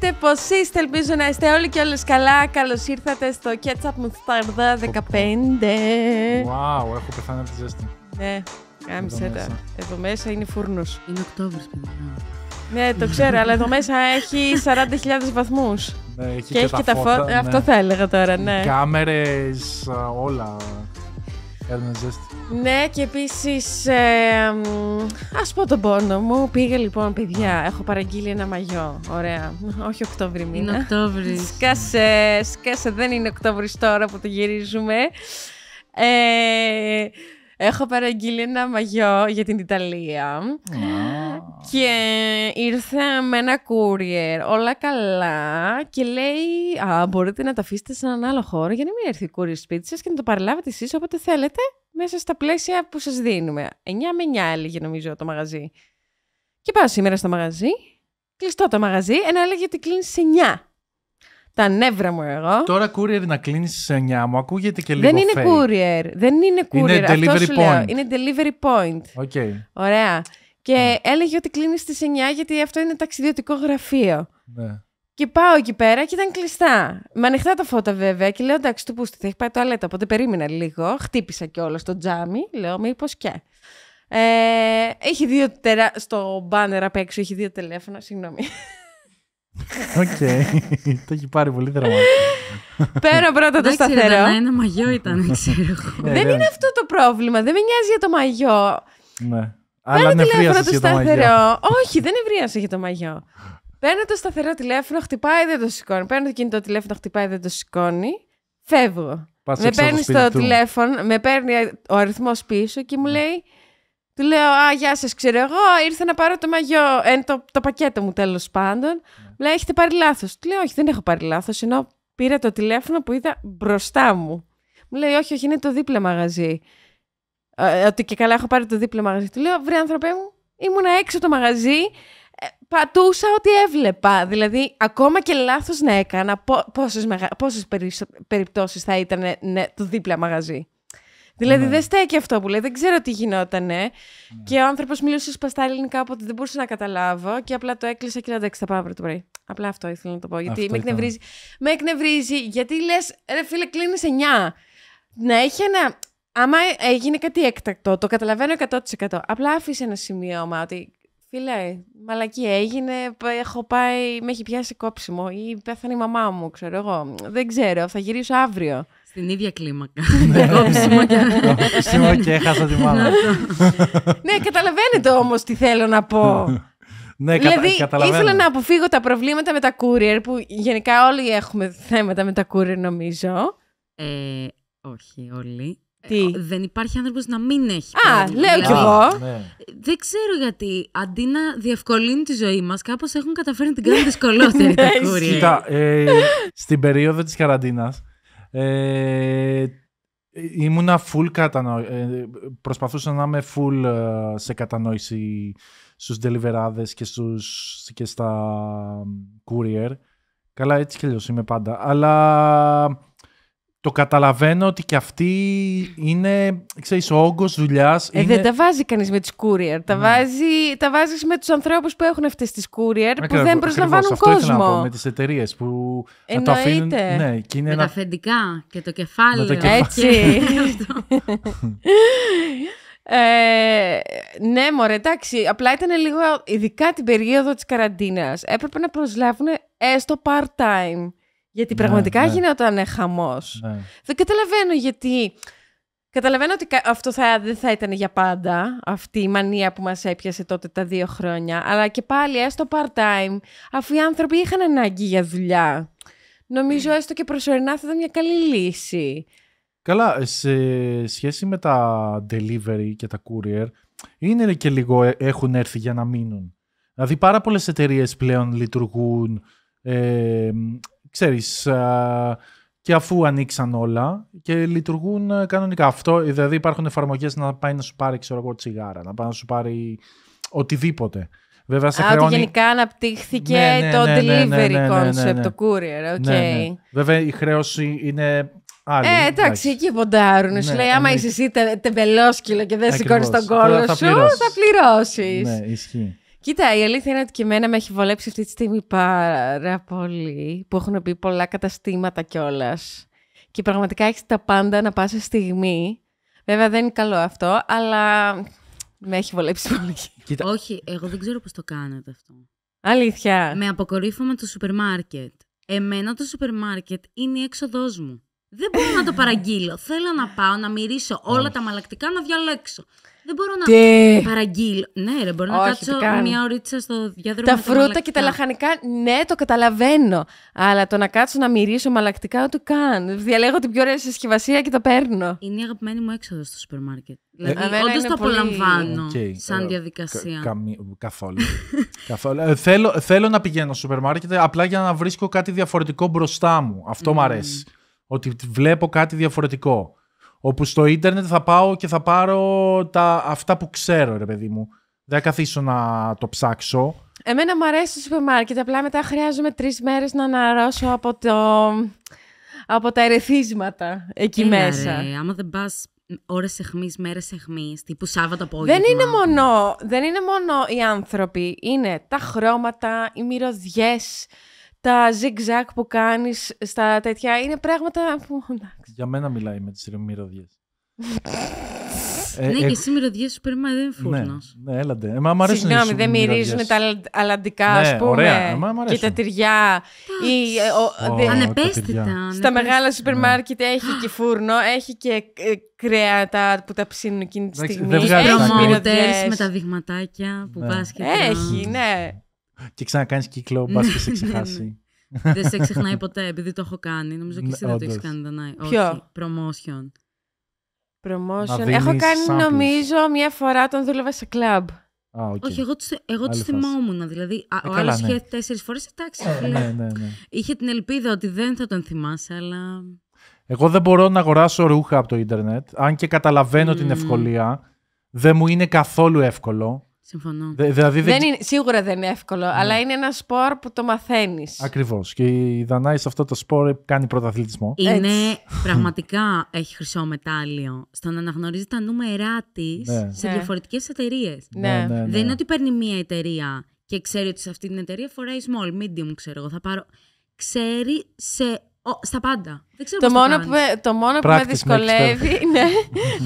Χαίρετε πώ είστε, ελπίζω να είστε όλοι και όλες καλά. Καλώς ήρθατε στο Ketchup Μουστάρδα 15. Wow, έχω πεθάνει από τη ζέστη. Ναι, κάμισε τα. Εδώ μέσα είναι φούρνος. Είναι Οκτώβριος, παιδιά. Ναι, το ξέρω, αλλά εδώ μέσα έχει 40.000 βαθμούς. Ναι, και, έχει τα και τα φώτα. Αυτό ναι. θα έλεγα τώρα, ναι. Κάμερες, όλα ζέστη. Ναι, και επίσης. Ε, Ας πω τον πόνο μου. Πήγα λοιπόν, παιδιά, έχω παραγγείλει ένα μαγιό. Ωραία. Όχι Οκτώβρη μήνα. Είναι Οκτώβρη. Σκάσε, σκάσε, δεν είναι Οκτώβρη τώρα που το γυρίζουμε. Ε, Έχω παραγγείλει ένα μαγιό για την Ιταλία. Και ήρθε με ένα κούριερ Όλα καλά. Και λέει: Α, μπορείτε να τα αφήσετε σε έναν άλλο χώρο για να μην έρθει η κούριερ σπίτι σας και να το παραλάβετε εσείς όποτε θέλετε μέσα στα πλαίσια που σας δίνουμε. 9 με 9 έλεγε νομίζω το μαγαζί. Και πάω σήμερα στο μαγαζί. Κλειστό το μαγαζί, ενώ έλεγε ότι κλείνεις σε τα νεύρα μου εγώ. Τώρα courier να κλείνεις σε 9 μου ακούγεται και λίγο. Δεν είναι fake. courier. Δεν είναι courier. Είναι delivery point. Είναι delivery point. Okay. Ωραία. Και ναι. έλεγε ότι κλείνεις στις 9 γιατί αυτό είναι ταξιδιωτικό γραφείο. Ναι. Και πάω εκεί πέρα και ήταν κλειστά. Με ανοιχτά τα φώτα βέβαια. Και λέω εντάξει, του πούστη, θα έχει πάει το αλέτα. Οπότε περίμενα λίγο. Χτύπησα όλο στο τζάμι. Λέω μήπως και. Ε, έχει δύο τερα... Στο μπάνερ απ' έξω έχει δύο τηλέφωνα. Συγγνώμη. Οκ. Το έχει πάρει πολύ δραματικό. Παίρνω πρώτα το σταθερό. Ναι, ένα μαγιό ήταν, ξέρω ε, Δεν ναι. είναι αυτό το πρόβλημα. Δεν με νοιάζει για το μαγιό. Ναι. Παίρνω τηλέφωνο το σταθερό. Όχι, δεν ευρίασε για το μαγιό. Παίρνω το σταθερό τηλέφωνο, χτυπάει, δεν το σηκώνει. Παίρνω το κινητό τηλέφωνο, χτυπάει, δεν το σηκώνει. Φεύγω. με παίρνει το τηλέφωνο, με παίρνει ο αριθμός πίσω και μου ναι. λέει του λέω, Α, γεια σας, ξέρω εγώ, ήρθα να πάρω το μαγιό, ε, το, το πακέτο μου τέλος πάντων. μου ναι. Λέει, Έχετε πάρει λάθος. Του λέω, Όχι, δεν έχω πάρει λάθος, ενώ πήρα το τηλέφωνο που είδα μπροστά μου. Μου λέει, Όχι, όχι, είναι το δίπλα μαγαζί. Ε, ότι και καλά έχω πάρει το δίπλα μαγαζί. Του λέω, Βρε, άνθρωπέ μου, ήμουνα έξω το μαγαζί. Ε, πατούσα ό,τι έβλεπα. Δηλαδή, ακόμα και λάθος να έκανα, πόσε περιπτώσεις θα ήταν ναι, το δίπλα μαγαζί. Δηλαδή ναι. δεν στέκει αυτό που λέει, δεν ξέρω τι γινότανε. Ναι. Και ο άνθρωπος μιλούσε σπαστά ελληνικά, οπότε δεν μπορούσα να καταλάβω. Και απλά το έκλεισα και λέω εντάξει, θα πάω το πρωί. Απλά αυτό ήθελα να το πω. Γιατί με εκνευρίζει. Με εκνευρίζει, γιατί λες, ρε φίλε, κλείνει 9. Να έχει ένα. Άμα έγινε κάτι έκτακτο, το καταλαβαίνω 100%. Απλά άφησε ένα σημείωμα ότι Φίλε, μαλακή έγινε, έχω πάει, με έχει πιάσει κόψιμο ή πέθανε η μαμά μου, ξέρω εγώ. Δεν ξέρω, θα γυρίσω αύριο. Στην ίδια κλίμακα. Ναι. Κόψιμο και... και έχασα τη μάνα. ναι, καταλαβαίνετε όμως τι θέλω να πω. Ναι, δηλαδή, ήθελα να αποφύγω τα προβλήματα με τα courier, που γενικά όλοι έχουμε θέματα με τα courier, νομίζω. Ε, όχι όλοι. Τι? Ε, δεν υπάρχει άνθρωπος να μην έχει Α, λέω κι δηλαδή, εγώ. Ναι. Δεν ξέρω γιατί, αντί να διευκολύνει τη ζωή μας, κάπως έχουν καταφέρει να την κάνουν δυσκολότερη τα ναι, courier. Κοίτα, ε, στην περίοδο της καραντίνας, ε, ήμουνα full κατανόηση. Ε, προσπαθούσα να είμαι full ε, σε κατανόηση στους deliverades και, στους, και στα courier. Καλά έτσι κι αλλιώς είμαι πάντα. Αλλά το καταλαβαίνω ότι και αυτή είναι, ξέρεις, ο όγκος δουλειάς. Ε, είναι... Δεν τα βάζει κανείς με τις courier. Τα, ναι. βάζει, τα βάζεις με τους ανθρώπους που έχουν αυτές τις courier ναι, που δεν προσλαμβάνουν κόσμο. Αυτό με τις εταιρείες που θα το Ναι, και είναι με ένα... τα αφεντικά και το κεφάλαιο. Έτσι. Ε, ναι, μωρέ, εντάξει. Απλά ήταν λίγο, ειδικά την περίοδο της καραντίνας, έπρεπε να προσλάβουν έστω part-time γιατί ναι, πραγματικά ναι, γινόταν χαμός. Ναι. Δεν καταλαβαίνω γιατί. Καταλαβαίνω ότι αυτό θα, δεν θα ήταν για πάντα, αυτή η μανία που μας έπιασε τότε τα δύο χρόνια, αλλά και πάλι έστω part-time, αφού οι άνθρωποι είχαν ανάγκη για δουλειά. Νομίζω έστω και προσωρινά θα ήταν μια καλή λύση. Καλά, σε σχέση με τα delivery και τα courier, είναι και λίγο ε, έχουν έρθει για να μείνουν. Δηλαδή πάρα πολλές εταιρείες πλέον λειτουργούν ε, ξέρεις, ε, και αφού ανοίξαν όλα και λειτουργούν ε, κανονικά. Αυτό, δηλαδή υπάρχουν εφαρμογές να πάει να σου πάρει, ξέρω εγώ, τσιγάρα, να πάει να σου πάρει οτιδήποτε. Βέβαια, σε γενικά αναπτύχθηκε το delivery concept, το courier, ναι, ναι, Βέβαια, η χρέωση είναι Άλλη, ε, εντάξει, εκεί ποντάρουν. Ναι, σου λέει, άμα ναι. είσαι εσύ τεμπελόσκυλο και δεν σηκώνεις τον κόλλο σου, θα πληρώσεις. Ναι, ισχύει. Κοίτα, η αλήθεια είναι ότι και εμένα με έχει βολέψει αυτή τη στιγμή πάρα πολύ, που έχουν πει πολλά καταστήματα κιόλας. Και πραγματικά έχεις τα πάντα να πάσα στιγμή. Βέβαια δεν είναι καλό αυτό, αλλά με έχει βολέψει πολύ. Κοίτα. Όχι, εγώ δεν ξέρω πώς το κάνετε αυτό. Αλήθεια. Με αποκορύφωμα το σούπερ μάρκετ. Εμένα το σούπερ μάρκετ είναι η έξοδός μου. Δεν μπορώ να το παραγγείλω. Θέλω να πάω να μυρίσω όλα τα μαλακτικά, να διαλέξω. Δεν μπορώ να Τι... παραγγείλω. Ναι, δεν μπορώ να Όχι, κάτσω μια ωρίτσα στο διάδρομο. Τα φρούτα και τα λαχανικά, ναι, το καταλαβαίνω. Αλλά το να κάτσω να μυρίσω μαλακτικά ούτε καν. Διαλέγω την πιο ωραία συσκευασία και το παίρνω. Είναι η αγαπημένη μου έξοδος στο σούπερ μάρκετ. Ε, δηλαδή, όντω το απολαμβάνω σαν ε, διαδικασία. Καθόλου. Ε, θέλω, να πηγαίνω στο σούπερ μάρκετ απλά για να βρίσκω κάτι διαφορετικό μπροστά μου. Αυτό μου αρέσει. Ότι βλέπω κάτι διαφορετικό. Όπου στο ίντερνετ θα πάω και θα πάρω τα, αυτά που ξέρω, ρε παιδί μου. Δεν θα καθίσω να το ψάξω. Εμένα μου αρέσει το σούπερ μάρκετ, απλά μετά χρειάζομαι τρεις μέρες να αναρρώσω από, το... από τα ερεθίσματα εκεί μέσα. άμα δεν πας ώρες εχμής, μέρες εχμής, τύπου Σάββατο απόγευμα. Δεν είναι, μόνο, δεν είναι μόνο οι άνθρωποι, είναι τα χρώματα, οι μυρωδιές τα ζιγ-ζακ που κάνεις στα τέτοια είναι πράγματα που. Για μένα μιλάει με τις μυρωδιέ. ναι, ε, και ε, ε, εσύ μυρωδιές σου περιμένει. δεν είναι φούρνο. Ναι, ναι, έλατε. Ε, αρέσουν Συγγνώμη, δεν μυρίζουν τα αλαντικά, α ναι, πούμε. και τα τυριά. Ανεπέστητα. Στα μεγάλα σούπερ μάρκετ ναι. έχει και φούρνο, έχει και κρέατα που τα ψήνουν εκείνη τη στιγμή. Δεν βγάζει με τα δειγματάκια που πα και Έχει, ναι. Και ξανακάνει κύκλο, μπας και σε ναι, ναι. ξεχάσει. Δεν σε ξεχνάει ποτέ, επειδή το έχω κάνει. Νομίζω και ναι, εσύ δεν το έχεις κάνει, Δανάη. Όχι, promotion. Promotion. Έχω κάνει, νομίζω, μία φορά τον δούλευα σε κλαμπ. Όχι, εγώ του θυμόμουν. Δηλαδή, ε, ο άλλο είχε τέσσερις φορές. Εντάξει, ε, ναι, ναι, Είχε την ελπίδα ότι δεν θα τον θυμάσαι, αλλά. Εγώ δεν μπορώ να αγοράσω ρούχα από το Ιντερνετ. Αν και καταλαβαίνω την ευκολία, δεν μου είναι καθόλου εύκολο. Συμφωνώ. Δηλαδή δεν... είναι, σίγουρα δεν είναι εύκολο, ναι. αλλά είναι ένα σπορ που το μαθαίνεις. Ακριβώς. Και η Δανάη σε αυτό το σπορ κάνει πρωταθλητισμό. Είναι Έτσι. πραγματικά έχει χρυσό μετάλλιο στο να αναγνωρίζει τα νούμερά της ναι. σε ναι. διαφορετικές εταιρείες. Ναι, ναι. Δεν είναι ότι παίρνει μία εταιρεία και ξέρει ότι σε αυτή την εταιρεία φοράει small, medium, ξέρω εγώ. Θα πάρω. Ξέρει σε στα πάντα. Δεν ξέρω το, μόνο που, με, το μόνο που με δυσκολεύει ναι,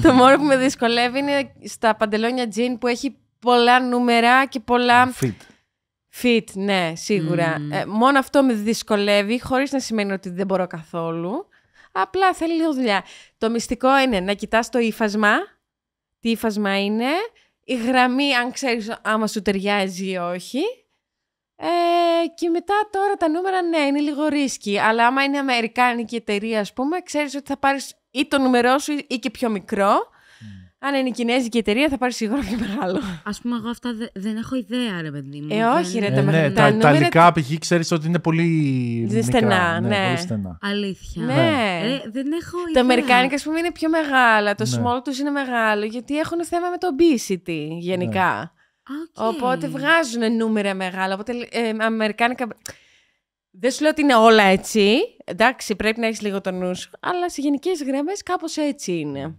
το μόνο που με δυσκολεύει είναι στα παντελόνια jean που έχει πολλά νούμερα και πολλά... Fit. Fit, ναι, σίγουρα. Ε, μόνο αυτό με δυσκολεύει, χωρίς να σημαίνει ότι δεν μπορώ καθόλου. Απλά θέλει λίγο δουλειά. Το μυστικό είναι να κοιτάς το ύφασμα, τι ύφασμα είναι, η γραμμή αν ξέρεις άμα σου ταιριάζει ή όχι. Ε, και μετά τώρα τα νούμερα, ναι, είναι λίγο ρίσκι. Αλλά άμα είναι αμερικάνικη εταιρεία, ας πούμε, ξέρεις ότι θα πάρεις ή το νούμερό σου ή και πιο μικρό αν είναι η κινέζικη εταιρεία, θα πάρεις σίγουρα πιο μεγάλο. Ας πούμε, εγώ αυτά δε, δεν έχω ιδέα, ρε παιδί μου. Ε, όχι, ρε, ε, τα, ε, ναι, τα, Ιταλικά π.χ. ξέρεις ότι είναι πολύ. Στενά, ναι. ναι. Πολύ στενά. Αλήθεια. Ναι. ναι. Ε, δεν έχω ιδέα. Τα Αμερικάνικα, ας πούμε, είναι πιο μεγάλα. Το ναι. small τους είναι μεγάλο, γιατί έχουν θέμα με το obesity γενικά. Okay. Ναι. Οπότε βγάζουν νούμερα μεγάλα. Οπότε ε, Αμερικάνικα. Δεν σου λέω ότι είναι όλα έτσι. Εντάξει, πρέπει να έχεις λίγο το νους Αλλά σε γενικές γραμμές κάπως έτσι είναι.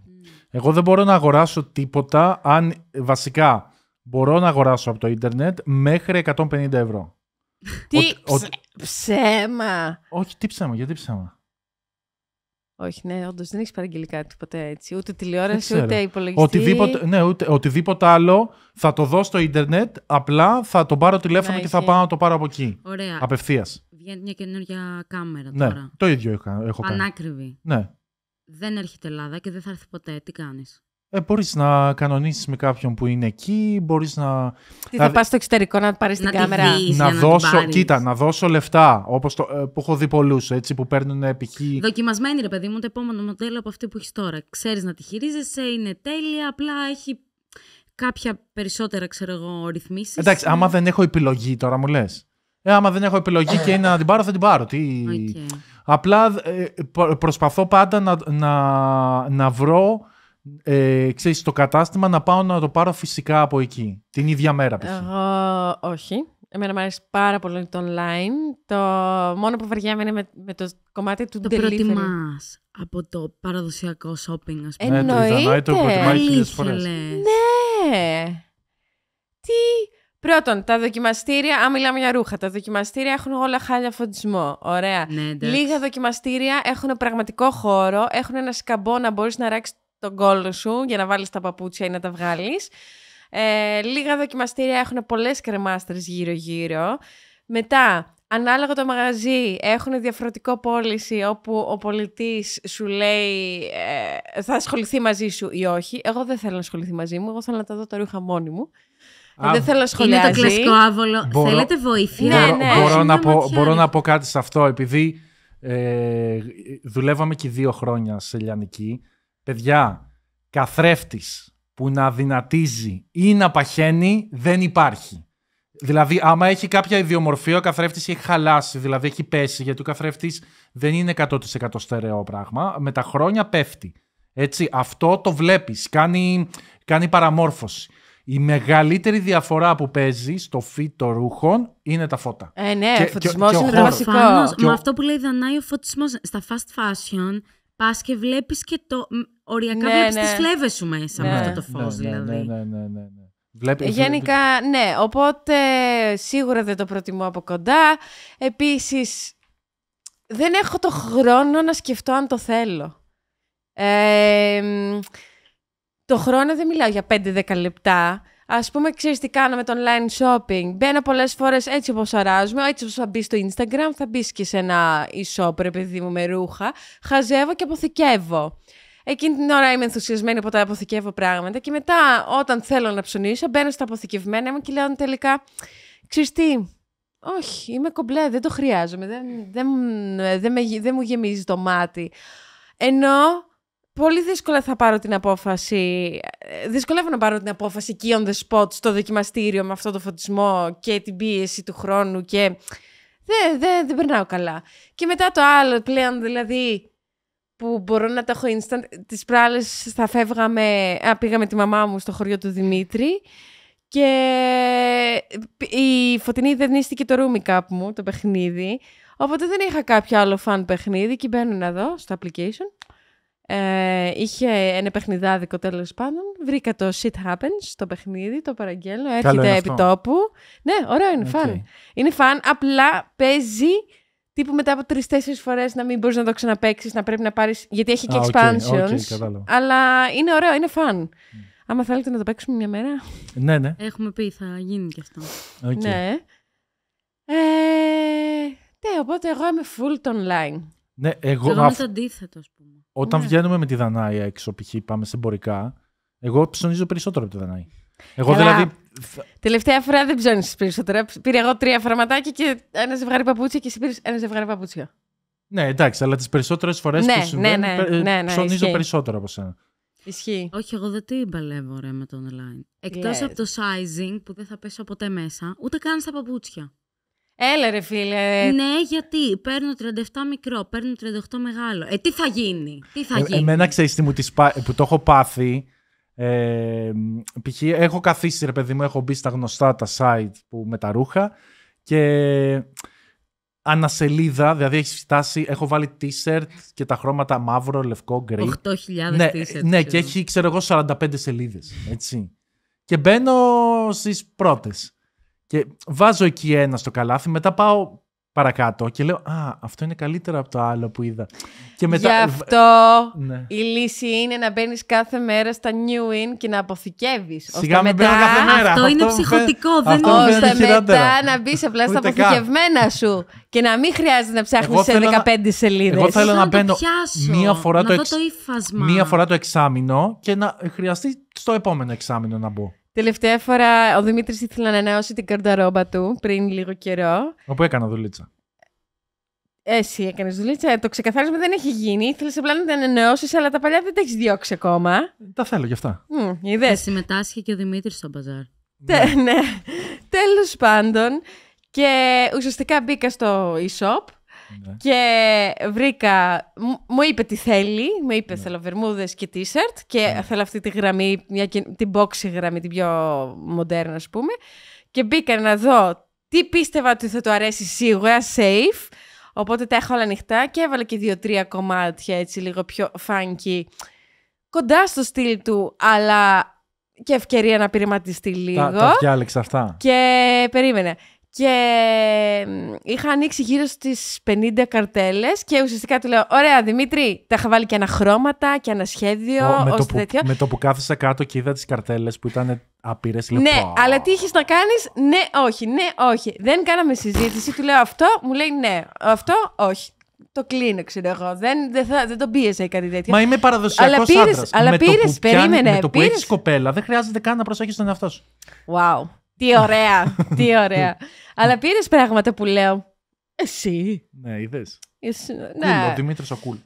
Εγώ δεν μπορώ να αγοράσω τίποτα αν βασικά μπορώ να αγοράσω από το ίντερνετ μέχρι 150 ευρώ. Τι ψέμα! Όχι, τι ψέμα, γιατί ψέμα. Όχι, ναι, όντως δεν έχεις παραγγείλει κάτι ποτέ έτσι. Ούτε τηλεόραση, ούτε υπολογιστή. Οτιδήποτε, ναι, ούτε, οτιδήποτε άλλο θα το δω στο Ιντερνετ. Απλά θα το πάρω τηλέφωνο και θα πάω να το πάρω από εκεί. Ωραία. Απευθείας. Βγαίνει μια καινούργια κάμερα ναι, τώρα. Ναι, το ίδιο έχω, έχω κάνει. Ναι δεν έρχεται Ελλάδα και δεν θα έρθει ποτέ, τι κάνεις. Ε, μπορείς να κανονίσεις με κάποιον που είναι εκεί, μπορείς να... Τι θα, να... πας στο εξωτερικό να πάρεις την κάμερα. Να, να δώσω, την κοίτα, να δώσω λεφτά, όπως το, ε, που έχω δει πολλούς, που παίρνουν επικοί. Δοκιμασμένη ρε παιδί μου, το επόμενο μοντέλο από αυτή που έχεις τώρα. Ξέρεις να τη χειρίζεσαι, είναι τέλεια, απλά έχει κάποια περισσότερα, ξέρω εγώ, ρυθμίσεις. Εντάξει, άμα δεν έχω επιλογή τώρα μου λες. Ε, άμα δεν έχω επιλογή και είναι να την πάρω, θα την πάρω. Τι... Απλά ε, προσπαθώ πάντα να, να, να βρω ε, το κατάστημα να πάω να το πάρω φυσικά από εκεί. Την ίδια μέρα π.χ. Εγώ όχι. Εμένα μου αρέσει πάρα πολύ το online. Το μόνο που βαριάμαι είναι με, το κομμάτι του το delivery. Το προτιμάς από το παραδοσιακό shopping, ας πούμε. Εννοείται. Ναι, το προτιμάει χιλιάς φορές. Ναι. Τι... Πρώτον, τα δοκιμαστήρια, αν μιλάμε για ρούχα, τα δοκιμαστήρια έχουν όλα χάλια φωτισμό. Ωραία. Ναι, λίγα δοκιμαστήρια έχουν πραγματικό χώρο, έχουν ένα σκαμπό να μπορείς να ράξει τον κόλλο σου για να βάλεις τα παπούτσια ή να τα βγάλεις. Ε, λίγα δοκιμαστήρια έχουν πολλές κρεμάστρες γύρω-γύρω. Μετά, ανάλογα το μαγαζί, έχουν διαφορετικό πώληση όπου ο πολιτής σου λέει ε, θα ασχοληθεί μαζί σου ή όχι. Εγώ δεν θέλω να ασχοληθεί μαζί μου. Εγώ θέλω να τα δω τα ρούχα μόνη μου. Ε, δεν θέλω να σχολιάζει. Είναι το κλασικό άβολο. Θέλετε βοήθεια. Ναι, ναι, μπορώ, μπορώ, να πω, μπορώ, να πω, κάτι σε αυτό. Επειδή ε, δουλεύαμε και δύο χρόνια σε Λιανική. Παιδιά, καθρέφτης που να δυνατίζει ή να παχαίνει δεν υπάρχει. Δηλαδή, άμα έχει κάποια ιδιομορφία, ο καθρέφτης έχει χαλάσει, δηλαδή έχει πέσει, γιατί ο καθρέφτης δεν είναι 100% στερεό πράγμα. Με τα χρόνια πέφτει. Έτσι, αυτό το βλέπεις, κάνει, κάνει παραμόρφωση. Η μεγαλύτερη διαφορά που παίζει στο fit των ρούχων είναι τα φώτα. Ε, ναι, φωτισμός είναι το βασικό. Με αυτό που λέει Δανάη, ο φωτισμός στα fast fashion πας και βλέπεις και το. Οριακά ναι, βλέπεις ναι. τις φλέβες σου μέσα ναι. με αυτό το φως, ναι, ναι, ναι, δηλαδή. Ναι, ναι, ναι. ναι, ναι. Γενικά, ναι. Οπότε σίγουρα δεν το προτιμώ από κοντά. Επίσης, δεν έχω το χρόνο να σκεφτώ αν το θέλω. Ε, το χρόνο δεν μιλάω για 5-10 λεπτά. Ας πούμε, ξέρεις τι κάνω με το online shopping. Μπαίνω πολλές φορές έτσι όπως αράζουμε, έτσι όπως θα μπει στο Instagram, θα μπεις και σε ένα e-shop, μου, με ρούχα. Χαζεύω και αποθηκεύω. Εκείνη την ώρα είμαι ενθουσιασμένη από τα αποθηκεύω πράγματα και μετά όταν θέλω να ψωνίσω μπαίνω στα αποθηκευμένα μου και λέω τελικά ξέρεις τι, όχι είμαι κομπλέ, δεν το χρειάζομαι, δεν, δεν μου γεμίζει το μάτι. Ενώ πολύ δύσκολα θα πάρω την απόφαση. Ε, δυσκολεύω να πάρω την απόφαση εκεί on the spot στο δοκιμαστήριο με αυτό το φωτισμό και την πίεση του χρόνου και δεν, δεν, δεν περνάω καλά. Και μετά το άλλο πλέον δηλαδή που μπορώ να τα έχω instant. Τις πράλες θα φεύγαμε, α, πήγαμε τη μαμά μου στο χωριό του Δημήτρη και η Φωτεινή δεν το ρούμι κάπου μου, το παιχνίδι. Οπότε δεν είχα κάποιο άλλο φαν παιχνίδι και μπαίνω να δω στο application. Ε, είχε ένα παιχνιδάδικο τέλος πάντων. Βρήκα το Shit Happens το παιχνίδι, το παραγγέλνω. Έρχεται επί τόπου. Ναι, ωραίο είναι, okay. φαν. Είναι φαν, απλά παίζει τύπου μετά από τρει-τέσσερι φορές να μην μπορείς να το ξαναπέξει, να πρέπει να πάρεις. Γιατί έχει και expansions. αλλά είναι ωραίο, είναι φαν. Άμα θέλετε να το παίξουμε μια μέρα. Ναι, ναι. Έχουμε πει, θα γίνει και αυτό. Ναι. Ε, ναι, οπότε εγώ είμαι full online. Ναι, εγώ, εγώ είμαι το αντίθετο όταν ναι. βγαίνουμε με τη Δανάη έξω, π.χ. πάμε σε εμπορικά, εγώ ψωνίζω περισσότερο από τη Δανάη. Εγώ Ελά. δηλαδή. Τελευταία φορά δεν ψώνεις περισσότερα. Πήρα εγώ τρία φραματάκια και ένα ζευγάρι παπούτσια και εσύ πήρες ένα ζευγάρι παπούτσια. Ναι, εντάξει, αλλά τις περισσότερες φορές ναι, που ναι, ναι ναι, ναι, ναι, ψωνίζω περισσότερο από σένα. Ισχύει. Όχι, εγώ δεν την παλεύω ρε με το online. Εκτός yeah. από το sizing που δεν θα πέσω ποτέ μέσα, ούτε καν στα παπούτσια. Έλα ρε φίλε. Ναι, γιατί παίρνω 37 μικρό, παίρνω 38 μεγάλο. Ε, τι θα γίνει, τι θα ε, γίνει. Εμένα ξέρεις τι μου τις που το έχω πάθει. Ε, π.χ. έχω καθίσει ρε παιδί μου, έχω μπει στα γνωστά τα site που, με τα ρούχα και ανασελίδα, δηλαδή έχεις φτάσει, έχω βάλει t-shirt και τα χρώματα μαύρο, λευκό, γκρι. 8.000 ναι, t-shirt. Ναι, και έχει ξέρω εγώ 45 σελίδες, έτσι. και μπαίνω στις πρώτες. Και βάζω εκεί ένα στο καλάθι, μετά πάω παρακάτω και λέω «Α, αυτό είναι καλύτερο από το άλλο που είδα». Και μετά... Γι' αυτό ναι. η λύση είναι να μπαίνεις κάθε μέρα στα New In και να αποθηκεύεις. Σιγά μην μετά... κάθε μέρα. Αυτό, είναι ψυχοτικό, δεν είναι. Ώστε μετά να μπεις απλά στα αποθηκευμένα σου και να μην χρειάζεται να ψάχνεις σε 15 να... σελίδες. Εγώ θέλω να, να μπαίνω μία φορά, το εξ... μία φορά το εξάμεινο και να χρειαστεί στο επόμενο εξάμεινο να μπω. Τελευταία φορά ο Δημήτρης ήθελε να ανανεώσει την καρνταρόμπα του πριν λίγο καιρό. Όπου έκανα δουλίτσα. Ε, εσύ έκανες δουλίτσα. Ε, το ξεκαθάρισμα δεν έχει γίνει. Ήθελες απλά να τα ανανεώσεις, αλλά τα παλιά δεν τα έχεις διώξει ακόμα. Τα θέλω κι αυτά. Mm, συμμετάσχει και ο Δημήτρης στο μπαζάρ. Ναι. ναι. Τέλος πάντων. Και ουσιαστικά μπήκα στο e-shop ναι. Και βρήκα, μου είπε τι θέλει, μου είπε ναι. θέλω βερμούδες και t-shirt και ναι. θέλω αυτή τη γραμμή, την boxy γραμμή, την πιο μοντέρνα ας πούμε. Και μπήκα να δω τι πίστευα ότι θα του αρέσει σίγουρα, safe. Οπότε τα έχω όλα ανοιχτά και έβαλα και δύο-τρία κομμάτια έτσι λίγο πιο funky. Κοντά στο στυλ του, αλλά και ευκαιρία να πειραματιστεί λίγο. Τα, τα αυτά. Και περίμενε. Και είχα ανοίξει γύρω στις 50 καρτέλες και ουσιαστικά του λέω: Ωραία, Δημήτρη, τα είχα βάλει και ένα χρώματα και ένα σχέδιο. Ο, με, το που, τέτοιο. με το που κάθισα κάτω και είδα τις καρτέλες που ήταν άπειρε. Ναι, αλλά τι είχες να κάνεις, ναι, όχι, ναι, όχι. Δεν κάναμε συζήτηση. Του λέω αυτό, μου λέει ναι, αυτό, όχι. Το κλείνω, ξέρω εγώ. Δεν, δεν, θα, δεν τον πίεσε ή κάτι τέτοιο. Μα είμαι παραδοσιακός άντρας. Αλλά πήρε, περίμενε. Με το που έχεις κοπέλα, δεν χρειάζεται καν να προσέχεις τον εαυτό σου. Wow. Τι ωραία. Τι ωραία. Αλλά πήρες πράγματα που λέω. Εσύ. Ναι, είδες. Ναι. Ο Δημήτρης ο Κούλ.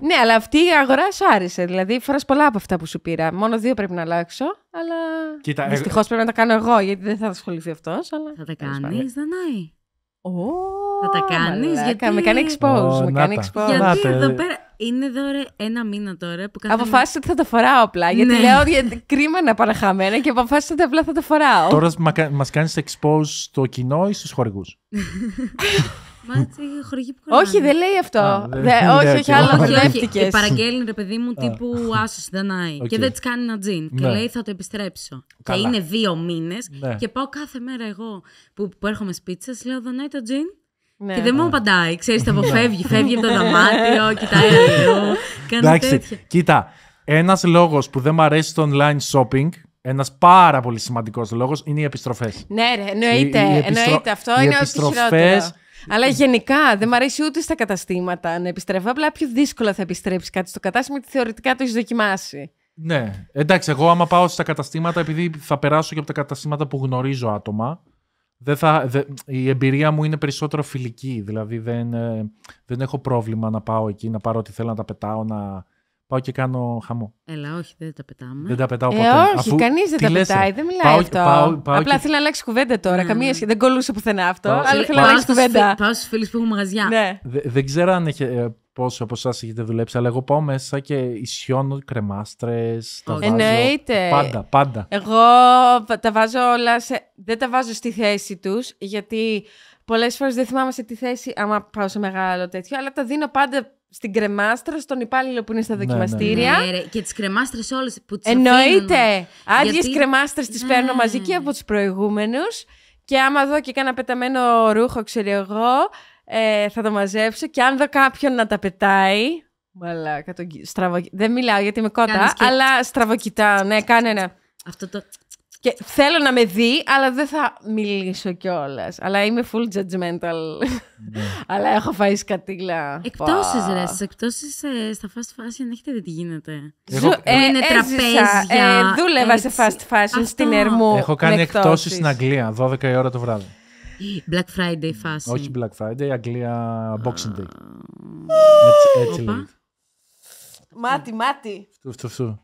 Ναι, αλλά αυτή η αγορά σου άρεσε. Δηλαδή, φοράς πολλά από αυτά που σου πήρα. Μόνο δύο πρέπει να αλλάξω. Αλλά. Κοίτα, ε, Δυστυχώς πρέπει να τα κάνω εγώ, γιατί δεν θα ασχοληθεί αυτός. Αλλά... Θα τα κάνει, Δανάη. θα τα κάνεις. Γιατί... Με κάνει expose. με κάνει expose. Γιατί ε. εδώ πέρα είναι εδώ ένα μήνα τώρα που καθένα... Αποφάσισα ότι θα τα φοράω απλά. Γιατί ναι. λέω ότι κρίμα να παραχαμένα και αποφάσισα ότι απλά θα τα φοράω. Τώρα μας κάνεις expose στο κοινό ή στους χορηγούς. Μάτσε, χορηγή που Όχι, δεν λέει αυτό. όχι, όχι, άλλο Και ε, Παραγγέλνει ρε παιδί μου τύπου Άσος Δανάη. Και δεν της κάνει ένα τζιν. Και ναι. λέει θα το επιστρέψω. Και είναι δύο μήνες ναι. και πάω κάθε μέρα εγώ που, που έρχομαι σπίτι σας, λέω Δανάη το τζιν. Ναι. Και δεν μου ναι. απαντάει. Ξέρεις, τα ναι. αποφεύγει. Φεύγει από το ναι. δωμάτιο, κοιτάει αλλού. Εντάξει, κοίτα. Ένας λόγος που δεν μου αρέσει το online shopping ένας πάρα πολύ σημαντικός λόγος είναι οι επιστροφές. Ναι, ρε, εννοείται. Οι, οι επιστρο... εννοείται. Αυτό οι είναι ό,τι Αλλά γενικά δεν μου αρέσει ούτε στα καταστήματα να επιστρέφω. Απλά πιο δύσκολα θα επιστρέψει κάτι στο κατάστημα γιατί θεωρητικά το έχεις δοκιμάσει. Ναι. Εντάξει, εγώ άμα πάω στα καταστήματα, επειδή θα περάσω και από τα καταστήματα που γνωρίζω άτομα, δεν θα, η εμπειρία μου είναι περισσότερο φιλική. Δηλαδή δεν, ε, δεν έχω πρόβλημα να πάω εκεί, να πάρω ό,τι θέλω να τα πετάω, να πάω και κάνω χαμό. Έλα, όχι, δεν τα πετάμε. Δεν τα πετάω ε, ποτέ. Ε, όχι, Αφού... κανείς δεν τα πετάει, ε, δεν μιλάει πάω, αυτό. Απλά και... θέλω να αλλάξει κουβέντα τώρα. Mm. Καμία ναι. σχέση. Δεν κολούσε πουθενά αυτό. Πάω, αλλά θέλω να αλλάξει κουβέντα. Πάω στους φίλους που έχουν μαγαζιά. Ναι. δεν ξέρω αν έχει πόσοι από εσά έχετε δουλέψει, αλλά εγώ πάω μέσα και ισιώνω κρεμάστρες. Τα βάζω, Εννοείται. Πάντα, πάντα. Εγώ τα βάζω όλα. Δεν τα βάζω στη θέση τους, γιατί πολλές φορές δεν θυμάμαι σε τι θέση, άμα πάω σε μεγάλο τέτοιο, αλλά τα δίνω πάντα στην κρεμάστρα, στον υπάλληλο που είναι στα ναι, ναι, δοκιμαστήρια. Ναι, ναι, και τις κρεμάστρες όλες που τις Εννοείται. Άδειες γιατί... κρεμάστρες τις ναι. παίρνω μαζί και από τους προηγούμενους. Και άμα δω και κάνα πεταμένο ρούχο, ξέρω εγώ, ε, θα τα μαζέψω και αν δω κάποιον να τα πετάει. Μαλάκα, τον... Στραβο... Δεν μιλάω γιατί είμαι κότα, και... αλλά στραβοκοιτάω. Ναι, κάνε Αυτό το. Και θέλω να με δει, αλλά δεν θα μιλήσω κιόλας. Αλλά είμαι full judgmental. Ναι. αλλά έχω φάει σκατήλα. Εκτό ρε. εκτό ε, στα fast fashion έχετε δει τι γίνεται. Έχω... είναι ε, ε, δούλευα έτσι. σε fast fashion Αυτό. στην Ερμού. Έχω κάνει εκτό στην Αγγλία 12 η ώρα το βράδυ. Black Friday φάση. Όχι Black Friday, Αγγλία Boxing Day. Έτσι, Μάτι, μάτι. Φτου,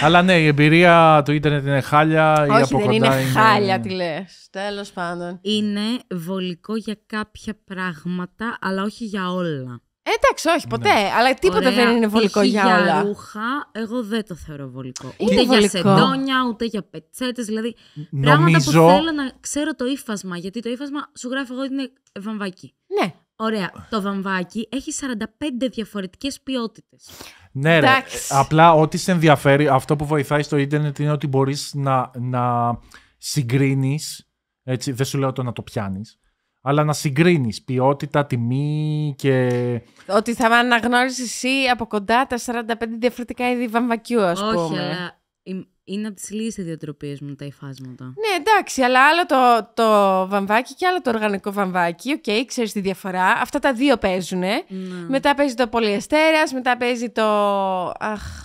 Αλλά ναι, η εμπειρία του ίντερνετ είναι χάλια. Όχι, η από δεν είναι, είναι χάλια, τι λες. Τέλος πάντων. Είναι βολικό για κάποια πράγματα, αλλά όχι για όλα. Ε, εντάξει, όχι, ναι. ποτέ. Αλλά τίποτα δεν είναι βολικό για όλα. Για ρούχα, εγώ δεν το θεωρώ βολικό. ούτε για σεντόνια, ούτε για πετσέτες. Δηλαδή, Νομίζω... πράγματα που θέλω να ξέρω το ύφασμα. Γιατί το ύφασμα σου γράφω εγώ ότι είναι βαμβάκι. Ναι. Ωραία. Το βαμβάκι έχει 45 διαφορετικές ποιότητες. Ναι, ρε. Απλά ό,τι σε ενδιαφέρει, αυτό που βοηθάει στο ίντερνετ είναι ότι μπορείς να, να συγκρίνεις. δεν σου λέω το να το πιάνεις αλλά να συγκρίνεις ποιότητα, τιμή και. Ότι θα αναγνώρισει εσύ από κοντά τα 45 διαφορετικά είδη βαμβακιού, ας πούμε. Όχι, αλλά είναι από τις λίγες ιδιοτροπίες μου τα υφάσματα. Ναι, εντάξει, αλλά άλλο το, το βαμβάκι και άλλο το οργανικό βαμβάκι. Οκ, okay, ξέρεις τη διαφορά. Αυτά τα δύο παίζουν. Ναι. Μετά παίζει το πολυεστέρας, μετά παίζει το. Αχ.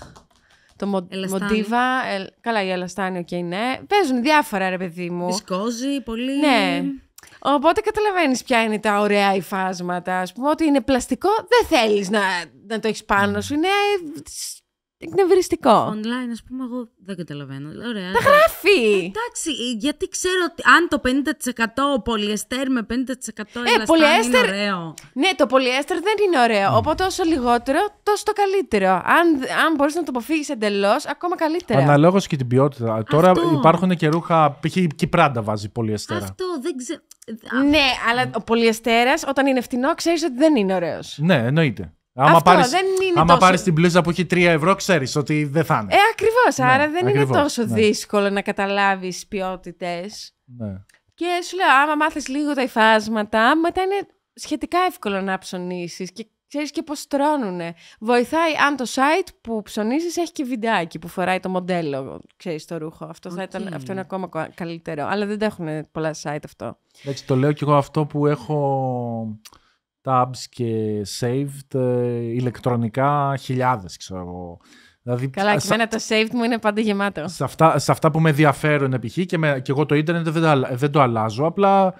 Το μοντίβα. Ε, καλά, η ελαστάνη, οκ, okay, ναι. Παίζουν διάφορα, ρε παιδί μου. Βυσκόζει πολύ. Ναι. Οπότε καταλαβαίνεις ποια είναι τα ωραία υφάσματα. Ας πούμε, ότι είναι πλαστικό, δεν θέλεις να, να το έχεις πάνω σου. Είναι ε, εκνευριστικό. Online, ας πούμε, εγώ δεν καταλαβαίνω. Ωραία. Τα γράφει! Εντάξει, γιατί ξέρω ότι αν το 50% πολυεστέρ με 50% ε, είναι ωραίο. Ναι, το πολυέστερ δεν είναι ωραίο. Οπότε όσο λιγότερο, τόσο το καλύτερο. Αν, αν μπορείς να το αποφύγεις εντελώς, ακόμα καλύτερα. Αναλόγως και την ποιότητα. Τώρα υπάρχουν και ρούχα. Π.χ. η κυπράντα βάζει πολυεστέρ. Αυτό δεν ξέρω. Ναι, αλλά ο πολυεστέρας όταν είναι φτηνό, ξέρεις ότι δεν είναι ωραίος. Ναι, εννοείται. Άμα πάρει πάρεις, την πλούζα που έχει 3 ευρώ, ξέρεις ότι δεν θα είναι. Ε, ακριβώς. Ναι, άρα δεν είναι τόσο ναι. δύσκολο να καταλάβεις ποιότητες. Ναι. Και σου λέω, άμα μάθεις λίγο τα υφάσματα, μετά είναι σχετικά εύκολο να ψωνίσεις και ξέρεις και πώς τρώνουνε. Βοηθάει αν το site που ψωνίσεις έχει και βιντεάκι που φοράει το μοντέλο, ξέρεις, το ρούχο. Αυτό, θα αυτό είναι ακόμα καλύτερο, αλλά δεν τα έχουν πολλά site αυτό. Εντάξει, το λέω κι εγώ αυτό που έχω tabs και saved ε, ηλεκτρονικά χιλιάδες, ξέρω εγώ. Δηλαδή, Καλά, και εμένα το saved μου είναι πάντα γεμάτο. Σε αυτά, σε αυτά που με ενδιαφέρουν π.χ. και, και εγώ το ίντερνετ δεν, δεν το αλλάζω, απλά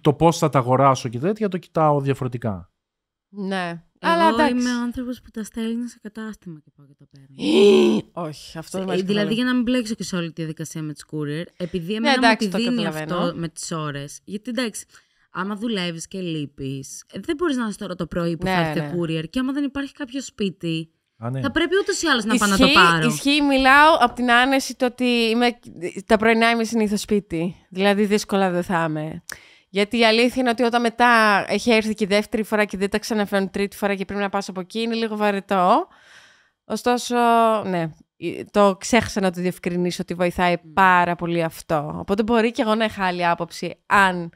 το πώς θα τα αγοράσω και τέτοια το κοιτάω διαφορετικά. Ναι. Εγώ Αλλά εντάξει. είμαι άνθρωπος που τα στέλνει σε κατάστημα και πάω και τα παίρνω. Όχι, αυτό δεν ε, Δηλαδή, δηλαδή για να μην μπλέξω και σε όλη τη διαδικασία με τι courier, επειδή ναι, εμένα ναι, εντάξει, μου τη αυτό με τις ώρες. Γιατί εντάξει, άμα δουλεύεις και λείπεις, ε, δεν μπορείς να είσαι τώρα το πρωί που ναι, θα έρθει ναι. courier. Και άμα δεν υπάρχει κάποιο σπίτι, ναι. Θα πρέπει ούτως ή άλλως να πάω να το πάρω. Ισχύει, μιλάω από την άνεση το ότι τα πρωινά είμαι συνήθω σπίτι. Δηλαδή, δύσκολα δεν θα είμαι. Γιατί η αλήθεια είναι ότι όταν μετά έχει έρθει και η δεύτερη φορά και δεν τα ξαναφέρουν τρίτη φορά και πρέπει να πάω από εκεί, είναι λίγο βαρετό. Ωστόσο, ναι, το ξέχασα να το διευκρινίσω ότι βοηθάει πάρα πολύ αυτό. Οπότε μπορεί και εγώ να είχα άλλη άποψη αν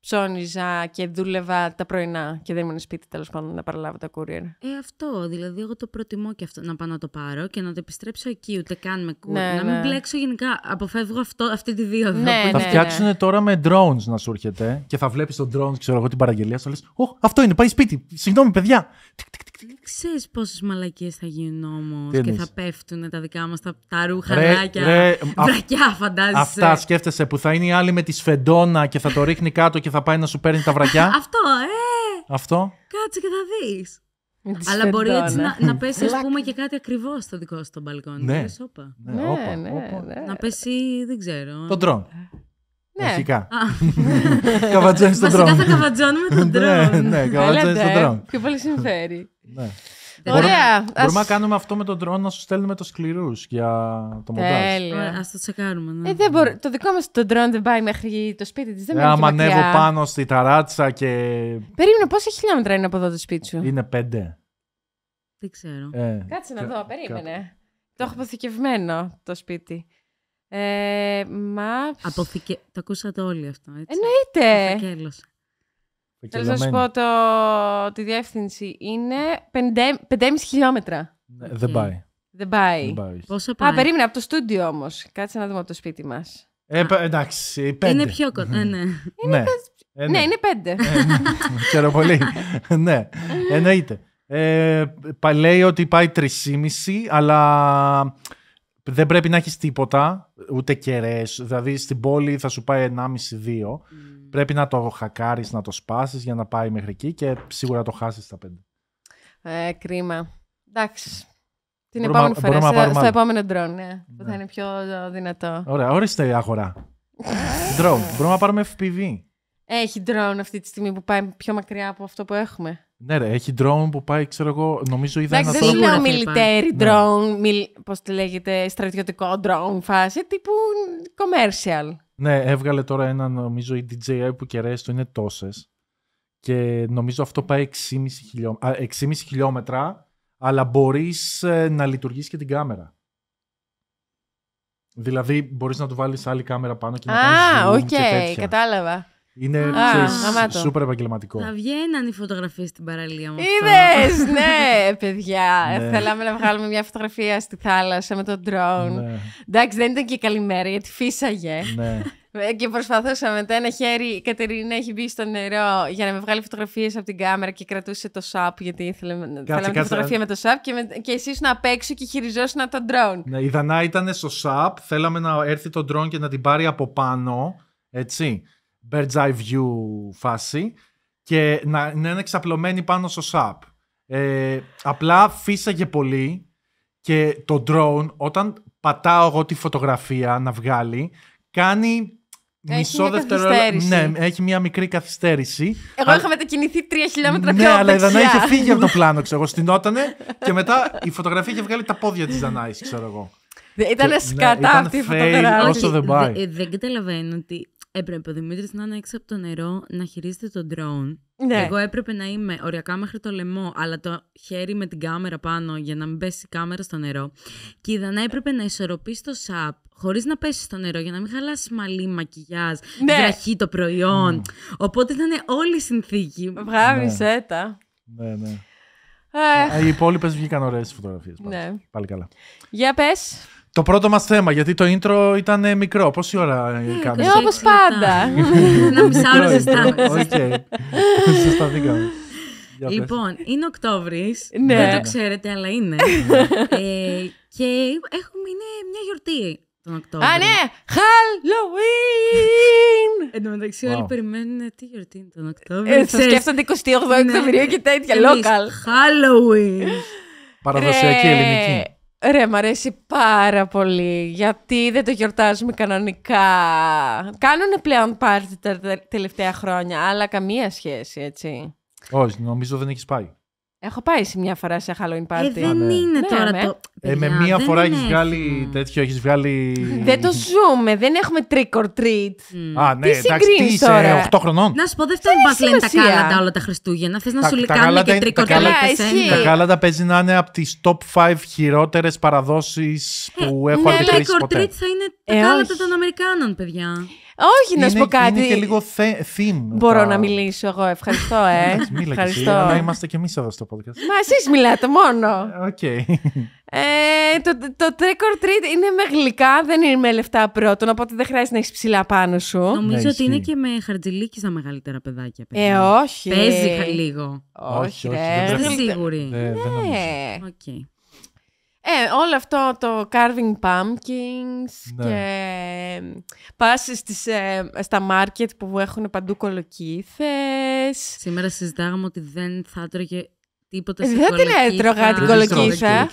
ψώνιζα και δούλευα τα πρωινά και δεν ήμουν σπίτι τέλος πάντων να παραλάβω τα courier. Ε, αυτό. Δηλαδή, εγώ το προτιμώ και αυτό να πάω να το πάρω και να το επιστρέψω εκεί, ούτε καν με courier. Ναι, να μην ναι. μπλέξω γενικά. Αποφεύγω αυτό, αυτή τη δύο. Ναι, ναι, θα ναι. φτιάξουν τώρα με drones να σου έρχεται και θα βλέπεις τον drones, ξέρω εγώ την παραγγελία, σου λε: αυτό είναι, πάει σπίτι. Συγγνώμη, παιδιά. τικ, τικ, δεν ξέρεις πόσες μαλακίες θα γίνουν όμως και θα πέφτουν τα δικά μας τα, τα ρούχα, βρακιά, φαντάζεσαι. Αυτά σκέφτεσαι που θα είναι η άλλη με τη σφεντόνα και θα το ρίχνει κάτω και θα πάει να σου παίρνει τα βρακιά. Αυτό, ε! Αυτό. Κάτσε και θα δεις. Αλλά μπορεί έτσι να, να πέσει, ας πούμε, και κάτι ακριβώς στο δικό σου τον μπαλκόνι. Ναι. Ναι, ναι, ναι, ναι, Να πέσει, δεν ξέρω. Τον τρόν. Ε. Ναι. ναι. Αρχικά. καβατζώνεις τον τρόν. Φυσικά θα καβατζώνουμε τον ναι, τρόν. ναι, ναι, καβατζώνεις τον ε. τρόν. Πιο πολύ συμφέρει. Ναι. Ωραία. Μπορούμε, να κάνουμε αυτό με τον drone να σου στέλνουμε το σκληρούς για το μοντάζ. Τέλεια. Ας το τσεκάρουμε. Ναι. Ε, το δικό μας το drone δεν πάει μέχρι το σπίτι της. Δεν ε, Άμα ανέβω πάνω στη ταράτσα και. Περίμενε, πόσα χιλιόμετρα είναι από εδώ το σπίτι σου. Είναι πέντε. Δεν ξέρω. Ε, Κάτσε να δω, περίμενε. Το έχω αποθηκευμένο το σπίτι. Ε, Το ακούσατε όλοι αυτό, έτσι. Εννοείται. Θέλω να σου πω το, τη διεύθυνση είναι 5,5 χιλιόμετρα. Ναι, δεν πάει. Δεν πάει. Πόσο πάει. Α, περίμενα από το στούντιο όμως. Κάτσε να δούμε από το σπίτι μας. Ε, εντάξει, ε, πέντε. Είναι πιο κοντά. ναι. Είναι ναι. ε, ναι. ναι, είναι πέντε. Ε, ναι. Ξέρω πολύ. ναι, εννοείται. Ε, λέει ότι πάει 3,5, αλλά δεν πρέπει να έχεις τίποτα, ούτε κεραίες. Δηλαδή στην πόλη θα σου πάει ενάμισι-δύο. Mm. Πρέπει να το χακάρεις, να το σπάσεις για να πάει μέχρι εκεί και σίγουρα το χάσεις τα πέντε. Ε, κρίμα. Εντάξει. Την επόμενη φορά, στο, στο, επόμενο drone, ναι, που θα ναι. είναι πιο δυνατό. Ωραία, ορίστε η αγορά. drone. Μπορούμε να πάρουμε FPV. Έχει drone αυτή τη στιγμή που πάει πιο μακριά από αυτό που έχουμε. Ναι, ρε, έχει drone που πάει, ξέρω εγώ, νομίζω είδα ένα Δεν military ναι. drone, πώς τη λέγεται, στρατιωτικό drone φάση, τύπου commercial. Ναι, έβγαλε τώρα ένα νομίζω η DJI που κεραίες του είναι τόσες. Και νομίζω αυτό πάει 6,5 χιλιόμετρα, χιλιόμετρα αλλά μπορείς ε, να λειτουργήσει και την κάμερα. Δηλαδή μπορείς να του βάλεις άλλη κάμερα πάνω και να Α, κάνεις okay, κατάλαβα. Είναι σούπερ επαγγελματικό. Θα βγαίναν οι φωτογραφίε στην παραλία μου. Είδες! ναι, παιδιά. Ναι. Θέλαμε να βγάλουμε μια φωτογραφία στη θάλασσα με τον drone. Ναι. Εντάξει, δεν ήταν και καλημέρα γιατί φύσαγε. Ναι. Ε, και προσπαθούσα με ένα χέρι. Η Κατερίνα έχει μπει στο νερό για να με βγάλει φωτογραφίες από την κάμερα και κρατούσε το σαπ. Γιατί ήθελε να τη φωτογραφία με το σαπ και, και εσύ να απ' έξω και χειριζόσουν τον drone. Ναι, η Δανά ήταν στο σαπ. Θέλαμε να έρθει το drone και να την πάρει από πάνω. Έτσι bird's eye view φάση και να, είναι εξαπλωμένη πάνω στο σαπ. Ε, απλά φύσαγε πολύ και το drone όταν πατάω εγώ τη φωτογραφία να βγάλει κάνει μισό δευτερόλεπτο. Ναι, έχει μια μικρή καθυστέρηση. Εγώ είχα μετακινηθεί τρία χιλιόμετρα ναι, πιο Ναι, αλλά η Δανάη είχε φύγει από το πλάνο, ξέρω εγώ. Στηνότανε και μετά η φωτογραφία είχε βγάλει τα πόδια της Δανάης, ξέρω εγώ. Ήταν ναι, σκατά αυτή η φωτογραφία. Ε, δεν καταλαβαίνω ότι έπρεπε ο Δημήτρης να είναι έξω από το νερό να χειρίζεται τον drone. Ναι. Εγώ έπρεπε να είμαι οριακά μέχρι το λαιμό, αλλά το χέρι με την κάμερα πάνω για να μην πέσει η κάμερα στο νερό. Και είδα να έπρεπε να ισορροπεί το σαπ χωρίς να πέσει στο νερό για να μην χαλάσει μαλλί, μακιγιάζ, ναι. το προϊόν. Ναι. Οπότε ήταν όλη η συνθήκη. Βράβησε ναι. τα. Ναι, ναι. Ε, οι υπόλοιπες βγήκαν ωραίες φωτογραφίες. Ναι. Πάλι καλά. Για πες το πρώτο μας θέμα, γιατί το intro ήταν ε, μικρό. Πόση ώρα ε, ε, κάνεις. Ε, όπως πάντα. Ένα μισάωρο ζεστά. Οκ. Λοιπόν, είναι Οκτώβρης. Ναι. Δεν το ξέρετε, αλλά είναι. Ναι. και έχουμε, είναι μια γιορτή τον Οκτώβριο. Α, ναι! Halloween! Εν τω μεταξύ, όλοι περιμένουν τι γιορτή είναι τον Οκτώβριο. θα σκέφτονται 28 Οκτωβρίου ναι. και τέτοια. Local. Halloween. Παραδοσιακή ελληνική. Ρε, μ' αρέσει πάρα πολύ. Γιατί δεν το γιορτάζουμε κανονικά. Κάνουν πλέον πάρτι τα τελευταία χρόνια, αλλά καμία σχέση, έτσι. Όχι, νομίζω δεν έχεις πάει. Έχω πάει σε μια φορά σε Halloween ε, party. Ε, δεν ναι. είναι ναι, τώρα με. το. Ε, με μια δεν φορά έχεις βγάλει τέτοιο, έχεις βγάλει. Δεν το ζούμε, δεν έχουμε trick or treat. Mm. Α, ναι, τι εντάξει, τι είσαι 8 χρονών. Να σου πω, δεν φτάνει λένε τα κάλατα όλα τα Χριστούγεννα. Θες να σου λικάνουν και trick or treat. Ε. Τα κάλατα παίζει να είναι από τις top 5 χειρότερες παραδόσεις ε, που έχω ναι, αντικρίσει. Το trick or treat θα είναι τα κάλατα των Αμερικάνων, παιδιά. Όχι, να σου πω κάτι. Είναι και λίγο theme. Μπορώ να μιλήσω εγώ. Ευχαριστώ, ε. Μίλα και εσύ, αλλά είμαστε και εμείς εδώ στο podcast. Μα εσείς μιλάτε μόνο. Okay. Ε, το, το trick or treat είναι με γλυκά, δεν είναι με λεφτά πρώτον, οπότε δεν χρειάζεται να έχεις ψηλά πάνω σου. Νομίζω ναι, ότι είναι και με χαρτζηλίκη στα μεγαλύτερα παιδάκια. Παιδιά. Ε, όχι. Παίζει λίγο. Όχι, όχι, όχι, δεν, ναι, δεν, ε, όλο αυτό το carving pumpkins ναι. και πας στις, ε, στα market που έχουν παντού κολοκύθες. Σήμερα συζητάγαμε ότι δεν θα έτρωγε τίποτα ε, σε δεν κολοκύθα. Δεν την έτρωγα την κολοκύθα.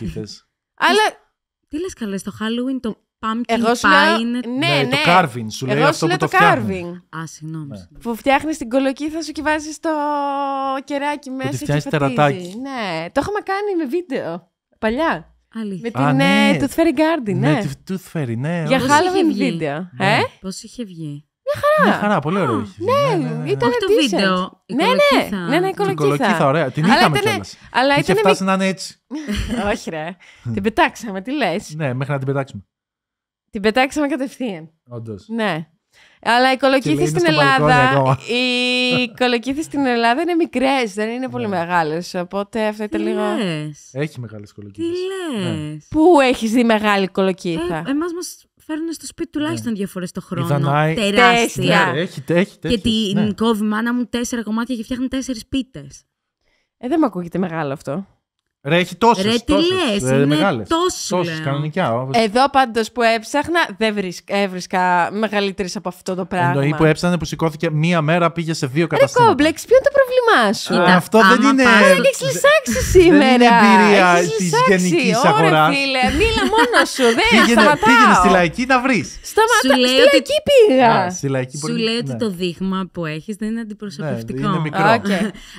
Αλλά... Τι λες καλά στο Halloween το pumpkin Εγώ σου λέω... pie είναι... Ναι, ναι, το ναι. carving σου λέει αυτό που το, το carving. Α, συγγνώμη. Ναι. Που φτιάχνεις την κολοκύθα σου και βάζεις το κεράκι μέσα και φατίζει. Ναι, το έχουμε κάνει με βίντεο παλιά. Αλήθεια. Με την Α, ναι. Ε, Tooth Fairy Garden, ναι. Με ναι. την Tooth Fairy, ναι. Για Halloween βίντεο. Ναι. Ε? Πώς είχε βγει. Μια χαρά. Μια χαρά, πολύ ωραίο. Ναι, ήταν το βίντεο. Ναι, ναι, ναι, ναι, ναι. κολοκύθα. ωραία. Την είχαμε κιόλας. Αλλά είχε φτάσει να είναι έτσι. Όχι, ρε. Την πετάξαμε, τι λες. Ναι, μέχρι να την πετάξουμε. Την πετάξαμε κατευθείαν. Όντως. Ναι. Αλλά οι κολοκύθες στην Ελλάδα. Οι κολοκύθε στην Ελλάδα είναι μικρές, δεν είναι πολύ ναι. μεγάλες. Οπότε αυτό ήταν λίγο. Έχει μεγάλες κολοκύθες. Τι ναι. λες. Πού έχεις δει μεγάλη κολοκύθα. Ε, Εμάς μας φέρνουν στο σπίτι τουλάχιστον ναι. δύο φορές το χρόνο. Τεράστια. έχει, έχει, και την κόβει μάνα μου τέσσερα κομμάτια και φτιάχνει τέσσερις πίτες. Ε, δεν μου ακούγεται μεγάλο αυτό. Ρε, έχει τόσες. Ρε, τι λε, είναι τόσε. κανονικά. Εδώ πάντως που έψαχνα, δεν βρίσκα, έβρισκα μεγαλύτερες από αυτό το πράγμα. Εννοεί που έψαχνε που σηκώθηκε μία μέρα, πήγε σε δύο καταστήματα. Ρε, κόμπλεξ, ποιο είναι το πρόβλημά σου. Είναι αυτό δεν είναι. Δεν και έχει λυσάξει σήμερα. Δεν είναι εμπειρία τη γενική αγοράς. φίλε, μίλα μόνος σου. Δεν σταματάω. Πήγαινε στη λαϊκή να βρεις. Σταματάω. Στη λαϊκή πήγα. Σου λέει ότι ναι. το δείγμα που έχεις δεν είναι ναι, αντιπροσωπευτικό. Είναι μικρό.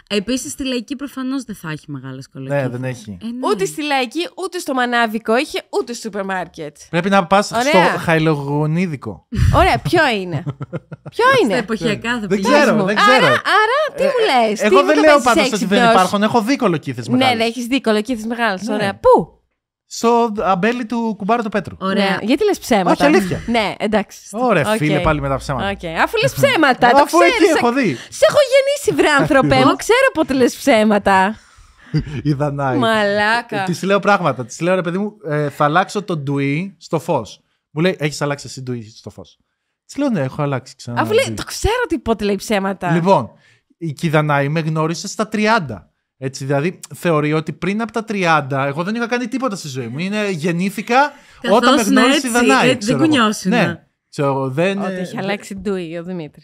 Επίσης στη λαϊκή προφανώς δεν θα έχει μεγάλες κολοκύθε. Ναι, ε, ναι. Ούτε στη λαϊκή, ούτε στο μανάβικο είχε, ούτε στο σούπερ μάρκετ. Πρέπει να πας στο χαϊλογονίδικο. Ωραία, ποιο είναι. ποιο είναι. Σε εποχιακά Δεν ξέρω, δεν ξέρω. Άρα, τι ε, μου ε, λες. Εγώ δεν λέω πάντω ότι δεν υπάρχουν. Έχω δίκολο κήθε μεγάλε. Ναι, ναι έχεις δίκολο κήθε μεγάλε. Ναι. Ωραία. Πού? Στο αμπέλι του κουμπάρου του Πέτρου. Ωραία. Γιατί λες ψέματα. Όχι, αλήθεια. ναι, εντάξει. Ωραία, okay. φίλε, πάλι με τα ψέματα. Okay. Αφού λες ψέματα. Αφού εκεί έχω δει. Σε έχω γεννήσει, βρε άνθρωπε μου, ξέρω πότε λες ψέματα η Δανάη. Μαλάκα. Της λέω πράγματα. Της λέω ρε παιδί μου, ε, θα αλλάξω το ντουί στο φως. Μου λέει, έχεις αλλάξει εσύ ντουί στο φως. Της λέω, ναι, έχω αλλάξει ξανά. Αφού λέει, το ξέρω ότι πότε λέει ψέματα. Λοιπόν, η Δανάη με γνώρισε στα 30. Έτσι, δηλαδή θεωρεί ότι πριν από τα 30, εγώ δεν είχα κάνει τίποτα στη ζωή μου. Είναι, γεννήθηκα όταν με γνώρισε η ναι, Δανάη. Ε, δεν κουνιώσουν. Ναι. ναι. Ξέρω, δεν... Ότι έχει ε, αλλάξει ντουί ο Δημήτρης.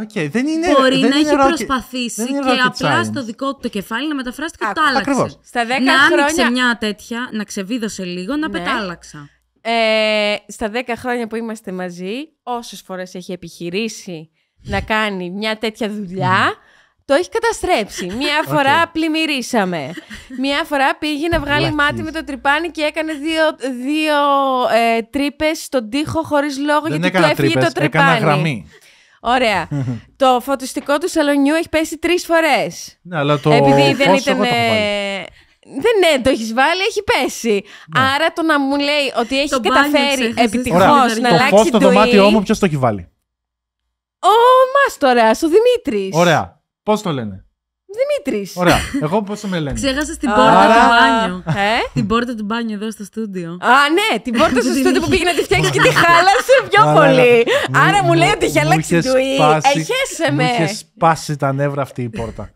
Okay, δεν είναι, Μπορεί να έχει προσπαθήσει και απλά στο δικό του το κεφάλι να μεταφράσει και το άλλαξε. Ακριβώς. Στα 10 να χρόνια... μια τέτοια, να ξεβίδωσε λίγο, να ναι. πετάλαξα. Ε, στα 10 χρόνια που είμαστε μαζί, όσες φορές έχει επιχειρήσει να κάνει μια τέτοια δουλειά το έχει καταστρέψει. Μία φορά πλημμυρίσαμε. Μία φορά πήγε να βγάλει μάτι με το τρυπάνι και έκανε δύο, δύο ε, τρύπες στον τοίχο χωρίς λόγο Δεν γιατί του έφυγε το τρυπάνι. Έκανα Ωραία. το φωτιστικό του σαλονιού έχει πέσει τρεις φορές. Ναι, αλλά το Επειδή δεν ήταν. Ε, δεν ναι, το έχεις βάλει, έχει πέσει. Ναι. Άρα το να μου λέει ότι έχει καταφέρει επιτυχώ να το αλλάξει. Το φως στο δωμάτιό μου, ποιος το έχει βάλει. Ο Μάστορα, ο Δημήτρης. Ωραία. Πώς το λένε. Δημήτρης. Ωραία. Εγώ πώς με λένε. Ξέχασα την πόρτα του μπάνιου. Ε? Την πόρτα του μπάνιου εδώ στο στούντιο. Α, ναι, την πόρτα στο στούντιο που πήγε να τη φτιάξει και τη χάλασε πιο πολύ. Άρα μου λέει ότι έχει αλλάξει ή. Εχέσε ε, με. είχε σπάσει τα νεύρα αυτή η πόρτα.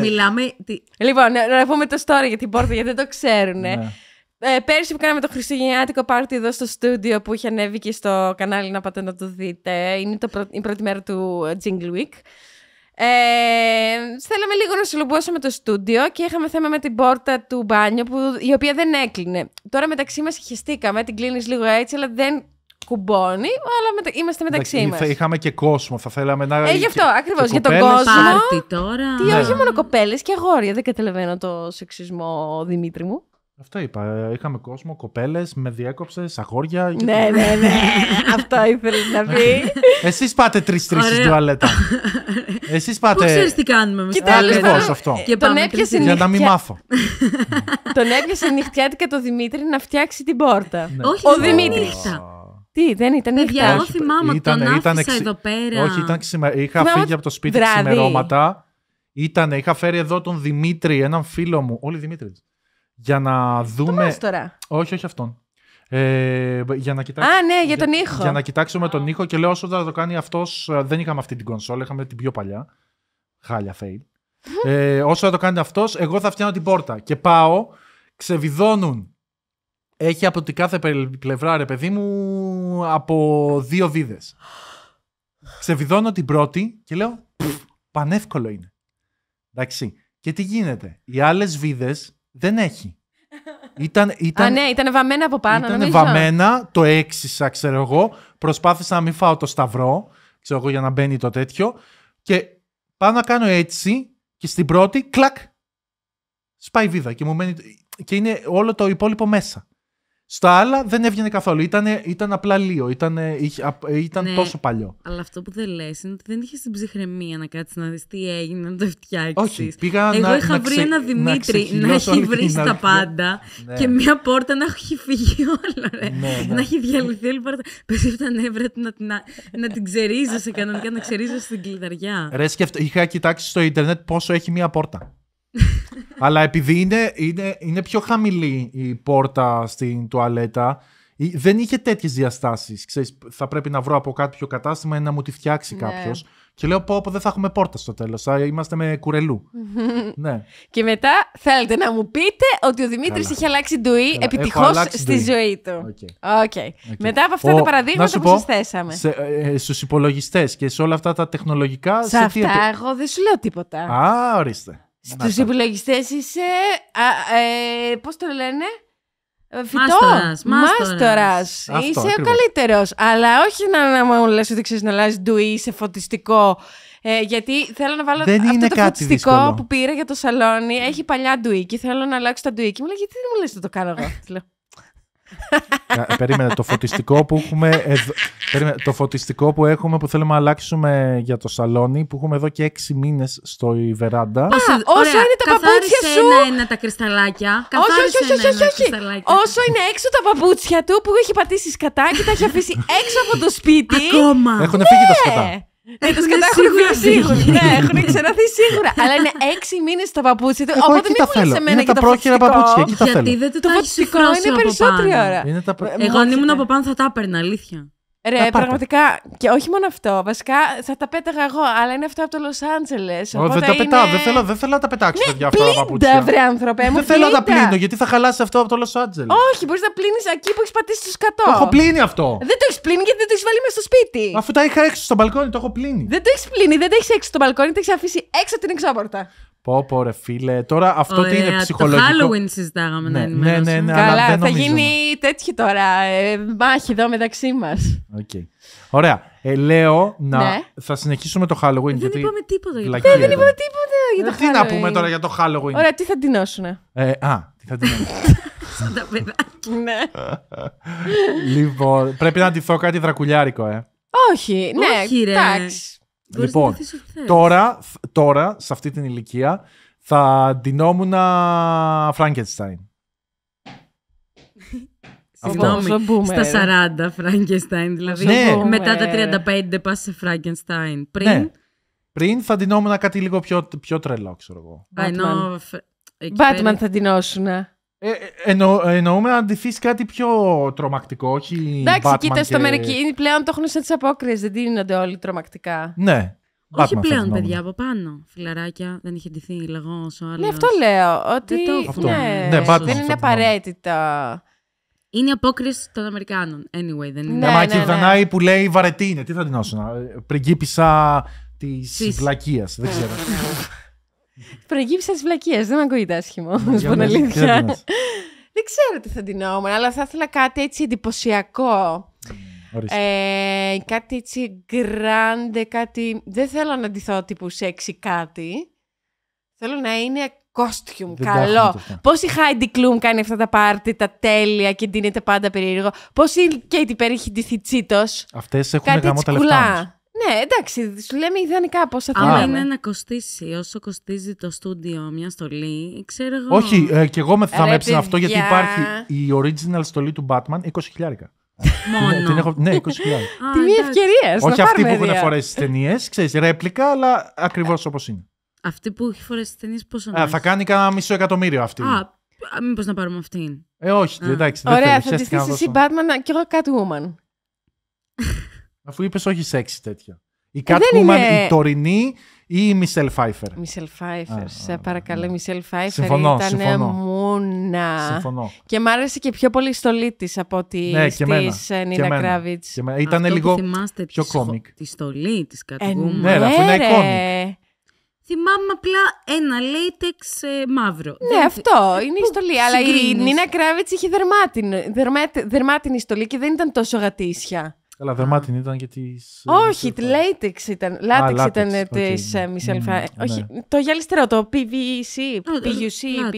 Μιλάμε. Λοιπόν, να πούμε το story για την πόρτα γιατί δεν το ξέρουν. Ναι. Ε, πέρυσι που κάναμε το χριστουγεννιάτικο πάρτι εδώ στο στούντιο που είχε ανέβει και στο κανάλι να πάτε να το δείτε. Είναι το, η πρώτη μέρα του Jingle Week. Ε, θέλαμε λίγο να με το στούντιο και είχαμε θέμα με την πόρτα του μπάνιου, που, η οποία δεν έκλεινε. Τώρα μεταξύ μας χεστήκαμε, την κλείνεις λίγο έτσι, αλλά δεν κουμπώνει, αλλά μετα... είμαστε μεταξύ μας. Είχαμε και κόσμο, θα θέλαμε να. Ε, γι' αυτό ακριβώ. Για τον κόσμο. Πάρτι Τι, όχι ναι. μόνο κοπέλες και αγόρια. Δεν καταλαβαίνω το σεξισμό, Δημήτρη μου. Αυτό είπα. Είχαμε κόσμο, κοπέλες, με διέκοψε, αγόρια. Ναι, ναι, ναι, ναι. Αυτό ήθελες να πει. Εσείς πάτε τρει-τρει στην τουαλέτα. Εσείς πάτε. ξέρεις τι κάνουμε με Ακριβώς αυτό. Και τον Για να μην μάθω. Τον έπιασε και το Δημήτρη να φτιάξει την πόρτα. Ναι. Όχι, ο Δημήτρη. Τι, δεν ήταν νύχτα. Εγώ θυμάμαι τον άφησα εδώ πέρα. Όχι, ήταν είχα φύγει από το σπίτι ξημερώματα. Ήτανε, είχα φέρει εδώ τον Δημήτρη, έναν φίλο μου. Όλοι Δημήτρης για να δούμε. τώρα. Όχι, όχι αυτόν. Ε, για να κοιτάξω... Α, ναι, για τον ήχο. Για, να κοιτάξουμε τον ήχο και λέω όσο θα το κάνει αυτός. Ε, δεν είχαμε αυτή την κονσόλα, είχαμε την πιο παλιά. Χάλια, fail. ε, όσο θα το κάνει αυτός, εγώ θα φτιάχνω την πόρτα. Και πάω, ξεβιδώνουν. Έχει από την κάθε πλευρά, ρε παιδί μου, από δύο βίδες. Ξεβιδώνω την πρώτη και λέω πανεύκολο είναι. Εντάξει. Και τι γίνεται. Οι άλλες βίδες δεν έχει. Ήταν, ήταν, Α, ναι, ήταν βαμμένα από πάνω. Ήταν νομίζω. βαμμένα, το έξισα, ξέρω εγώ. Προσπάθησα να μην φάω το σταυρό, ξέρω εγώ, για να μπαίνει το τέτοιο. Και πάω να κάνω έτσι και στην πρώτη, κλακ, σπάει βίδα και, μου μένει, και είναι όλο το υπόλοιπο μέσα. Στα άλλα δεν έβγαινε καθόλου. Ήτανε, ήταν απλά λίγο. ήταν ναι, τόσο παλιό. Αλλά αυτό που δεν λες είναι ότι δεν είχες την ψυχραιμία να κάτσεις να δεις τι έγινε, να το φτιάξεις. Όχι, πήγα Εγώ να, είχα να βρει ξε... ένα Δημήτρη να, να έχει βρει τα πάντα ναι. και μια πόρτα να έχει φύγει όλα. Ρε. Ναι, να έχει διαλυθεί όλη η πόρτα. Πες τα να, να, να την ξερίζεσαι κανονικά, να ξερίζεσαι την κλειδαριά. Ρε, είχα κοιτάξει στο Ιντερνετ πόσο έχει μια πόρτα. Αλλά επειδή είναι, είναι, πιο χαμηλή η πόρτα στην τουαλέτα, δεν είχε τέτοιες διαστάσεις. Θα πρέπει να βρω από κάποιο κατάστημα ή να μου τη φτιάξει ναι. κάποιος. Και λέω: Πω, δεν θα έχουμε πόρτα στο τέλος. είμαστε με κουρελού. ναι. Και μετά θέλετε να μου πείτε ότι ο Δημήτρης είχε αλλάξει ντουή επιτυχώ στη ζωή του. Okay. Okay. Μετά από αυτά ο, τα παραδείγματα που σας θέσαμε. ε, Στους υπολογιστές και σε όλα αυτά τα τεχνολογικά. Σε, αυτά, τι... εγώ δεν σου λέω τίποτα. Α, ορίστε. Στους υπολογιστές είσαι. Ε, Πώς το λένε, ε, Φυτό. Μάστορας. Είσαι ο καλύτερος. Αλλά όχι να, μου λες ότι ξέρεις να αλλάζεις ντουί, είσαι φωτιστικό. Ε, γιατί θέλω να βάλω Δεν αυτό είναι το φωτιστικό που πήρα για το σαλόνι. Έχει παλιά ντουί και θέλω να αλλάξω τα ντουί. Και μου λέει, Γιατί δεν μου λες να το κάνω εγώ. Ε, ε, περίμενε, το φωτιστικό που έχουμε εδώ, περίμενε, το φωτιστικό που έχουμε που θέλουμε να αλλάξουμε για το σαλόνι που έχουμε εδώ και έξι μήνες στο η βεράντα. Όσο, είναι τα παπούτσια σου... Ένα, ένα τα κρυσταλάκια. Όχι, όχι, όχι, όχι, όχι. Όσο είναι έξω τα παπούτσια του που έχει πατήσει σκατά και τα έχει αφήσει έξω από το σπίτι. Ακόμα. Έχουν φύγει τα σκατά. Ναι. Δεν του έχουν σίγουρα. ναι, έχουν ξεραθεί σίγουρα. Αλλά είναι έξι μήνες τα παπούτσι. Οπότε μην μου σε μένα και τα πρόχειρα παπούτσια. Γιατί δεν το φωτιστικό είναι περισσότερη ώρα. Εγώ αν ήμουν από πάνω θα τα έπαιρνα, αλήθεια. Ρε, πραγματικά. Και όχι μόνο αυτό. Βασικά θα τα πέταγα εγώ, αλλά είναι αυτό από το Λο Άντζελε. Δεν τα πετάω. Δεν θέλω, δεν θέλω να τα πετάξω, ναι, παιδιά, αυτά τα παπούτσια. Βρε, άνθρωπε, μου, δεν θέλω να τα πλύνω, γιατί θα χαλάσει αυτό από το Λο Άντζελε. Όχι, μπορείς να πλύνεις εκεί που έχεις πατήσει του σκατό. Το έχω πλύνει αυτό. Δεν το έχεις πλύνει γιατί δεν το έχεις βάλει μέσα στο σπίτι. Αφού τα είχα έξω στο μπαλκόνι, το έχω πλύνει. Δεν το έχεις πλύνει, δεν το έχεις έξω στο μπαλκόνι, το έχεις αφήσει έξω την εξόπορτα. Πω, πω, ρε φίλε. Τώρα αυτό Ωραία, τι είναι ε, ψυχολογικό. Το Halloween συζητάγαμε ναι, να ενημερώσουμε. Ναι, ναι, ναι, Καλά, αλλά δεν θα γίνει τέτοιο τώρα. Ε, μάχη εδώ μεταξύ μας. Okay. Ωραία. Ε, λέω να ναι. θα συνεχίσουμε το Halloween. Ε, δεν γιατί... είπαμε τίποτα για το Halloween. Ε, δεν είπαμε τίποτα για το Halloween. Τι να πούμε τώρα για το Halloween. Ωραία, τι θα τεινώσουν. Ε, α, τι θα τεινώσουν. Σαν τα παιδάκια. Ναι. λοιπόν, πρέπει να ντυθώ κάτι δρακουλιάρικο, ε. Όχι, ναι, Λοιπόν, τώρα, τώρα, σε αυτή την ηλικία, θα ντυνόμουν Φράγκενστάιν. Συγγνώμη, στα 40 Φράγκενστάιν, δηλαδή ναι. μετά τα 35 πας σε ναι. Πριν... Ναι. Πριν θα ντυνόμουν κάτι λίγο πιο, πιο τρελό, ξέρω εγώ. Batman, Batman θα ντυνόσουν. Ε, ε, εννο, εννοούμε να αντιθεί κάτι πιο τρομακτικό, όχι. Εντάξει, κοίτα, στο και... πλέον το έχουν σαν τις απόκριες. Δεν δίνονται όλοι τρομακτικά. Ναι. Όχι πλέον, παιδιά, από πάνω. Φιλαράκια, δεν είχε ντυθεί λαγός ο άλλο. Ναι, αυτό λέω. Ότι δεν αυτό. Ναι, ναι, δεν είναι απαραίτητα. Είναι η απόκριση των Αμερικάνων. Anyway, δεν είναι. Ναι, Μα και η Δανάη που λέει βαρετή είναι. Τι θα την ώσουν, τη βλακείας. Δεν ξέρω. Προγύψα τη βλακίες. Δεν με ακούγεται άσχημο Δεν ξέρω τι θα την αλλά θα ήθελα κάτι έτσι εντυπωσιακό. Ε, κάτι έτσι γκράντε, κάτι... Δεν θέλω να ντυθώ τύπου σεξι κάτι. Θέλω να είναι κόστιουμ, καλό. Πώς η Κέιτ Υπέρ έχει κάνει αυτά τα πάρτι, τα τέλεια και ντύνεται πάντα περίεργο. Πώς η Katy Perry έχει ντυθεί τσίτος. Αυτές έχουν γάμο τα λεφτά. Ναι, εντάξει, σου λέμε ιδανικά πόσα θα Αν είναι να κοστίσει όσο κοστίζει το στούντιο μια στολή, ξέρω εγώ. Όχι, ε, και εγώ με θα με έψηνα αυτό γιατί υπάρχει η original στολή του Batman 20.000. Μόνο. Ναι, την έχω, ναι, 20.000. Την μία ευκαιρία. Όχι αυτή που έχουν φορέσει τις ταινίες, ξέρεις, ρέπλικα, αλλά ακριβώς όπως είναι. Αυτή που έχει φορέσει ταινίες, πόσο ε, να. Θα κάνει κανένα μισό εκατομμύριο αυτή. Α, μήπως να πάρουμε αυτήν. Ε, όχι, εντάξει. Ωραία, θα τη στήσει η Batman και εγώ Catwoman. Αφού είπες όχι σεξ τέτοια. Η ε, Κούμαν, είναι... η τωρινή ή η Μισελ Φάιφερ. Μισελ Φάιφερ, σε παρακαλώ. Η Μισελ Φάιφερ ήταν μούνα. Συμφωνώ. Και μ' άρεσε και πιο πολύ η στολή της από ότι ναι, τη Νίνα Κράβιτ. Ήταν λίγο θυμάστε, πιο κόμικ. Τη στολή της Κούμαν. Ε, ναι, αφού είναι κόμικ. Ναι, Θυμάμαι απλά ένα λέιτεξ ε, μαύρο. Ναι, δεν... αυτό είναι η στολή. Αλλά η Νίνα Κράβιτ είχε δερμάτινη, δερμάτινη στολή και δεν ήταν τόσο γατήσια. Καλά, δερμάτινη ήταν και ε, τη. Όχι, της Latex ήταν. λάτεξ ήταν τη Μισελ ναι, ναι, ναι, Όχι, το γυαλιστερό, το PVC, PUC,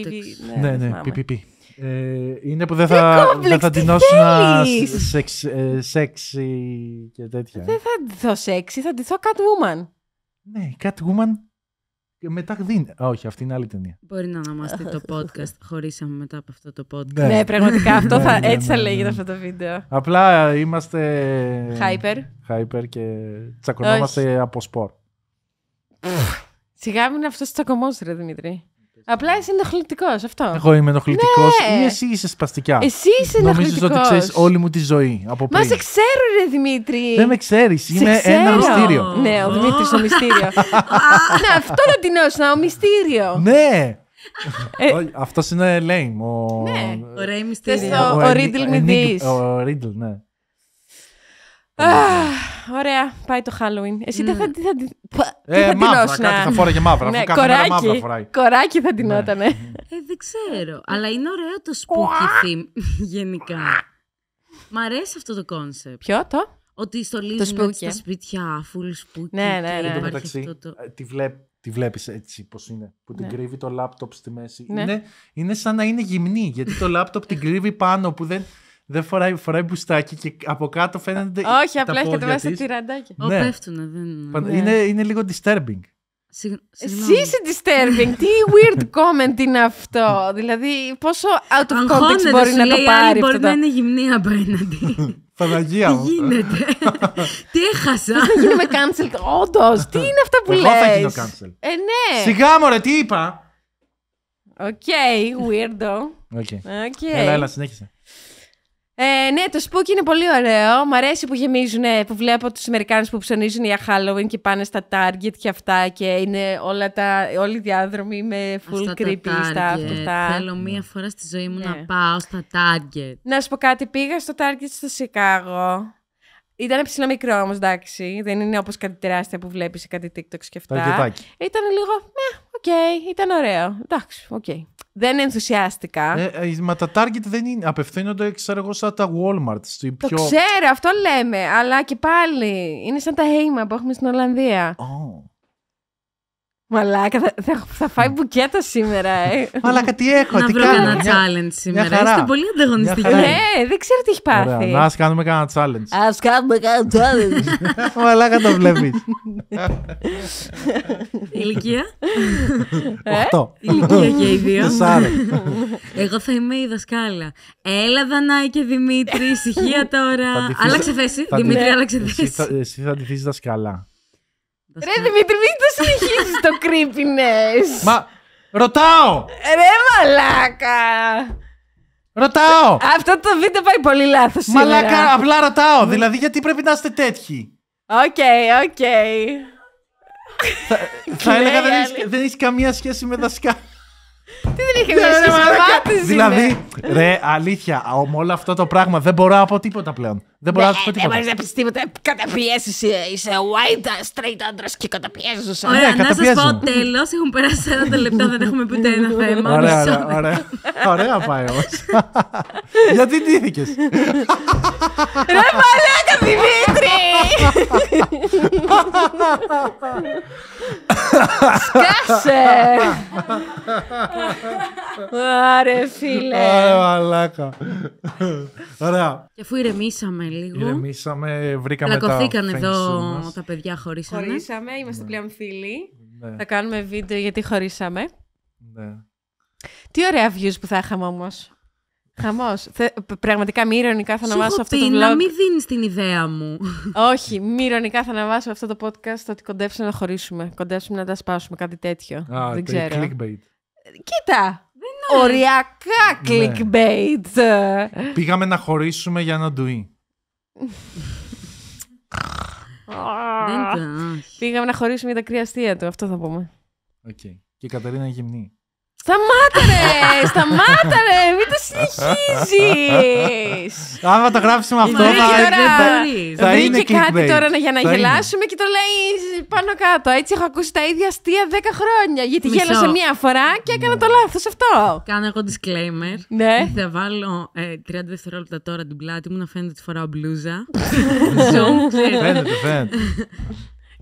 Ναι, ναι, PPP. Ε, είναι που δεν θα, δεν θα την δώσω σεξ, σεξι και τέτοια. Ε. Δεν θα δω σεξι, θα τελείωσαν Catwoman. Ναι, Catwoman μετά δίνει. Όχι, αυτή είναι άλλη ταινία. Μπορεί να ονομάσετε το podcast. Χωρίσαμε μετά από αυτό το podcast. Ναι, ναι πραγματικά ναι, αυτό θα, ναι, έτσι θα λέγεται αυτό το βίντεο. Απλά είμαστε. Hyper. Hyper και τσακωνόμαστε από σπορ. Σιγά μην αυτό τσακωμός, ρε Δημήτρη. Απλά είσαι ενοχλητικός αυτό. Εγώ είμαι ενοχλητικός ναι. ή εσύ είσαι σπαστικιά Εσύ είσαι ενοχλητικό. Νομίζω ότι ξέρεις όλη μου τη ζωή από πριν. Μα σε ξέρω, ρε Δημήτρη. Δεν με ξέρεις. Είμαι ένα μυστήριο. Ναι, ο Δημήτρης ο μυστήριο. ναι, αυτό να την να ο μυστήριο. Ναι. Ε. Αυτός είναι lame. Ναι, ωραία μυστήριο. Ο Ρίτλ Μιδή. Ο Ρίτλ, ναι. Ωραία, πάει το Halloween. Εσύ δεν θα την. να... Ε, θα μαύρα, κάτι θα φόραγε μαύρα. Ναι, κοράκι, κοράκι θα ναι. την Ε, δεν ξέρω. Αλλά είναι ωραίο το spooky theme γενικά. Μ' αρέσει αυτό το κόνσεπτ. Ποιο το? Ότι στολίζουν τα ε. σπίτια, full spooky. Ναι, ναι, ναι. μεταξύ, ε, τη, βλέπ, τη βλέπεις έτσι πως είναι, που την ναι. κρύβει το λάπτοπ στη μέση. Είναι, είναι σαν να είναι γυμνή, γιατί το λάπτοπ την κρύβει πάνω που δεν δεν φοράει, φοράει μπουστάκι και από κάτω φαίνεται Όχι, απλά έχετε τα τυραντάκι. Ναι. Πέφτουνε, δεν... Ναι. Είναι, είναι λίγο disturbing. Συγ... Εσύ είσαι disturbing. Τι weird comment είναι αυτό. Δηλαδή, πόσο out of context μπορεί να το πάρει. Μπορεί να είναι γυμνή απέναντι. Παναγία μου. Τι γίνεται. τι έχασα. Θα γίνει με cancel. Όντως, τι είναι αυτά που λέει. Εγώ θα γίνω cancel. Ε, ναι. Σιγά μωρέ, τι είπα. Οκ, weirdo. Οκ. έλα, συνέχισε. Ε, ναι, το σπούκι είναι πολύ ωραίο. Μ' αρέσει που γεμίζουν, που βλέπω τους Αμερικάνους που ψωνίζουν για Halloween και πάνε στα Target και αυτά και είναι όλα τα, όλοι οι διάδρομοι με full creepy τα stuff αυτά. Θέλω μία φορά στη ζωή μου να ναι. πάω στα Target. Να σου πω κάτι, πήγα στο Target στο Σικάγο ήταν ψηλό μικρό όμως, εντάξει. Δεν είναι όπως κάτι τεράστια που βλέπεις σε κάτι TikTok και αυτά. Ήταν λίγο. Ναι, οκ, ήταν ωραίο. Εντάξει, οκ. Δεν ενθουσιάστηκα. Ε, ε, μα τα Target δεν είναι. Απευθύνονται, ξέρω εγώ, σαν τα Walmart. πιο... Το ξέρω, αυτό λέμε. Αλλά και πάλι είναι σαν τα Heima που έχουμε στην Ολλανδία. Oh. Μαλάκα, θα, θα φάει ναι. μπουκέτα σήμερα. Ε. Μαλάκα, τι έχω, να τι κάνω. Να βρω κανένα challenge σήμερα. Είστε πολύ ανταγωνιστικοί. Ναι, δεν ξέρω τι έχει πάθει. Ωραία, να ας κάνουμε κανένα challenge. Ας κάνουμε κανένα challenge. Μαλάκα το βλέπεις. Ηλικία. Ε, Οχτώ. Ηλικία και οι δύο. Εγώ θα είμαι η δασκάλα. Έλα Δανάη και Δημήτρη, ησυχία τώρα. Άλλαξε θέση. Δημήτρη, άλλαξε θέση. Εσύ θα ντυθείς δασκάλα. Ρε Δημήτρη, μην το συνεχίζεις το creepiness. Μα, ρωτάω. Ρε μαλάκα. Ρωτάω. Αυτό το βίντεο πάει πολύ λάθος. Μαλάκα, απλά ρωτάω. Δηλαδή, γιατί πρέπει να είστε τέτοιοι. Οκ, οκ. Θα έλεγα δεν έχει καμία σχέση με δασικά. Τι δεν είχες καμία σχέση με Δηλαδή, ρε, αλήθεια, με όλο αυτό το πράγμα δεν μπορώ από τίποτα πλέον. Δεν μπορώ να ναι, ε, ε, σου ε, πω τίποτα. Δεν μπορείς να πεις τίποτα. Καταπιέσει, είσαι white, straight άντρας και καταπιέζει Ωραία, ναι, να σας πω τέλος. Έχουν περάσει 40 λεπτά, δεν έχουμε πει ούτε ένα θέμα. Ωραία, ωραία, ωραία. ωραία πάει όμως. Γιατί ντύθηκες. Ρε μαλάκα, Δημήτρη! Σκάσε! Άρε φίλε. Ωραία, μαλάκα. Ωραία. Και αφού ηρεμήσαμε, λίγο. Ηρεμήσαμε, βρήκαμε Τρακωθήκαν τα εδώ τα παιδιά, χωρίσαμε. Χωρίσαμε, είμαστε ναι. πλέον φίλοι. Ναι. Θα κάνουμε βίντεο γιατί χωρίσαμε. Ναι. Τι ωραία views που θα είχαμε όμως. Χαμός. Πραγματικά μη θα αναβάσω αυτό το vlog. Να μην δίνεις την ιδέα μου. Όχι, μη θα αναβάσω αυτό το podcast ότι κοντεύσουμε να χωρίσουμε. Κοντεύσουμε να τα σπάσουμε, κάτι τέτοιο. Α, Δεν ξέρω. Clickbait. Κοίτα! Οριακά ναι. clickbait. Πήγαμε να χωρίσουμε για να ντουί. Πήγαμε να χωρίσουμε για τα κρυαστία του, αυτό θα πούμε. Οκ. Και η Κατερίνα γυμνή. Σταμάτα ρε, σταμάτα ρε, μην το συνεχίζεις. Άμα το γράψουμε αυτό θα, είναι θα είναι κάτι τώρα για να γελάσουμε και το λέει πάνω κάτω. Έτσι έχω ακούσει τα ίδια αστεία 10 χρόνια. Γιατί γέλασα μία φορά και έκανα το λάθος αυτό. Κάνω εγώ disclaimer. Ναι. Θα βάλω 30 ε, δευτερόλεπτα τώρα την πλάτη μου να φαίνεται ότι φοράω μπλούζα. Φαίνεται, φαίνεται.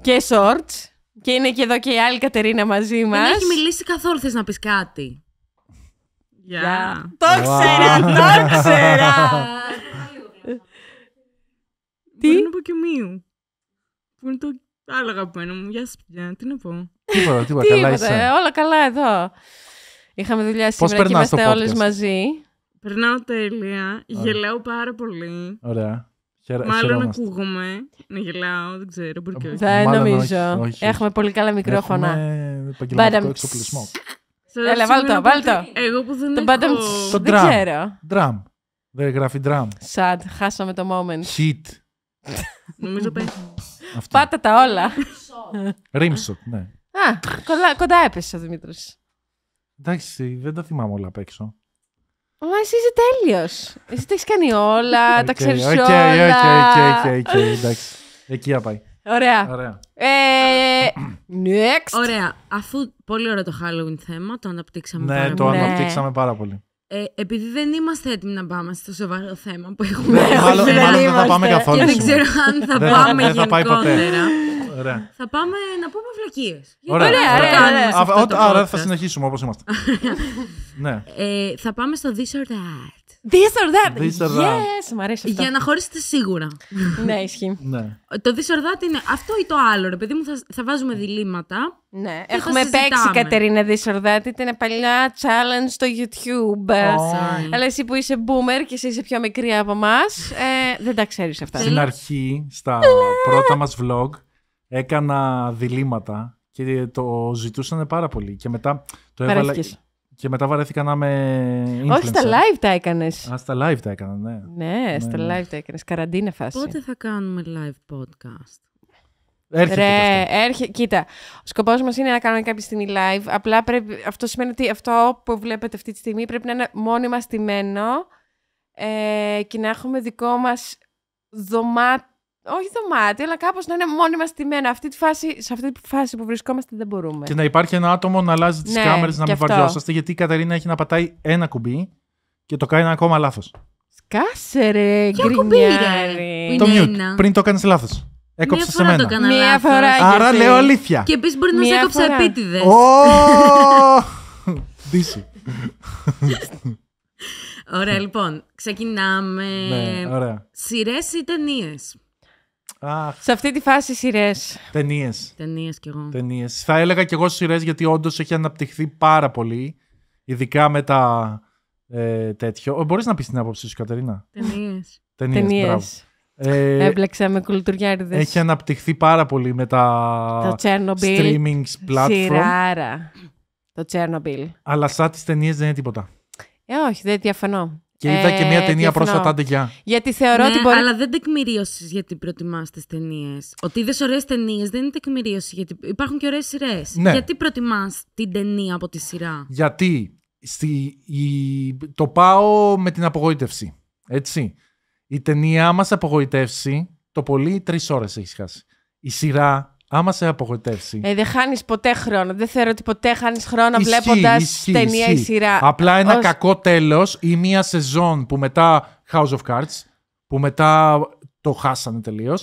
Και shorts. Και είναι και εδώ και η άλλη Κατερίνα μαζί μα. Δεν έχει μιλήσει καθόλου. Θες να πεις κάτι. Γεια. Το ξέρα, το ξέρα. Τι? Μπορεί να πω και μίου. Που είναι το άλλο αγαπημένο μου. Γεια σου παιδιά, τι να πω. Τίποτα, τίποτα, καλά ε, είσαι. Όλα καλά εδώ. Είχαμε δουλειά σήμερα και είμαστε όλες μαζί. Περνάω τέλεια. Γελάω πάρα πολύ. Ωραία. Μάλλον ακούγομαι να γελάω, δεν ξέρω, μπορεί και όχι. Ε, δεν νομίζω. Όχι, όχι. Έχουμε πολύ καλά μικρόφωνα. Έχουμε επαγγελματικό εξοπλισμό. Έλα, βάλ' το. Εγώ που δεν το έχω... Το δεν ξέρω. Drum. Δεν γράφει drum. Sad, χάσαμε το moment. Shit. νομίζω πέφτει. Πάτα τα όλα. Rimshot, ναι. Α, κοντά έπεσε ο Δημήτρης. Εντάξει, δεν τα θυμάμαι όλα απ' έξω. Μα εσύ είσαι τέλειος. Εσύ τα έχεις κάνει όλα, okay, τα ξέρεις okay, όλα. Οκ, οκ, οκ, εντάξει. Εκεί θα πάει. Ωραία. Ωραία. Ε, next. Ωραία. Αφού πολύ ωραίο το Halloween θέμα, το αναπτύξαμε ναι, πάρα πολύ. ναι, το αναπτύξαμε πάρα πολύ. Ε, επειδή δεν είμαστε έτοιμοι να πάμε στο σοβαρό θέμα που ναι, έχουμε. Ναι, μάλλον, δεν θα πάμε καθόλου. Και δεν ξέρω αν θα πάμε γενικότερα. Θα πάμε να πούμε βλακίες. Ωραία, ωραία. Άρα θα συνεχίσουμε όπως είμαστε. ναι. Ε, θα πάμε στο This or That. This or That. Yes, μ' αρέσει αυτό. Για να χωρίσετε σίγουρα. ναι, ισχύει. Ναι. Το This or That είναι αυτό ή το άλλο. Επειδή μου, θα, βάζουμε διλήμματα. Ναι, έχουμε παίξει Κατερίνα this or that. Ήταν παλιά challenge στο YouTube. Αλλά εσύ που είσαι boomer και εσύ είσαι πιο μικρή από εμάς, ε, δεν τα ξέρεις αυτά. Στην αρχή, στα πρώτα μας vlog, έκανα διλήμματα και το ζητούσαν πάρα πολύ. Και μετά το έβαλα. Και μετά βαρέθηκα να με Όχι, στα live τα έκανες. Α, στα live τα έκανα, ναι. Ναι, ναι στα ναι. live τα έκανες. Καραντίνα φάση. Πότε θα κάνουμε live podcast. Έρχεται. Ρε, έρχε, κοίτα. Ο σκοπός μας είναι να κάνουμε κάποια στιγμή live. Απλά πρέπει, αυτό σημαίνει ότι αυτό που βλέπετε αυτή τη στιγμή πρέπει να είναι μόνιμα στημένο ε, και να έχουμε δικό μας δωμάτιο όχι δωμάτιο, αλλά κάπως να είναι μόνιμα στημένα. Αυτή τη φάση, σε αυτή τη φάση που βρισκόμαστε δεν μπορούμε. Και να υπάρχει ένα άτομο να αλλάζει τις ναι, κάμερες να μην βαριόσαστε, γιατί η Καταρίνα έχει να πατάει ένα κουμπί και το κάνει ένα ακόμα λάθος. Σκάσε ρε, γκρινιάρι. Το mute. Πριν το κάνεις λάθος. Έκοψες Μία σε μένα. Το Μία φορά Άρα λέω αλήθεια. Και επίσης μπορεί να σε έκοψε επίτηδε. Δύση. Ωραία, λοιπόν. Ξεκινάμε. Ναι, ή ταινίες. Αχ. Σε αυτή τη φάση σειρές. Ταινίες. Ταινίες κι εγώ. Ταινίες. Θα έλεγα κι εγώ σειρές γιατί όντως έχει αναπτυχθεί πάρα πολύ. Ειδικά με τα ε, τέτοιο. Ε, Μπορείς να πεις την άποψή σου, Κατερίνα. Ταινίες. Ταινίες. Ε, Έμπλεξα με κουλτουριάριδες. Έχει αναπτυχθεί πάρα πολύ με τα streaming platform. Σειράρα. Το Chernobyl. Αλλά σαν τις ταινίες δεν είναι τίποτα. Ε, όχι, δεν διαφωνώ. Και είδα και μια ε, ταινία πρόσφατα άντε Γιατί θεωρώ ναι, ότι Αλλά δεν τεκμηρίωσες γιατί προτιμάς τις ταινίες. Ότι είδες ωραίες ταινίες δεν είναι τεκμηρίωση. Γιατί υπάρχουν και ωραίες σειρές. Ναι. Γιατί προτιμάς την ταινία από τη σειρά. Γιατί στη, το πάω με την απογοήτευση. Έτσι. Η ταινία μας απογοητεύσει το πολύ τρεις ώρες έχει χάσει. Η σειρά Άμα σε απογοητεύσει. Ε, δεν χάνεις ποτέ χρόνο. Δεν θεωρώ ότι ποτέ χάνεις χρόνο βλέποντα ταινία ή σειρά. Απλά ένα κακό τέλος ή μία σεζόν που μετά House of Cards, που μετά το χάσανε τελείως.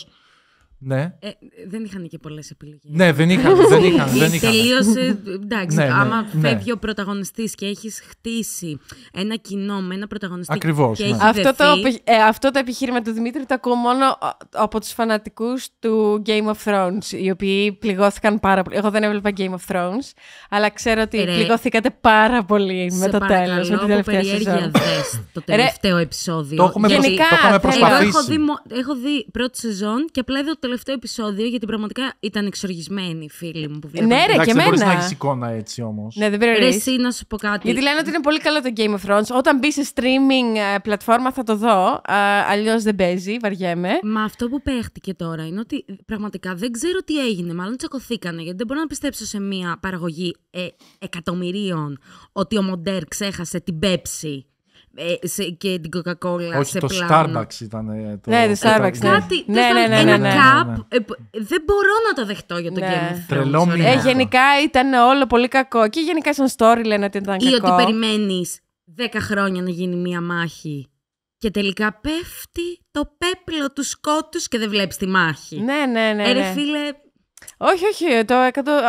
Ναι. Ε, δεν είχαν και πολλές επιλογές. Ναι, δεν είχαν. δεν είχαν, δεν είχαν. Τελείωσε. Εντάξει, ναι, ναι άμα ναι. φεύγει ο πρωταγωνιστής και έχεις χτίσει ένα κοινό με ένα πρωταγωνιστή. Ακριβώς. Ναι. Αυτό, το, ε, αυτό το επιχείρημα του Δημήτρη το ακούω μόνο από τους φανατικούς του Game of Thrones, οι οποίοι πληγώθηκαν πάρα πολύ. Εγώ δεν έβλεπα Game of Thrones, αλλά ξέρω ότι Ρε, πληγώθηκατε πάρα πολύ με το τέλος. Με την τελευταία σεζόν. το τελευταίο επεισόδιο. Το έχουμε, Γενικά, το έχουμε προσπαθήσει. έχω δει, πρώτη σεζόν και απλά τελευταίο επεισόδιο, γιατί πραγματικά ήταν η φίλη μου που ε, βλέπω Ναι, ρε, και μένα. Δεν να έχεις εικόνα έτσι όμως. Ναι, δεν πρέπει Εσύ να σου πω κάτι. Γιατί λένε ότι είναι πολύ καλό το Game of Thrones. Όταν μπει σε streaming ε, πλατφόρμα θα το δω. Αλλιώς δεν παίζει, βαριέμαι. Μα αυτό που παίχτηκε τώρα είναι ότι πραγματικά δεν ξέρω τι έγινε. Μάλλον τσακωθήκανε, γιατί δεν μπορώ να πιστέψω σε μία παραγωγή ε, εκατομμυρίων ότι ο Μοντέρ ξέχασε την Πέψη ε, και την Coca-Cola Όχι, το πλάνο. Starbucks ήταν. Ε, το... Ναι, το Starbucks. Ναι. κάτι, ναι, ναι ναι, ναι, ναι, ναι, ένα καπ. Ε, δεν μπορώ να το δεχτώ για το Game Τρελό Thrones. γενικά ήταν όλο πολύ κακό. Και γενικά σαν story λένε ότι ήταν κακό. Ή ότι περιμένεις 10 χρόνια να γίνει μία μάχη. Και τελικά πέφτει το πέπλο του σκότους και δεν βλέπεις τη μάχη. Ναι, ναι, ναι. ναι. Ε, φίλε, όχι, όχι, το,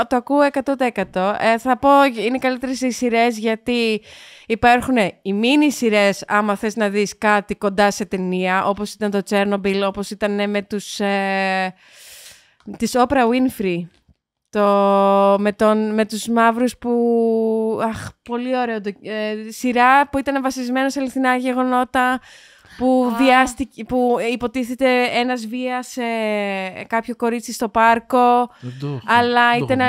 το ακούω 100%. Ε, θα πω, είναι καλύτερες οι σειρές γιατί υπάρχουν οι μίνι σειρές, άμα θες να δεις κάτι κοντά σε ταινία, όπως ήταν το Τσέρνομπιλ, όπως ήταν ναι, με τους. Ε, της Όπρα Winfrey. Το, με, τον, με τους μαύρους που... Αχ, πολύ ωραίο. Το, ε, σειρά που ήταν βασισμένο σε αληθινά γεγονότα που, διάστηκε, που υποτίθεται ένας βίασε κάποιο κορίτσι στο πάρκο, αλλά, δεν ήταν, ε,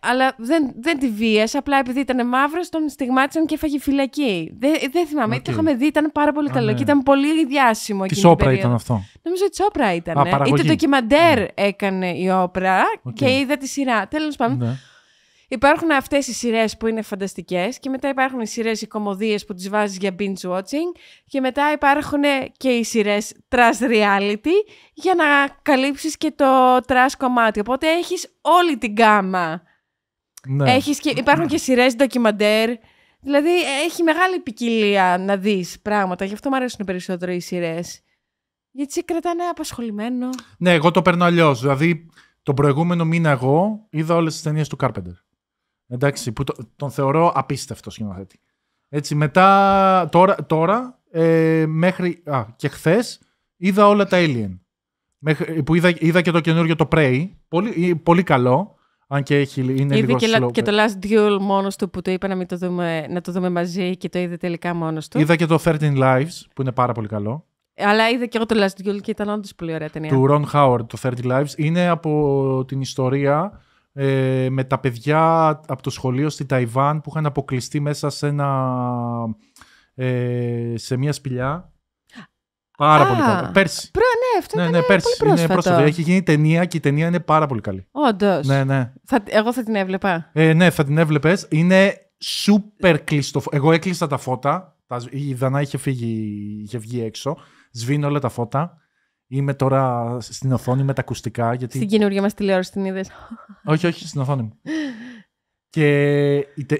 αλλά δεν, δεν τη βίασε, απλά επειδή ήταν μαύρος τον στιγμάτισαν και έφαγε φυλακή. Δεν, δεν θυμάμαι, το είχαμε δει, ήταν πάρα πολύ καλό ναι. και ήταν πολύ διάσημο. Της Όπρα ήταν αυτό. Νομίζω ότι της Όπρα ήταν. Ήταν ε. Είτε ντοκιμαντέρ ναι. έκανε η Όπρα και είδα τη σειρά. Τέλος πάντων. Ναι. Υπάρχουν αυτές οι σειρές που είναι φανταστικές και μετά υπάρχουν οι σειρές οι κομμωδίες που τις βάζεις για binge watching και μετά υπάρχουν και οι σειρές trash reality για να καλύψεις και το trash κομμάτι. Οπότε έχεις όλη την γκάμα. Ναι. Έχεις και, υπάρχουν και σειρές ντοκιμαντέρ. Δηλαδή έχει μεγάλη ποικιλία να δεις πράγματα. Γι' αυτό μου αρέσουν περισσότερο οι σειρές. Γιατί σε κρατάνε απασχολημένο. Ναι, εγώ το παίρνω αλλιώς. Δηλαδή, τον προηγούμενο μήνα εγώ είδα όλες τις ταινίες του Carpenter. Εντάξει, που τον θεωρώ απίστευτο σκηνοθέτη. Έτσι, μετά, τώρα, τώρα ε, μέχρι, α, και χθες είδα όλα τα Alien. Μέχρι, που είδα, είδα και το καινούριο το Prey. Πολύ, ε, πολύ καλό. Αν και έχει, είναι λίγο και, Είδα και το Last Duel μόνος του που το είπα να, μην το δούμε, το δούμε μαζί και το είδε τελικά μόνος του. Είδα και το 13 Lives που είναι πάρα πολύ καλό. Αλλά είδα και εγώ το Last Duel και ήταν όντως πολύ ωραία ταινία. Του Ron Howard, το 13 Lives. Είναι από την ιστορία ε, με τα παιδιά από το σχολείο στη Ταϊβάν που είχαν αποκλειστεί μέσα σε, ένα, ε, σε μια σπηλιά. Πάρα πολύ καλό. Πέρσι. Προ, ναι, αυτό ναι, ναι, πέρσι. πολύ Είναι πρόσφατο. Έχει γίνει ταινία και η ταινία είναι πάρα πολύ καλή. Όντως. Ναι, ναι. εγώ θα την έβλεπα. Ε, ναι, θα την έβλεπες. Είναι σούπερ κλειστό. Εγώ έκλεισα τα φώτα. Η Δανά είχε φύγει, είχε βγει έξω. Σβήνει όλα τα φώτα. Είμαι τώρα στην οθόνη με τα ακουστικά. Γιατί... Στην καινούργια μας τηλεόραση την είδες. όχι, όχι, στην οθόνη μου. και οι, τε...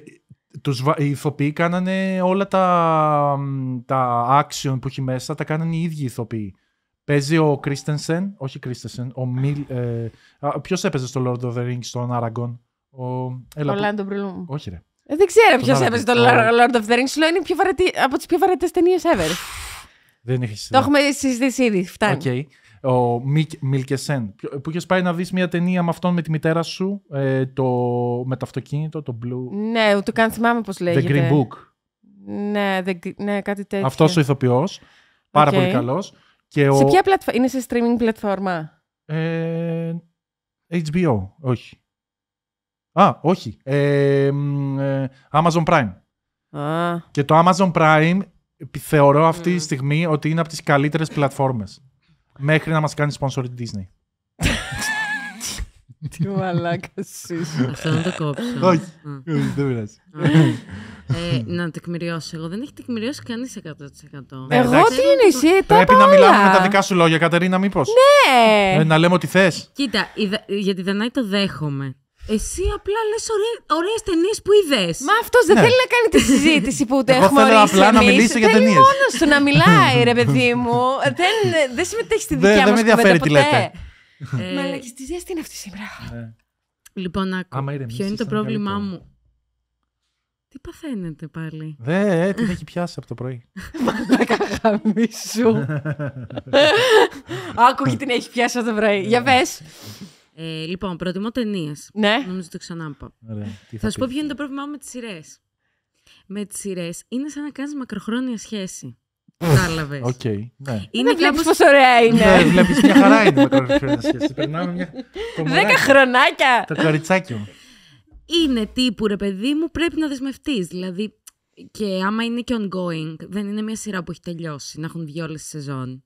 τους, ηθοποιοί κάνανε όλα τα, τα action που έχει μέσα, τα κάνανε οι ίδιοι οι ηθοποιοί. Παίζει ο Κρίστενσεν, όχι Κρίστενσεν, ο Μιλ. Ε, Ποιος έπαιζε στο Lord of the Rings, στον Άραγκον. Ο, Όχι, ρε. Ε, δεν ξέρω ποιος έπαιζε το Lord of the Rings. Λέω είναι από τις πιο βαρετές ταινίες ever. Δεν Το έχουμε συζητήσει ήδη. Φτάνει. Okay. Ο Μικ Μιλκεσέν. Που είχες πάει να δεις μια ταινία με αυτόν με τη μητέρα σου. Ε, το, με το αυτοκίνητο, το Blue. Ναι, ούτε καν θυμάμαι πώς λέγεται. The Green Book. Ναι, the... ναι κάτι τέτοιο. Αυτός ο ηθοποιός. Πάρα okay. πολύ καλός. Ο... Σε ποια πλατφόρμα Είναι σε streaming πλατφόρμα. Ε, HBO, όχι. Α, όχι. Ε, ε Amazon Prime. Ah. Και το Amazon Prime θεωρώ αυτή τη στιγμή ότι είναι από τις καλύτερες πλατφόρμες. Μέχρι να μας κάνει sponsor τη Disney. Τι μαλάκας είσαι. Αυτό να το κόψω. Όχι, δεν πειράζει. Ε, να τεκμηριώσω εγώ. Δεν έχει τεκμηριώσει κανεί 100%. Ναι, εγώ τι είναι εσύ, τα Πρέπει να μιλάμε με τα δικά σου λόγια, Κατερίνα, μήπως. Ναι. Ε, να λέμε ότι θες. Κοίτα, γιατί δεν το δέχομαι. Εσύ απλά λες ωραίε ωραίες ταινίες που είδες. Μα αυτός δεν ναι. θέλει να κάνει τη συζήτηση που ούτε έχουμε ορίσει. Θέλω απλά να μιλήσω για ταινίες. μόνος του να μιλάει, ρε παιδί μου. δεν, δεν συμμετέχει στη δικιά μα Δεν με ενδιαφέρει τι λέτε. Ε, Μα αλλά και ζέστη είναι αυτή σήμερα. Ναι. Λοιπόν, άκου, ποιο είναι, το πρόβλημά μου. Τι παθαίνετε πάλι. Δε, την έχει πιάσει από το πρωί. Μαλάκα χαμίσου. Άκου την έχει πιάσει από το πρωί. Για ναι. πες. Ε, λοιπόν, προτιμώ ταινίες. Ναι. Νομίζω το ξανά είπα. Θα, θα σου πω ποιο είναι το πρόβλημά μου με τις σειρές. Με τις σειρές είναι σαν να κάνεις μακροχρόνια σχέση. Κατάλαβες. Οκ. Okay, ναι. Είναι πόσο ωραία είναι. Ναι, βλέπεις μια χαρά είναι μακροχρόνια σχέση. Περνάμε μια. Δέκα χρονάκια. Το κοριτσάκι μου. Είναι τύπου ρε παιδί μου, πρέπει να δεσμευτείς. Δηλαδή, και άμα είναι και ongoing, δεν είναι μια σειρά που έχει τελειώσει, να έχουν βγει όλες τις σεζόν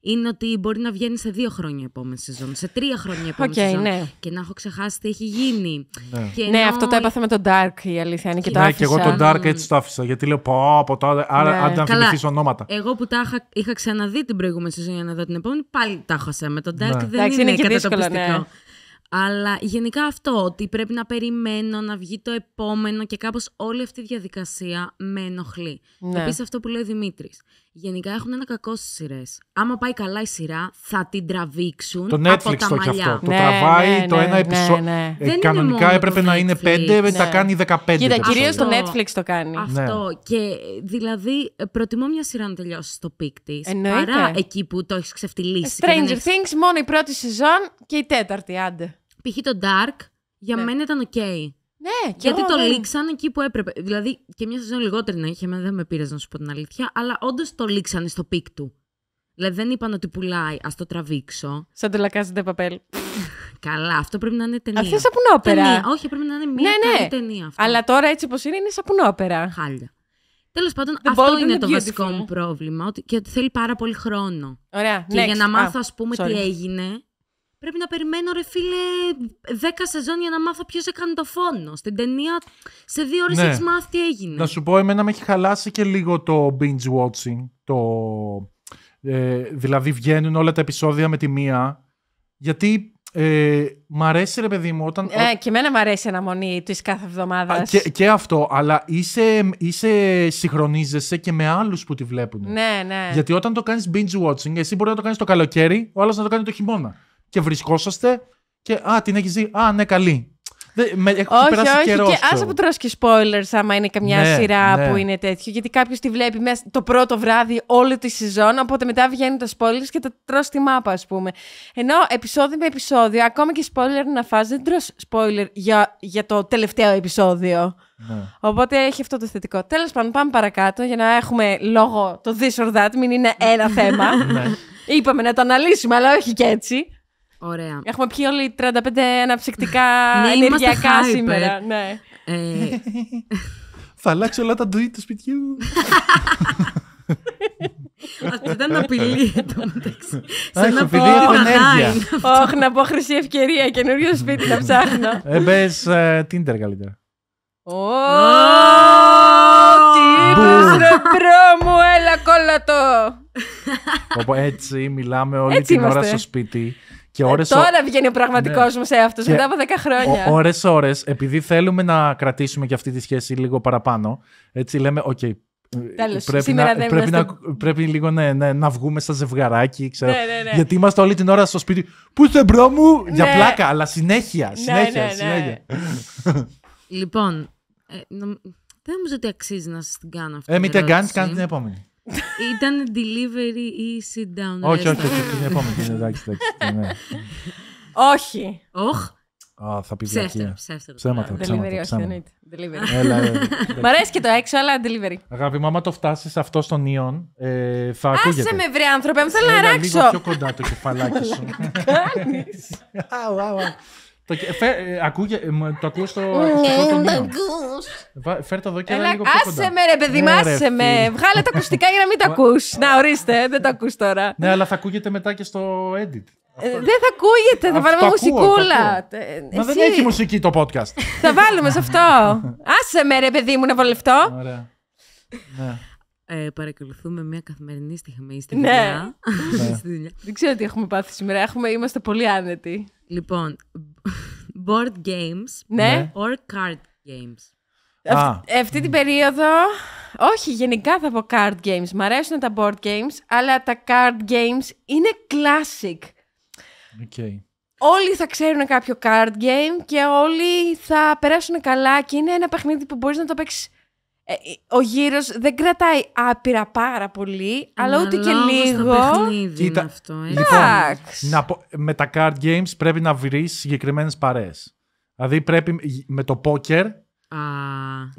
είναι ότι μπορεί να βγαίνει σε δύο χρόνια επόμενη σεζόν, σε τρία χρόνια επόμενη okay, σεζόν. Ναι. Και να έχω ξεχάσει τι έχει γίνει. Ναι, ναι αυτό το έπαθε με τον Dark η αλήθεια είναι και, και το ναι, Ναι, και εγώ τον Dark έτσι το άφησα. Γιατί λέω πω από άλλο. άρα ναι. ονόματα. Εγώ που τα είχα, είχα ξαναδεί την προηγούμενη σεζόν για να δω την επόμενη, πάλι τα έχω σε Με τον Dark ναι. δεν είναι, είναι δύσκολο, Αλλά γενικά αυτό, ότι πρέπει να περιμένω να βγει το επόμενο και κάπως όλη αυτή η διαδικασία με ενοχλεί. Ναι. Επίσης αυτό που λέει ο Δημήτρης. Γενικά έχουν ένα κακό στις σειρές. Άμα πάει καλά η σειρά, θα την τραβήξουν. Το Netflix από τα το έχει αυτό. Ναι, ναι, το τραβάει το ένα ναι, επεισόδιο. Ναι. Ε, κανονικά έπρεπε να είναι πέντε, τα κάνει δεκαπέντε Κοίτα, κυρίως το Netflix το κάνει. Αυτό. Και δηλαδή ε, προτιμώ μια σειρά να τελειώσει στο πικ της. Παρά εκεί που το έχεις ξεφτυλίσει. Stranger Things, μόνο η πρώτη σεζόν και η τέταρτη, άντε. Π.χ. το Dark για μένα ήταν οκ. Ναι, Γιατί το ναι. λήξαν εκεί που έπρεπε. Δηλαδή και μια σεζόν λιγότερη να είχε, δεν με πήρε να σου πω την αλήθεια, αλλά όντως το λήξανε στο πικ του. Δηλαδή δεν είπαν ότι πουλάει, ας το τραβήξω. Σαν το λακάζετε παπέλ. Καλά, αυτό πρέπει να είναι ταινία. Αυτή είναι σαπουνόπερα. Ταινία. Όχι, πρέπει να είναι μια ναι, ναι. ταινία αυτή. Αλλά τώρα έτσι όπως είναι, είναι σαπουνόπερα. Χάλια. Τέλος πάντων, αυτό είναι το βασικό μου πρόβλημα. Ότι, και ότι θέλει πάρα πολύ χρόνο. Ωραία. Και Next. για να μάθω, α πούμε, τι έγινε, πρέπει να περιμένω ρε φίλε 10 σεζόν για να μάθω ποιος έκανε το φόνο. Στην ταινία σε δύο ώρες ναι. έχεις μάθει τι έγινε. Να σου πω, εμένα με έχει χαλάσει και λίγο το binge watching. Το... Ε, δηλαδή βγαίνουν όλα τα επεισόδια με τη μία. Γιατί ε, μ' αρέσει ρε παιδί μου όταν. Ε, και εμένα μ' αρέσει η αναμονή της κάθε εβδομάδας. Και, και αυτό, αλλά είσαι, είσαι συγχρονίζεσαι και με άλλους που τη βλέπουν. Ναι, ναι. Γιατί όταν το κάνεις binge watching, εσύ μπορεί να το κάνεις το καλοκαίρι, ο άλλος να το κάνει το χειμώνα και βρισκόσαστε και α, την έχεις δει. Α, ναι, καλή. Δε, με, όχι, όχι, και άσε που τρως και spoilers άμα είναι καμιά ναι, σειρά ναι. που είναι τέτοιο. Γιατί κάποιος τη βλέπει μέσα το πρώτο βράδυ όλη τη σεζόν, οπότε μετά βγαίνει το spoilers και τα τρως στη μάπα, ας πούμε. Ενώ επεισόδιο με επεισόδιο, ακόμα και spoiler να φας, δεν τρως spoiler για, για το τελευταίο επεισόδιο. Ναι. Οπότε έχει αυτό το θετικό. Τέλος πάντων, πάμε παρακάτω για να έχουμε λόγο το this or that, μην είναι ένα θέμα. Ναι. Είπαμε να το αναλύσουμε, αλλά όχι και έτσι. Ωραία. Έχουμε πιει όλοι 35 αναψυκτικά ναι, ενεργειακά σήμερα. Ναι. Ε... Θα αλλάξω όλα τα ντουί του σπιτιού. Αυτή ήταν απειλή εδώ μεταξύ. Σαν να πω ενέργεια. Όχι, να πω χρυσή ευκαιρία, καινούριο σπίτι να ψάχνω. Έμπε ε, ε, Tinder καλύτερα. Τι είπες ρε μπρο μου, έλα κόλλα το Έτσι μιλάμε όλη την ώρα στο σπίτι. Και ε, ώρες, τώρα βγαίνει ο πραγματικός ναι. μου σε αυτό μετά από 10 χρόνια. Ωρε-ώρε, επειδή θέλουμε να κρατήσουμε και αυτή τη σχέση λίγο παραπάνω, έτσι λέμε, οκ, ε, Τέλος, πρέπει, να, δεν πρέπει, να, πρέπει λίγο ναι, ναι, να βγούμε στα ζευγαράκι. Ξέρω, ναι, ναι, ναι, Γιατί είμαστε όλη την ώρα στο σπίτι. Πού είστε, μπρο μου! Για ναι. πλάκα, αλλά συνέχεια. Ναι, συνέχεια, συνέχεια. λοιπόν, ε, νομ... δεν νομίζω ότι αξίζει να σας την κάνω αυτή. Ε, μην την κάνεις, κάνεις την επόμενη. Ήταν delivery ή sit down. Όχι, όχι, όχι. Την επόμενη. Ναι. Όχι. Όχι. Α, θα πει βλακία. Ψέματα, Delivery, όχι, Delivery. Μ' αρέσει και το έξω, αλλά delivery. Αγάπη μου, άμα το φτάσεις αυτό στον Ιον, ε, θα ακούγεται. Άσε με βρει άνθρωπε, μου θέλω να ράξω. Λίγο πιο κοντά το κεφαλάκι σου. Κάνεις. Το, ε, ακούγε, ε, το ακούω στο αρχικό Φέρ το εδώ και λίγο πιο κοντά. Άσε με ρε παιδί, ναι, άσε με. Βγάλε τα ακουστικά για να μην τα ακούς. Να ορίστε, δεν τα ακούς τώρα. Ναι, αλλά θα ακούγεται μετά και στο edit. Ε, δεν θα ακούγεται, θα βάλουμε μουσικούλα. Μα δεν έχει μουσική το podcast. Θα βάλουμε σε αυτό. Άσε με ρε παιδί μου να βολευτώ. Ωραία. Ναι ε, παρακολουθούμε μια καθημερινή στιγμή στη ναι. δουλειά. Ναι. Δεν ξέρω τι έχουμε πάθει σήμερα. Έχουμε, είμαστε πολύ άνετοι. Λοιπόν, board games ναι. ναι. or card games. Ε, αυτή την περίοδο, όχι γενικά θα πω card games, μ' αρέσουν τα board games, αλλά τα card games είναι classic. Okay. Όλοι θα ξέρουν κάποιο card game και όλοι θα περάσουν καλά και είναι ένα παιχνίδι που μπορείς να το παίξεις ε, ε, ο γύρος δεν κρατάει άπειρα πάρα πολύ, αλλά ούτε και λίγο. παιχνίδι είναι αυτό. Ε. Λοιπόν, με τα card games πρέπει να βρεις συγκεκριμένες παρέ. Δηλαδή πρέπει με το πόκερ Α,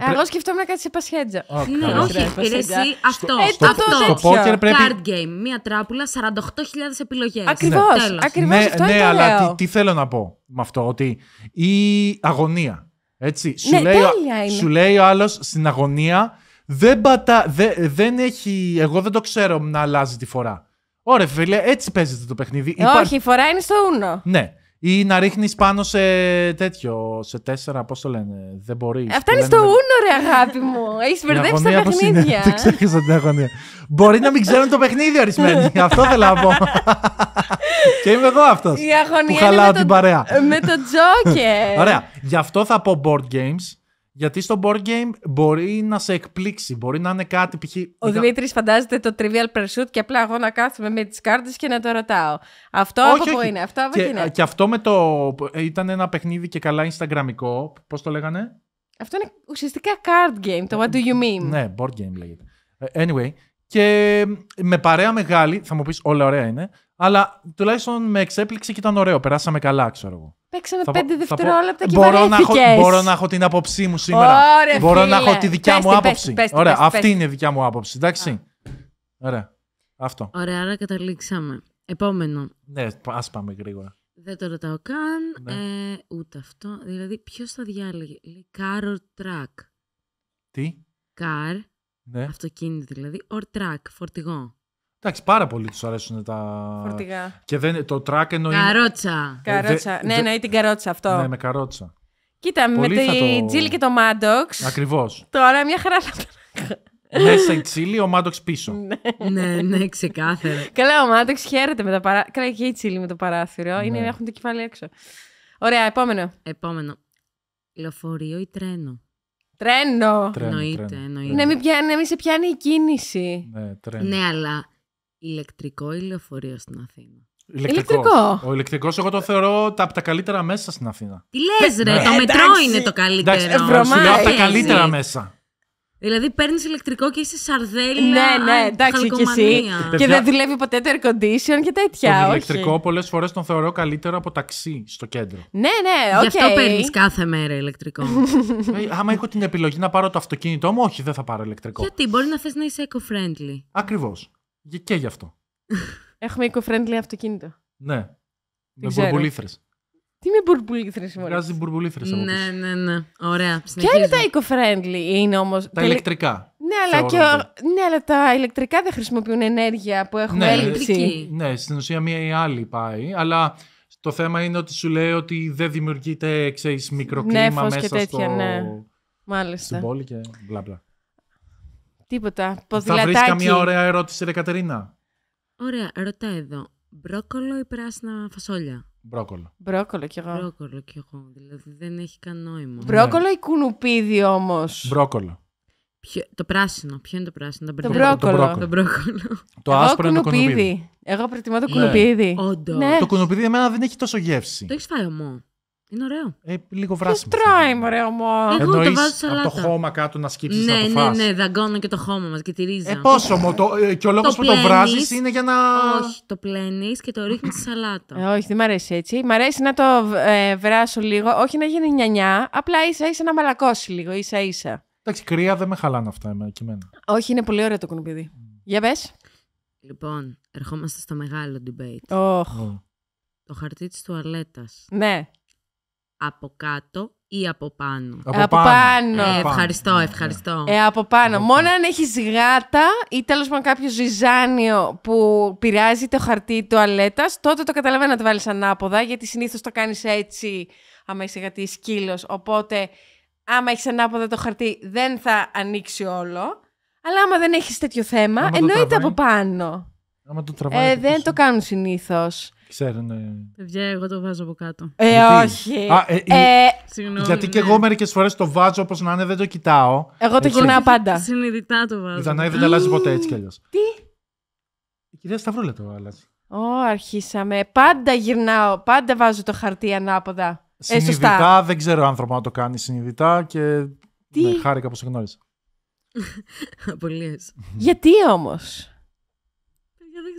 ε, Εγώ σκεφτόμουν κάτι σε πασχέτζα. Ναι, όχι, εσύ αυτό. Στο, αυτό πρέπει... Card game, μία τράπουλα, 48.000 επιλογές. Ακριβώς, ναι. ναι αυτό ναι, είναι αλλά Τι, τι θέλω να πω με αυτό, ότι η αγωνία έτσι, σου, ναι, λέει, σου λέει ο άλλος στην αγωνία, δεν, πατά, δεν, δεν έχει, εγώ δεν το ξέρω να αλλάζει τη φορά. Ωραία, φίλε, έτσι παίζεται το παιχνίδι. Όχι, η φορά είναι στο ούνο. Ναι. Ή να ρίχνεις πάνω σε τέτοιο, σε τέσσερα, πώς το λένε, δεν μπορεί. Αυτά είναι στο ούνο, ρε αγάπη μου. Έχεις μπερδέψει τα παιχνίδια. Δεν ξέχασα την αγωνία. μπορεί να μην ξέρουν το παιχνίδι ορισμένοι. Αυτό θέλω να πω και είμαι εγώ αυτός. Η αγωνία που χαλάω την το, παρέα. Με το Τζόκερ. Ωραία. Γι' αυτό θα πω board games. Γιατί στο board game μπορεί να σε εκπλήξει, μπορεί να είναι κάτι π.χ. Ο Δημήτρης Δημήτρης φαντάζεται το trivial pursuit και απλά εγώ να κάθομαι με τις κάρτες και να το ρωτάω. Αυτό από πού είναι, αυτό από και, Και αυτό με το. ήταν ένα παιχνίδι και καλά Instagramικό. Πώς το λέγανε. Αυτό είναι ουσιαστικά card game, το what do you mean. Ναι, board game λέγεται. Ε, anyway, και με παρέα μεγάλη, θα μου πεις, όλα ωραία είναι, αλλά τουλάχιστον με εξέπληξε και ήταν ωραίο. Περάσαμε καλά, ξέρω εγώ. Παίξαμε πέντε δευτερόλεπτα και μπορώ να, έχω, μπορώ να έχω την άποψή μου σήμερα. Ωραία, μπορώ φίλε. να έχω τη δικιά πες μου άποψη. Πες, πες, Ωραία, αυτή είναι η δικιά μου άποψη. Εντάξει. Α. Ωραία. Αυτό. Ωραία, άρα καταλήξαμε. Επόμενο. Ναι, ας πάμε γρήγορα. Δεν το ρωτάω καν. Ναι. Ε, ούτε αυτό. Δηλαδή, ποιος θα διάλεγε. Λέει car or track. Τι? Car. Ναι. Αυτοκίνητο δηλαδή. Or track, φορτηγό. Εντάξει, πάρα πολύ τους αρέσουν τα. Φορτηγά. Και δεν, το track εννοεί. Καρότσα. Ε, καρότσα. Ε, ναι, εννοεί την καρότσα αυτό. Ναι, με καρότσα. Κοίτα, πολύ με τη το... Τζίλ και το Μάντοξ. Ακριβώς. Τώρα μια χαρά θα Μέσα η Τσίλη, ο Μάντοξ πίσω. Ναι. ναι, ναι, ξεκάθαρα. Καλά, ο Μάντοξ χαίρεται με τα παράθυρα. Καλά, και η Τσίλι με το παράθυρο. Ναι. Είναι, έχουν το κεφάλι έξω. Ωραία, επόμενο. Επόμενο. Λεωφορείο ή τρένο. Τρένο. Εννοείται, εννοείται. να μην ναι, σε πιάνει η κίνηση. Ναι, τρένο. Ναι, αλλά ηλεκτρικό ή λεωφορείο στην Αθήνα. Ηλεκτρικό. ηλεκτρικό. Ο ηλεκτρικός, εγώ το θεωρώ από τα, καλύτερα μέσα στην Αθήνα. Τι λες, ρε, ε, το μετρό είναι το καλύτερο. Εντάξει, από τα καλύτερα μέσα. Δηλαδή παίρνεις ηλεκτρικό και είσαι σαρδέλια. Ναι, ναι, ε, και εσύ. Και δεν δουλεύει ποτέ το air condition και τέτοια. Το ηλεκτρικό πολλές φορές τον θεωρώ καλύτερο από ταξί στο κέντρο. Ναι, ναι, Okay. Γι' αυτό παίρνεις κάθε μέρα ηλεκτρικό. Ε, άμα έχω την επιλογή να πάρω το αυτοκίνητό μου, όχι, δεν θα πάρω ηλεκτρικό. Γιατί μπορεί να θες να είσαι eco-friendly. Ακριβώς. Και γι' αυτό. Έχουμε eco-friendly αυτοκίνητο. Ναι. Με μπουρμπουλήθρες. Τι με μπουρμπουλήθρες σήμερα. Βγάζει μπουρμπουλήθρες από Ναι, ναι, ναι. Ωραία. Ποια είναι τα eco-friendly είναι όμως. Τα ηλεκτρικά. Ναι αλλά, και, ναι, αλλά τα ηλεκτρικά δεν χρησιμοποιούν ενέργεια που έχουμε ναι, έλλειψη. Ναι, ναι, στην ουσία μία ή άλλη πάει. Αλλά το θέμα είναι ότι σου λέει ότι δεν δημιουργείται ξέρεις, μικροκλίμα ναι, μέσα και τέτοια, στο... Ναι. Μάλιστα. Στην πόλη και μπλα μπλα. Τίποτα. Θα βρεις καμία ωραία ερώτηση, ρε Κατερίνα. Ωραία, ρωτάει εδώ. Μπρόκολο ή πράσινα φασόλια. Μπρόκολο. Μπρόκολο κι εγώ. Μπρόκολο κι εγώ. Δηλαδή δεν έχει καν νόημα. Ναι. Μπρόκολο ή κουνουπίδι όμως. Μπρόκολο. Το πράσινο. Ποιο είναι το πράσινο. Το, το, μπρόκολο. Το, μπρόκολο. το άσπρο είναι κουνουπίδι. Εγώ προτιμώ το ναι. κουνουπίδι. Ναι. ναι. Το κουνουπίδι εμένα δεν έχει τόσο γεύση. Το έχεις φάει είναι ωραίο. Ε, λίγο βράσιμο. Τράει, ωραίο μου. Εγώ το βάζω σε Από το χώμα κάτω να σκύψεις ναι, να το Ναι, ναι, δαγκώνω και το χώμα μας και τη ρίζα. Ε, πόσο μου. Το, ε, και ο λόγος που το βράζεις είναι για να. Όχι, το πλένεις και το ρίχνεις στη σαλάτα. Ε, όχι, δεν μ' αρέσει έτσι. Μ' αρέσει να το ε, βράσω λίγο. Όχι να γίνει νιανιά. Απλά ίσα ίσα να μαλακώσει λίγο. ίσα ίσα. Εντάξει, κρύα δεν με χαλάνε αυτά εμένα, εμένα. Όχι, είναι πολύ ωραίο το κουνουπίδι. Mm. Για πες. Λοιπόν, ερχόμαστε στο μεγάλο debate. Oh. Oh. Το χαρτί της τουαλέτας. Ναι από κάτω ή από πάνω. Από, ε, ε, πάνω. ευχαριστώ, ναι, ναι. ευχαριστώ. Ε, από πάνω. Από Μόνο αν έχεις γάτα ή τέλος πάντων κάποιο ζυζάνιο που πειράζει το χαρτί τουαλέτας, τότε το καταλαβαίνω να το βάλεις ανάποδα, γιατί συνήθως το κάνεις έτσι, άμα είσαι γατή σκύλος. Οπότε, άμα έχεις ανάποδα το χαρτί, δεν θα ανοίξει όλο. Αλλά άμα δεν έχεις τέτοιο θέμα, εννοείται από πάνω. το ε, δεν το κάνουν συνήθως. Ξέρουν. Ναι. Παιδιά, εγώ το βάζω από κάτω. Ε, γιατί? όχι. Α, ε, ε, γιατί και ναι. εγώ μερικές φορές το βάζω όπως να είναι, δεν το κοιτάω. Εγώ το γυρνάω πάντα. Συνειδητά το βάζω. Η Δανάη δεν αλλάζει ποτέ έτσι κι αλλιώς. Τι. Η κυρία Σταυρούλα το αλλάζει. Ω, αρχίσαμε. Πάντα γυρνάω. Πάντα βάζω το χαρτί ανάποδα. Ε, συνειδητά, δεν ξέρω άνθρωπο να το κάνει συνειδητά και. Τι. Ναι, χάρηκα που σε γνώρισα. Απολύες. Γιατί όμως,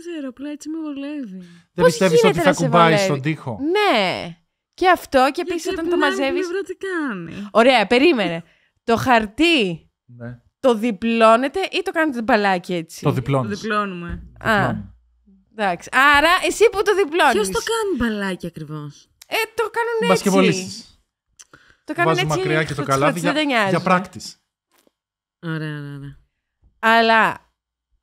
ξέρω, απλά έτσι με βολεύει. Δεν πιστεύει ότι θα κουμπάει στον τοίχο. Ναι. Και αυτό και επίσης όταν το μαζεύει. Δεν τι κάνει. Ωραία, περίμενε. το χαρτί. Ναι. Το διπλώνετε ή το κάνετε μπαλάκι έτσι. Το διπλώνεις. Το διπλώνουμε. Α. Εντάξει. Άρα εσύ που το διπλώνεις. Ποιος το κάνει μπαλάκι ακριβώς. Ε, το κάνουν έτσι. Μπασκευολίστη. Το κάνουν έτσι. μακριά και το καλάδι για, για Ωραία, ωραία, ωραία. Αλλά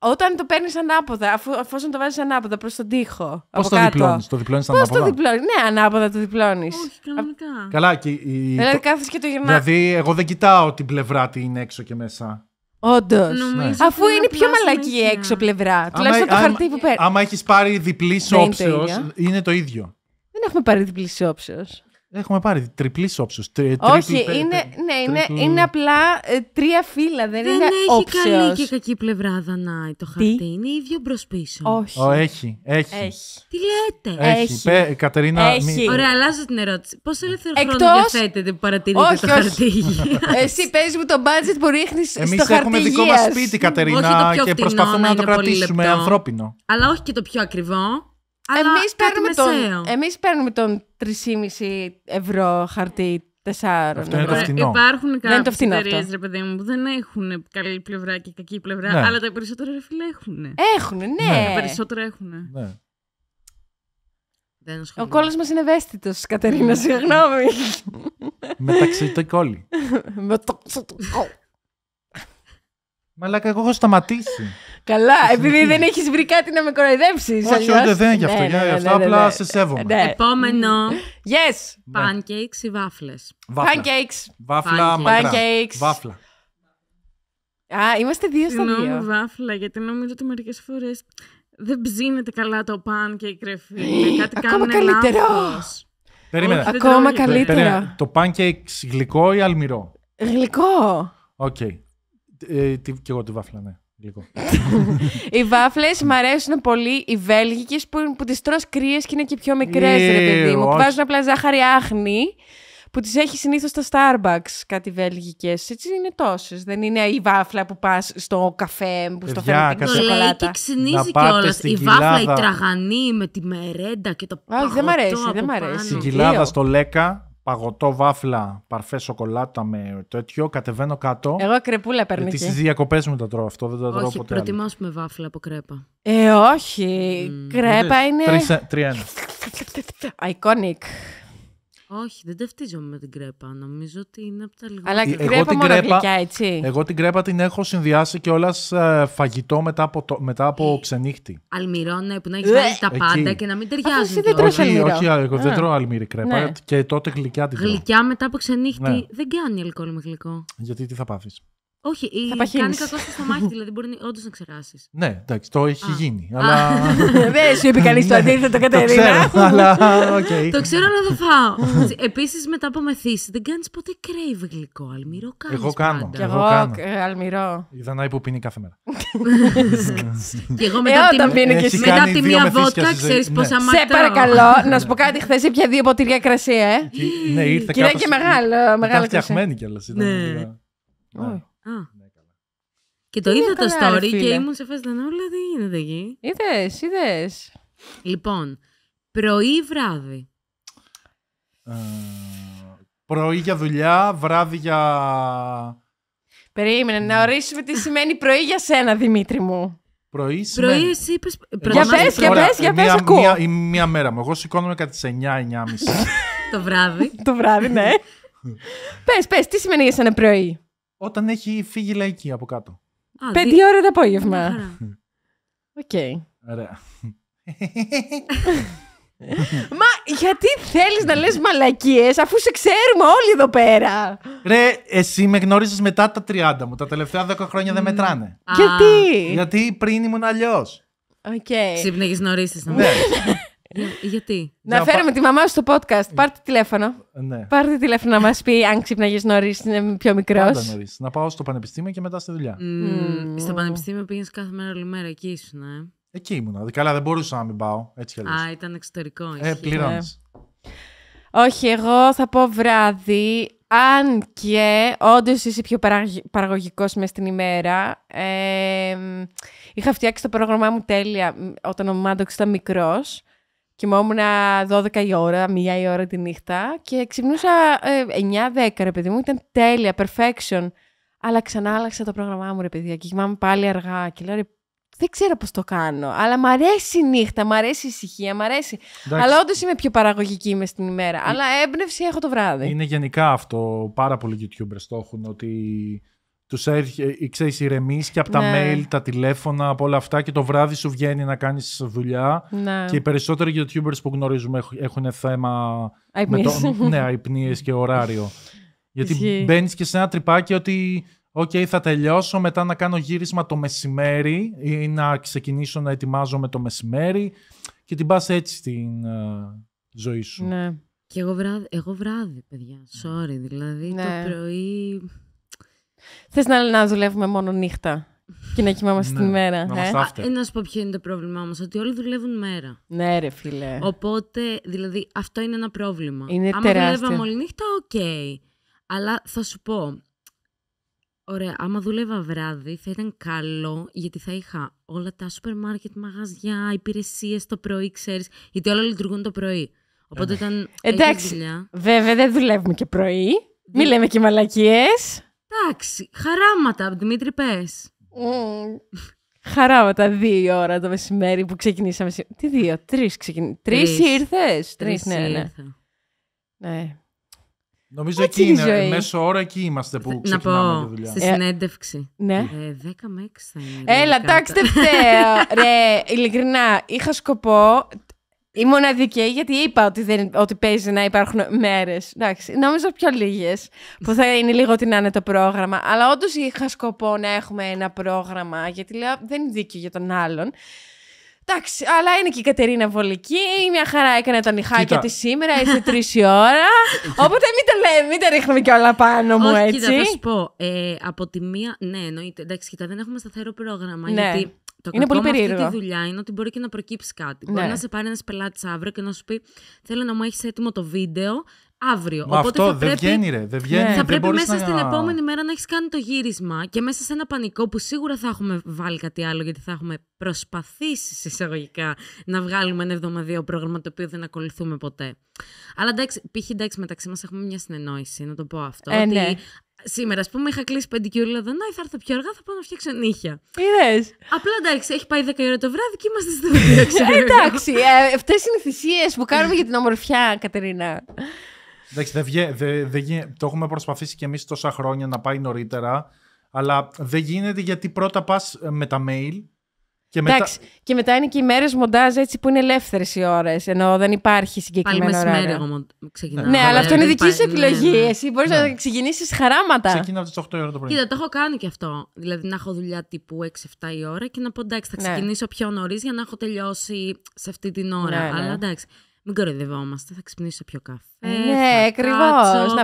όταν το παίρνεις ανάποδα, αφού, αφού το βάζεις ανάποδα προς τον τοίχο. Πώς το διπλώνεις, το διπλώνεις ανάποδα. Πώς το διπλώνεις, ναι, ανάποδα το διπλώνεις. Όχι, κανονικά. Καλά, και. Η... Δηλαδή, κάθε και το γυρνά. Δηλαδή, εγώ δεν κοιτάω την πλευρά τι είναι έξω και μέσα. Όντως. Ναι. Αφού είναι πιο μαλακή η έξω πλευρά. Τουλάχιστον το χαρτί που παίρνει. Άμα έχεις πάρει διπλής όψεω, είναι το ίδιο. Δεν έχουμε πάρει διπλής όψεως. Έχουμε πάρει τριπλής όψου. Τρι, Όχι, είναι, ναι, είναι, είναι απλά ε, τρία φύλλα, δεν, δεν είναι όψεως. έχει καλή και κακή πλευρά, Δανάη, το χαρτί. Τι? Είναι ίδιο μπρος πίσω. Όχι. Ο, έχει, έχει, έχει. Τι λέτε. Έχει. έχει. Πε, Κατερίνα, έχει. Μη... Ωραία, αλλάζω την ερώτηση. Πόσο ελεύθερο Εκτός... χρόνο διαθέτεται που παρατηρείτε όχι, το χαρτί Εσύ παίζει με το budget που ρίχνεις στο χαρτί Εμεί έχουμε δικό μας σπίτι, Κατερίνα, και προσπαθούμε να το κρατήσουμε ανθρώπινο. Αλλά όχι και το πιο ακριβό. Εμεί παίρνουμε, τον, παίρνουμε τον 3,5 ευρώ χαρτί τεσσάρων. Αυτό είναι το ε, φθηνό. Υπάρχουν κάποιε εταιρείε, ρε παιδί μου, που δεν έχουν καλή πλευρά και κακή πλευρά, ναι. αλλά τα περισσότερα ρε φίλε έχουν. Έχουν, ναι. ναι. Τα περισσότερα έχουν. Ναι. Δεν Ο κόλλο μας είναι ευαίσθητος, Κατερίνα, ναι. συγγνώμη. Μεταξύ το κόλλη. Μεταξύ το κόλλη. Μαλάκα, εγώ έχω σταματήσει. Καλά, επειδή δεν έχεις βρει κάτι να με κοροϊδεύσει. Όχι, όχι, δεν γι' αυτό. Ναι, Για ναι, αυτό ναι, απλά σε σέβομαι. Επόμενο. Yes. Pancakes ή βάφλες. Pancakes. Βάφλα. Pancakes. Βάφλα. Α, είμαστε δύο στα δύο. Συγγνώμη, βάφλα, γιατί νομίζω ότι μερικές φορές δεν ψήνεται καλά το pancake, κρεφή. Κάτι Ακόμα καλύτερο. Περίμενα. Ακόμα καλύτερα. Το pancake γλυκό ή αλμυρό. Γλυκό. Οκ. Okay. Ε, εγώ τη βάφλα, ναι. οι βάφλες μου αρέσουν πολύ οι βέλγικες που, που τις τρώ κρύες και είναι και πιο μικρές, ρε ναι, παιδί μου. Που βάζουν απλά ζάχαρη άχνη που τις έχει συνήθως στα Starbucks κάτι βέλγικες. Έτσι είναι τόσες. Δεν είναι η βάφλα που πας στο καφέ που στο φαίνεται την σοκολάτα. Και ξυνίζει κιόλα. Η βάφλα, η τραγανή με τη μερέντα και το πάνω. Όχι, δεν μ' αρέσει. Δεν μ' αρέσει. Στην κοιλάδα στο Λέκα παγωτό, βάφλα, παρφές σοκολάτα με τέτοιο. Κατεβαίνω κάτω. Εγώ κρεπούλα παίρνω. Γιατί ε, στι διακοπές μου τα τρώω αυτό, δεν τα τρώω ποτέ. Προτιμά με βάφλα από κρέπα. Ε, όχι. Κρέπα είναι. Ε, Τρία-ένα. Iconic. Όχι, δεν ταυτίζομαι με την κρέπα. Νομίζω ότι είναι από τα λιγότερα. Αλλά ε, την κρέπα την μόνο γλυκιά, έτσι. Εγώ την κρέπα την έχω συνδυάσει και όλα ε, φαγητό μετά από, το, μετά από ε, Αλμυρό, ναι, που να έχεις βάλει τα πάντα Εκεί. και να μην ταιριάζει. Όχι, δεν τρώω όχι, όχι, εγώ δεν τρώω αλμύρη κρέπα. Ναι. Και τότε γλυκιά την τρώω. Γλυκιά μετά από ξενύχτη ναι. δεν κάνει αλκοόλ με γλυκό. Γιατί τι θα πάθεις. Όχι, ή θα κάνει κακό στο στομάχι, δηλαδή μπορεί όντως να ξεράσει. Ναι, εντάξει, το έχει γίνει. Αλλά... Ε, δεν σου είπε κανείς το ναι, αντίθετο, Κατερίνα. Το ξέρω, αλλά. το ξέρω, αλλά δεν φάω. Επίσης, μετά από μεθύση, δεν κάνεις ποτέ κρέιβ γλυκό. Αλμυρό κάνεις. Εγώ κάνω. εγώ, κάνω. Ε, αλμυρό. Η Δανάη που πίνει κάθε μέρα. και εγώ μετά ε, από τη, μετά από τη μία βότκα, ξέρει πω. αμαρτώ. Σε παρακαλώ, να σου πω κάτι. Χθες πια δύο ποτήρια κρασί, ε. Ναι, ήρθε και μεγάλο. Ήταν φτιαχμένη κιόλας. Ναι, και το είδα το story και ήμουν σε φάση Δανούλα, τι γίνεται εκεί. Είδες, είδες. Λοιπόν, πρωί ή βράδυ. Ε, πρωί για δουλειά, βράδυ για. Περίμενε να ναι. ορίσουμε τι σημαίνει πρωί για σένα, Δημήτρη μου. Πρωί σημαίνει. Ε, πρωί, εσύ είπε. Για πε, για πες, για ε, Ακούω. Μία, μέρα μου. Εγώ σηκώνομαι κάτι τι 9-9.30. το βράδυ. το βράδυ, ναι. πες, πες, τι σημαίνει για σένα πρωί όταν έχει φύγει η λαϊκή από κάτω. Πέντε δι... ώρα το απόγευμα. Οκ. Ωραία. Μα γιατί θέλεις να λες μαλακίες αφού σε ξέρουμε όλοι εδώ πέρα Ρε εσύ με γνώριζες μετά τα 30 μου Τα τελευταία 10 χρόνια δεν μετράνε Γιατί Γιατί πριν ήμουν αλλιώς. Οκ okay. Ξύπνεγες νωρίς γιατί. Να φέρουμε τη μαμά στο podcast. Ε, Πάρτε τηλέφωνο. Ναι. Πάρτε τηλέφωνο να μας πει αν ξύπναγει νωρίς, είναι πιο μικρός. Να πάω στο πανεπιστήμιο και μετά στη δουλειά. Mm. Στο πανεπιστήμιο πήγες κάθε μέρα όλη μέρα εκεί σου, ναι. Ε. Εκεί Δηλαδή, Καλά, δεν μπορούσα να μην πάω. Έτσι Α, ήταν εξωτερικό. Ε, πληρώνεις. Ναι. Όχι, εγώ θα πω βράδυ. Αν και όντως είσαι πιο παραγωγικός μες στην ημέρα. Ε, είχα φτιάξει το πρόγραμμά μου τέλεια όταν ο Μάντοξ ήταν μικρός. Κοιμόμουν 12 η ώρα, μία η ώρα τη νύχτα και ξυπνούσα ε, 9-10 ρε παιδί μου, ήταν τέλεια, perfection. Αλλά ξανά άλλαξα το πρόγραμμά μου ρε παιδιά και κοιμάμαι πάλι αργά και λέω ρε, δεν ξέρω πώς το κάνω, αλλά μ' αρέσει η νύχτα, μ' αρέσει η ησυχία, μ' αρέσει. Αλλά όντως είμαι πιο παραγωγική με την ημέρα, ε, αλλά έμπνευση έχω το βράδυ. Είναι γενικά αυτό πάρα πολλοί YouTubers το έχουν ότι τους ε, ξέρεις ηρεμή και από τα ναι. mail, τα τηλέφωνα, από όλα αυτά και το βράδυ σου βγαίνει να κάνεις δουλειά ναι. και οι περισσότεροι youtubers που γνωρίζουμε έχουν θέμα αϊπνίες. ναι, αϊπνίες και ωράριο. Γιατί μπαίνεις και σε ένα τρυπάκι ότι Οκ, θα τελειώσω μετά να κάνω γύρισμα το μεσημέρι ή να ξεκινήσω να ετοιμάζομαι το μεσημέρι και την πας έτσι στην ε, ζωή σου. Ναι. Και εγώ βράδυ, εγώ βράδυ παιδιά, sorry, δηλαδή το ναι. πρωί... Θες να, να δουλεύουμε μόνο νύχτα και να κοιμάμαστε ναι, τη μέρα. Να, ε? ε? να σου πω ποιο είναι το πρόβλημά μας. Ότι όλοι δουλεύουν μέρα. Ναι, ρε φίλε. Οπότε, δηλαδή, αυτό είναι ένα πρόβλημα. Είναι Άμα δουλεύαμε όλη νύχτα, οκ. Αλλά θα σου πω, Ωραία, άμα δούλευα βράδυ θα ήταν καλό γιατί θα είχα όλα τα σούπερ μάρκετ, μαγαζιά, υπηρεσίες το πρωί, ξέρεις. Γιατί όλα λειτουργούν το πρωί. Οπότε ήταν ε, ναι. Εντάξει. Δουλειά... Βέβαια δεν δουλεύουμε και πρωί. Μην λέμε και μαλακίες. Εντάξει, χαράματα, Δημήτρη, πες. Χαράματα, δύο ώρα το μεσημέρι που ξεκινήσαμε. Τι δύο, τρεις ξεκινήσαμε. Τρει ήρθες. Τρεις, ναι, ναι. ναι. Νομίζω εκεί είναι, ε, μέσω ώρα εκεί είμαστε που ξεκινάμε Να πω, δουλειά. στη ε, συνέντευξη. ναι. Ε, 10 με 6 θα είναι. Έλα, τάξτε φταίω. Ρε, ειλικρινά, είχα σκοπό η μοναδική, γιατί είπα ότι, δεν, ότι παίζει να υπάρχουν μέρες. Εντάξει, νόμιζα πιο λίγες. Που θα είναι λίγο ότι να είναι το πρόγραμμα. Αλλά όντως είχα σκοπό να έχουμε ένα πρόγραμμα, γιατί λέω δεν είναι δίκιο για τον άλλον. Εντάξει, αλλά είναι και η Κατερίνα Βολική. Μια χαρά έκανε τα νυχάκια τη σήμερα, ήρθε τρεις η ώρα. Οπότε μην τα λέμε, μην τα ρίχνουμε κιόλα όλα πάνω μου, Όχι, έτσι. Κοίτα, θα σου πω. Ε, από τη μία. Ναι, εννοείται. Εντάξει, κοίτα, δεν έχουμε σταθερό πρόγραμμα. Ναι. Γιατί το είναι πολύ περίεργο. αυτή τη δουλειά είναι ότι μπορεί και να προκύψει κάτι. Μπορεί ναι. να σε πάρει ένας πελάτης αύριο και να σου πει: Θέλω να μου έχεις έτοιμο το βίντεο αύριο. αυτό δεν πρέπει... βγαίνει, ρε. Δεν βγαίνει. Θα πρέπει μέσα στην επόμενη μέρα να έχεις κάνει το γύρισμα και μέσα σε ένα πανικό που σίγουρα θα έχουμε βάλει κάτι άλλο, γιατί θα έχουμε προσπαθήσει εισαγωγικά να βγάλουμε ένα εβδομαδιαίο πρόγραμμα το οποίο δεν ακολουθούμε ποτέ. Αλλά εντάξει, π.χ. μεταξύ μας έχουμε μια συνεννόηση, να το πω αυτό. Ε, ότι ναι. Σήμερα, ας πούμε, είχα κλείσει και λέω δεν θα έρθω πιο αργά, θα πάω να φτιάξω νύχια. Είδες. Απλά εντάξει, έχει πάει 10 ώρα το βράδυ και είμαστε στο εντάξει, ε, αυτές είναι οι θυσίες που κάνουμε για την ομορφιά, Κατερίνα. Εντάξει, δε δε, δε, το έχουμε προσπαθήσει κι εμείς τόσα χρόνια να πάει νωρίτερα, αλλά δεν γίνεται γιατί πρώτα πας με τα mail και μετά... Εντάξει, και μετά είναι και οι μέρες μοντάζ έτσι που είναι ελεύθερες οι ώρες. Ενώ δεν υπάρχει συγκεκριμένο Πάλι μεσημέρι ξεκινάω. Ναι, αλλά ε, αυτό είναι δική σου επιλογή. Ναι, ναι. Εσύ μπορείς να ναι. ξεκινήσεις χαράματα. Ξεκινάω από τις 8 η ώρα το πρωί. Κοίτα, το έχω κάνει και αυτό. Δηλαδή να έχω δουλειά τύπου 6-7 η ώρα και να πω εντάξει, θα ξεκινήσω πιο νωρίς για να έχω τελειώσει σε αυτή την ώρα. Αλλά εντάξει. Μην κοροϊδευόμαστε, θα ξυπνήσω πιο καφέ. Ναι, ακριβώ. Να ναι.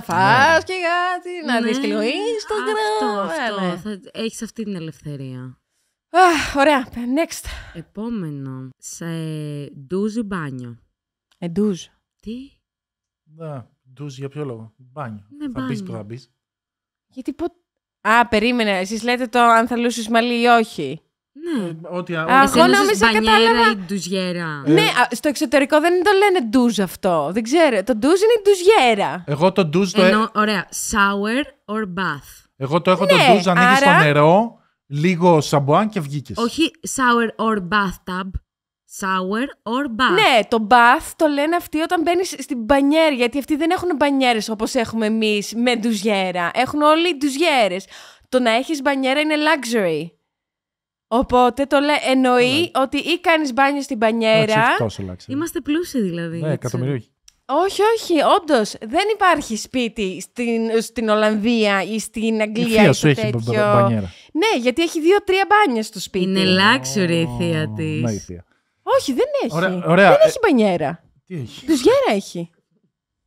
και κάτι, να δεις και λίγο Instagram. Αυτό, ε, αυτό. Έχεις αυτή την ελευθερία. Ah, ωραία, next. Επόμενο. Σε ντουζ ή μπάνιο. Ε, ντουζ. Τι. Ναι, ντουζ για ποιο λόγο. Μπάνιο. Ναι, θα μπάνιο. που θα μπεις. Γιατί πότε. Α, περίμενε. Εσείς λέτε το αν θα λούσεις μαλλί ή όχι. Ναι. Ε, ό,τι Εγώ νόμιζα κατάλαβα. Ή ντουζιέρα. Ε. Ναι, στο εξωτερικό δεν το λένε ντουζ αυτό. Δεν ξέρω. Το ντουζ είναι ντουζιέρα. Εγώ το ντουζ το. Ενώ, ε- ωραία. Sour or bath. Εγώ το έχω ναι, το ντουζ, ανοίγει άρα... το νερό λίγο σαμπουάν και βγήκες. Όχι sour or bathtub. Sour or bath. Ναι, το bath το λένε αυτοί όταν μπαίνεις στην μπανιέρα. Γιατί αυτοί δεν έχουν μπανιέρες όπως έχουμε εμείς με ντουζιέρα. Έχουν όλοι ντουζιέρες. Το να έχεις μπανιέρα είναι luxury. Οπότε το λέ, εννοεί ναι. ότι ή κάνεις μπάνιο στην μπανιέρα. Είμαστε πλούσιοι δηλαδή. Ναι, εκατομμυρίου. Όχι, όχι, όντως. Δεν υπάρχει σπίτι στην, στην Ολλανδία ή στην Αγγλία. Η θεία θεια σου έχει μπανιέρα. Ναι, γιατί έχει δύο-τρία μπάνια στο σπίτι. Είναι luxury ναι, η θεία της. Όχι, δεν έχει. Δεν έχει μπανιέρα. Ε, τι έχει. Τουζιέρα έχει.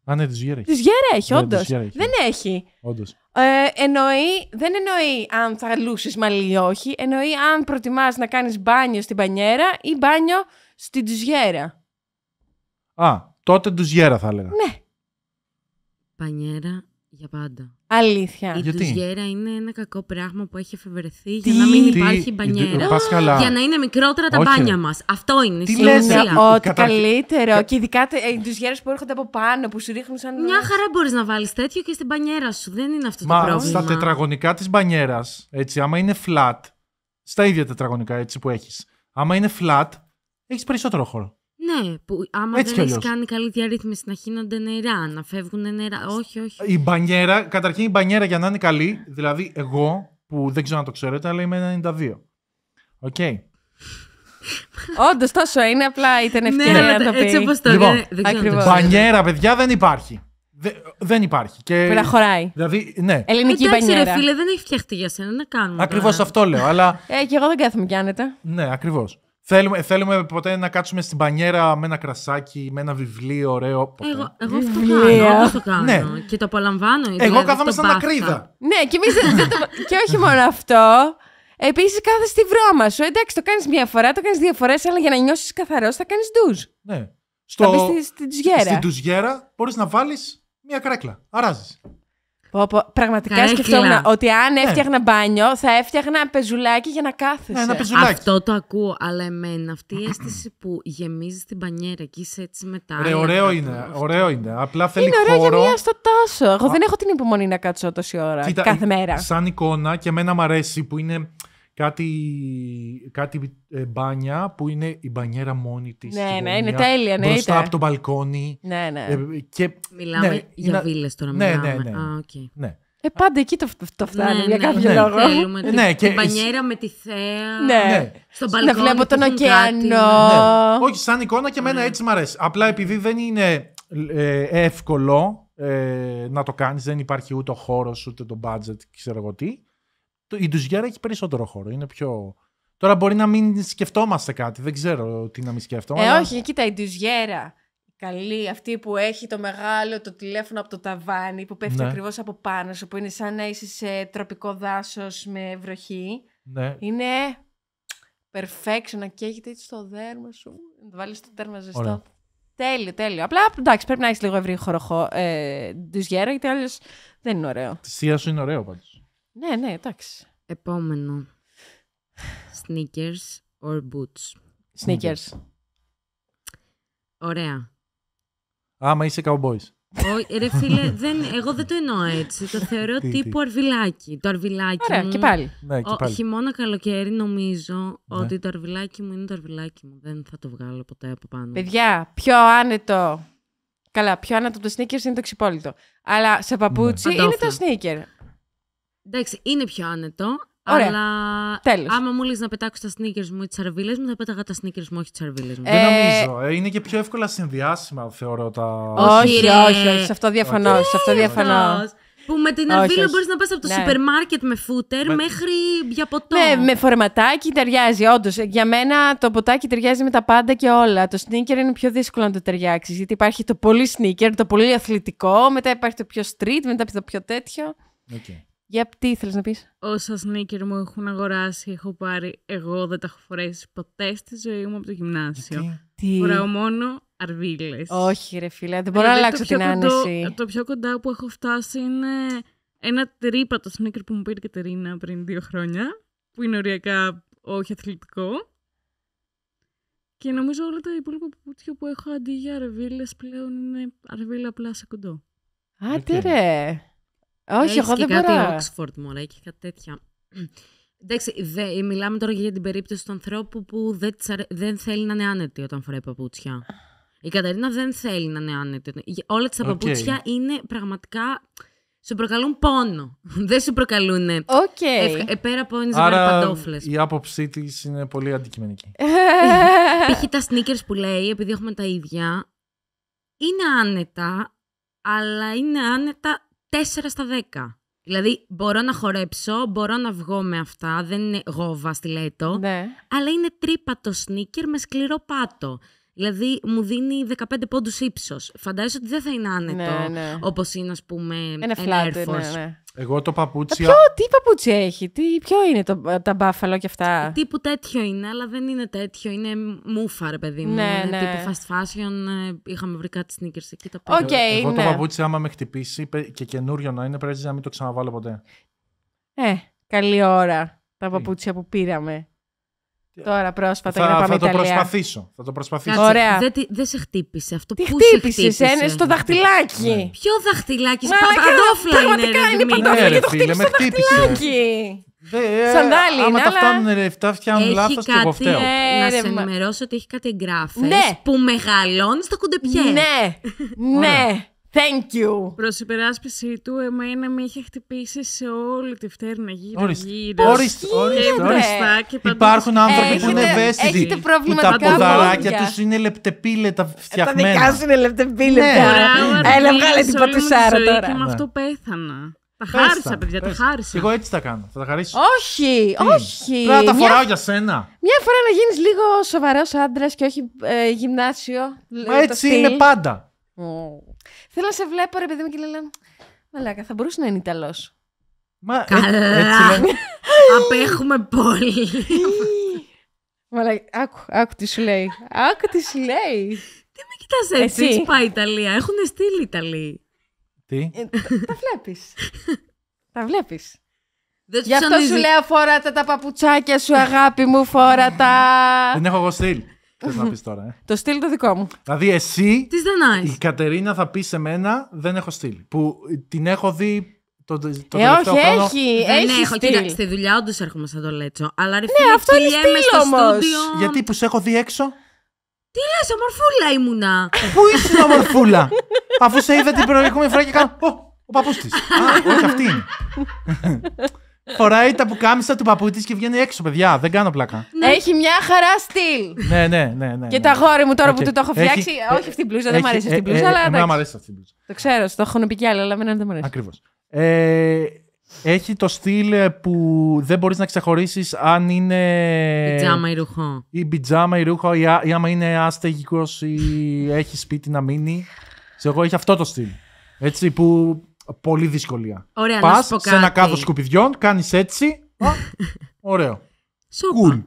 Α, ναι, τουζιέρα έχει. έχει, ναι, όντω. Δεν έχει. Όντως. Ε, εννοεί, δεν εννοεί αν θα λούσεις μαλλί ή όχι. Εννοεί αν προτιμάς να κάνεις μπάνιο στην μπανιέρα ή μπάνιο στην τουζιέρα. Α, Τότε ντουζιέρα θα έλεγα. Ναι. Πανιέρα για πάντα. Αλήθεια. Η Γιατί? ντουζιέρα είναι ένα κακό πράγμα που έχει εφευρεθεί για να μην υπάρχει μπανιέρα. Για να είναι μικρότερα τα πάνια μπάνια μας. Αυτό είναι. Τι λες, Ότι καλύτερο. Και ειδικά οι ντουζιέρες ε, που έρχονται από πάνω, που σου ρίχνουν σαν. Μια χαρά μπορείς να βάλεις τέτοιο και στην μπανιέρα σου. Δεν είναι αυτό το Μα πρόβλημα. στα τετραγωνικά της μπανιέρας, έτσι, άμα είναι flat, στα ίδια τετραγωνικά έτσι που έχεις, άμα είναι flat, έχεις περισσότερο χώρο. Ναι, που άμα Έτσι δεν έχει κάνει καλή διαρρύθμιση να χύνονται νερά, να φεύγουν νερά. Όχι, όχι. Η μπανιέρα, καταρχήν η μπανιέρα για να είναι καλή, δηλαδή εγώ που δεν ξέρω να το ξέρετε, αλλά είμαι 92. Οκ. Okay. Όντως τόσο είναι, απλά ήταν ναι, ευκαιρία ναι, να το ναι, πει. Έτσι όπως το λοιπόν, Μπανιέρα, παιδιά, δεν υπάρχει. δεν υπάρχει. Και... Δηλαδή, ναι. Ελληνική μπανιέρα. ρε φίλε, δεν έχει φτιαχτεί για σένα να κάνουμε. Ακριβώς αυτό λέω. Αλλά... Ε, και εγώ δεν κάθομαι κι άνετα. Ναι, ακριβώς. Θέλουμε, θέλουμε ποτέ να κάτσουμε στην πανιέρα με ένα κρασάκι, με ένα βιβλίο ωραίο. Ποτέ. Εγώ, εγώ αυτό το κάνω. Εγώ το κάνω. Ναι. Και το απολαμβάνω. Εγώ κάθομαι σαν ακρίδα. Ναι, και, εμείς, και όχι μόνο αυτό. Επίσης, κάθε στη βρώμα σου. Εντάξει, το κάνεις μία φορά, το κάνεις δύο φορές, αλλά για να νιώσεις καθαρός θα κάνεις ντουζ. Ναι. Στο... Θα στη, ντουζιέρα. Στην ντουζιέρα μπορείς να βάλεις μία κρέκλα. Αράζει. Πραγματικά σκεφτόμουν ότι αν ναι. έφτιαχνα μπάνιο, θα έφτιαχνα πεζουλάκι για να κάθεσαι. Ένα πεζουλάκι. Αυτό το ακούω, αλλά εμένα αυτή η αίσθηση που γεμίζει την πανιέρα και είσαι έτσι μετά. Ρε, ωραίο είναι, ωραίο είναι. Απλά θέλει είναι ωραίο για μία στο τάσο. Εγώ δεν έχω την υπομονή να κάτσω τόση ώρα κάθε μέρα. Σαν εικόνα και εμένα μου αρέσει που είναι κάτι, κάτι ε, μπάνια που είναι η μπανιέρα μόνη της. Ναι, ναι, είναι τέλεια. Ναι, μπροστά από το μπαλκόνι. Ναι, ναι. Ε, και, μιλάμε ναι, για βίλες τώρα. Ναι, μιλάμε. ναι, ναι. Α, okay. ναι. Ε, πάντα εκεί το, το φτάνουμε ναι, για ναι, κάποιο λόγο. Θέλουμε, ναι, και... μπανιέρα με τη θέα. Ναι. Στον μπαλκόνι. Να βλέπω τον ωκεανό. Όχι, σαν εικόνα και εμένα έτσι μ' αρέσει. Απλά επειδή δεν είναι ε, εύκολο να το κάνεις, δεν υπάρχει ούτε ο χώρος ούτε το budget, ξέρω εγώ τι η ντουζιέρα έχει περισσότερο χώρο. Είναι πιο. Τώρα μπορεί να μην σκεφτόμαστε κάτι. Δεν ξέρω τι να μην σκεφτόμαστε. Ε, όχι, κοίτα, η ντουζιέρα. Καλή, αυτή που έχει το μεγάλο το τηλέφωνο από το ταβάνι που πέφτει ναι. ακριβώς από πάνω σου, που είναι σαν να είσαι σε τροπικό δάσος με βροχή. Ναι. Είναι περφέξιο, να καίγεται έτσι στο δέρμα σου, να το βάλεις στο τέρμα ζεστό. Ωραία. Τέλειο, τέλειο. Απλά εντάξει, πρέπει να έχεις λίγο ευρύ χωροχό ε, ντουζιέρα, γιατί άλλω δεν είναι ωραίο. Τη σου είναι ωραίο πάντως. Ναι, ναι, εντάξει. Επόμενο. Sneakers or boots. Sneakers. Ωραία. Άμα είσαι cowboys. ρε φίλε, δεν, εγώ δεν το εννοώ έτσι. Το θεωρώ τύπου αρβιλάκι. Το αρβιλάκι Ωραία, μου... και πάλι. Ναι, και πάλι. χειμώνα καλοκαίρι νομίζω ναι. ότι το αρβιλάκι μου είναι το αρβιλάκι μου. Δεν θα το βγάλω ποτέ από πάνω. Παιδιά, πιο άνετο. Καλά, πιο άνετο το sneakers είναι το ξυπόλυτο. Αλλά σε παπούτσι ναι. είναι το sneaker. Εντάξει, είναι πιο άνετο. Ωραία. Αλλά Τέλος. άμα μου λες να πετάξω τα sneakers μου ή τις αρβίλες μου, θα πέταγα τα sneakers μου, όχι τις αρβίλες μου. Ε... Δεν νομίζω. Ε, είναι και πιο εύκολα συνδυάσιμα, θεωρώ τα. Όχι, ρε. όχι, όχι. Σε αυτό διαφωνώ. Okay. Σε αυτό διαφωνώ. Που με την αρβίλα μπορείς να πας από το ναι. σούπερ μάρκετ με φούτερ με... μέχρι για ποτό. Ναι, με φορματάκι ταιριάζει, όντως. Για μένα το ποτάκι ταιριάζει με τα πάντα και όλα. Το sneaker είναι πιο δύσκολο να το ταιριάξεις. Γιατί υπάρχει το πολύ sneaker, το πολύ αθλητικό, μετά υπάρχει το πιο street, μετά το πιο τέτοιο. Okay. Για τι ήθελες να πεις. Όσα sneaker μου έχουν αγοράσει, έχω πάρει. Εγώ δεν τα έχω φορέσει ποτέ στη ζωή μου από το γυμνάσιο. Τι. Φοράω μόνο αρβίλες. Όχι, ρε φίλε, δεν ε, μπορώ να αλλάξω την άνεση. το πιο κοντά που έχω φτάσει είναι ένα τρύπατο sneaker που μου πήρε η Κατερίνα πριν δύο χρόνια. Που είναι οριακά όχι αθλητικό. Και νομίζω όλα τα υπόλοιπα που έχω αντί για αρβίλες πλέον είναι αρβίλα απλά σε κοντό. Α, okay. ρε! Όχι, εγώ δεν μπορώ. Κάτι Oxford, μωρέ, και κάτι τέτοια. Εντάξει, μιλάμε τώρα για την περίπτωση του ανθρώπου που δεν, δεν θέλει να είναι άνετη όταν φοράει παπούτσια. Η Καταρίνα δεν θέλει να είναι άνετη. Όλα τα παπούτσια είναι πραγματικά. Σου προκαλούν πόνο. Δεν σου προκαλούν. Okay. Ε, πέρα από ένα ζευγάρι παντόφλες. Η άποψή της είναι πολύ αντικειμενική. Έχει τα sneakers που λέει, επειδή έχουμε τα ίδια, είναι άνετα, αλλά είναι άνετα 4 στα 10. Δηλαδή, μπορώ να χορέψω, μπορώ να βγω με αυτά, δεν είναι γόβα στη λέτο, ναι. αλλά είναι τρύπατο σνίκερ με σκληρό πάτο. Δηλαδή μου δίνει 15 πόντους ύψος. Φαντάζεσαι ότι δεν θα είναι άνετο ναι, ναι. όπως είναι, ας πούμε, ένα, ένα ναι, ναι, Εγώ το παπούτσια. Ποιο, τι παπούτσια έχει, τι, ποιο είναι το, τα μπάφαλο και αυτά. Τύπου τέτοιο είναι, αλλά δεν είναι τέτοιο. Είναι μούφα, ρε παιδί μου. Ναι, είναι ναι. τύπου fast fashion. Ε, είχαμε βρει κάτι sneakers εκεί το okay, εγώ Εγώ το παπούτσι άμα με χτυπήσει και καινούριο να είναι, πρέπει να μην το ξαναβάλω ποτέ. Ε, καλή ώρα τα παπούτσια που πήραμε. Τώρα πρόσφατα θα, να πάμε θα το προσπαθήσω. Θα το προσπαθήσω. Ωραία. Δεν δε σε χτύπησε αυτό. Πού που χτύπησε, σε χτύπησε. στο ναι. δαχτυλάκι. Ναι. Ποιο δαχτυλάκι, Μα, ναι, παντόφλα πραγματικά είναι, είναι παντόφλα ναι, και το χτύπησε με δαχτυλάκι. Σαν ε, Σαντάλι, άμα τα φτάνουν ρε, φτιάχνουν λάθος και κοφτέω. Ε, να σε ενημερώσω ότι έχει κάτι εγγράφες που μεγαλώνεις στα κουντεπιέ. Ναι, ναι. Thank you. Προς υπεράσπιση του, εμένα με είχε χτυπήσει σε όλη τη φτέρνα γύρω. Ορίστε. Ορίστε. Υπάρχουν άνθρωποι έχετε, που είναι ευαίσθητοι. Έχετε πρόβλημα Τα ποδαράκια τους είναι λεπτεπίλετα φτιαγμένα. Τα δικά σου είναι λεπτεπίλετα. Ναι. Έλα, βγάλε την πατουσάρα τώρα. Και με αυτό ναι. πέθανα. Τα χάρισα, παιδιά, τα χάρισα. Εγώ έτσι τα κάνω. Θα τα χαρίσω. Όχι, όχι. Πρέπει να τα φοράω για σένα. Μια φορά να γίνεις λίγο σοβαρός άντρας και όχι ε, γυμνάσιο. έτσι είναι πάντα. Θέλω να σε βλέπω, ρε παιδί μου, και Μαλάκα, θα μπορούσε να είναι Ιταλός. Μα. Ε, Καλά. Απέχουμε πολύ. Μαλάκα, άκου, άκου τι σου λέει. Άκου τι σου λέει. Τι με κοιτάς έτσι, πάει Ιταλία. Έχουν στείλει Ιταλοί. Τι. Ε, τα βλέπεις. τα βλέπεις. Γι' αυτό σου λέω φόρατε τα παπουτσάκια σου αγάπη μου, φόρατα. Δεν έχω εγώ στείλει. Θες να πεις τώρα, ε. Το στυλ το δικό μου. Δηλαδή εσύ. Της Δανάη. Η Κατερίνα θα πει σε μένα δεν έχω στυλ. Που την έχω δει το, το ε, όχι, χρόνο. έχει. Δεν έχει έχω. Στυλ. Κοίτα, στη δουλειά όντως έρχομαι σαν το λέτσο. Αλλά ρε ναι, φίλε, ναι, αυτό είναι στυλ Στούντιο... Γιατί που σε έχω δει έξω. Τι λες, ομορφούλα ήμουνα. Πού είσαι ομορφούλα. Αφού σε είδα την προηγούμενη φορά και κάνω. Ο, ο παππούς της. όχι, αυτή είναι. Φοράει τα πουκάμισα του παππού της και βγαίνει έξω, παιδιά. Δεν κάνω πλάκα. Ναι. Έχει μια χαρά στυλ. Ναι, ναι, ναι, ναι, ναι. Και τα γόρι μου τώρα που το έχω φτιάξει. Όχι αυτή την πλούζα, δεν μου αρέσει αυτή την ε, πλούζα. Ε, αλλά δεν ε, μου αρέσει αυτή την πλούζα. Το ξέρω, το έχουν πει κι άλλοι, αλλά εμένα δεν μου αρέσει. Ακριβώς. Έχει το στυλ που δεν μπορείς να ξεχωρίσεις αν είναι. Πιτζάμα ή ρούχο. Ή πιτζάμα ή ρούχο, ή, ή άμα είναι άστεγικο ή έχει σπίτι να μείνει. εγώ, έχει αυτό το στυλ. Έτσι που πολύ δυσκολία. Ωραία, Πας να σου πω κάτι. σε ένα κάδο σκουπιδιών, κάνεις έτσι. ωραίο. Cool.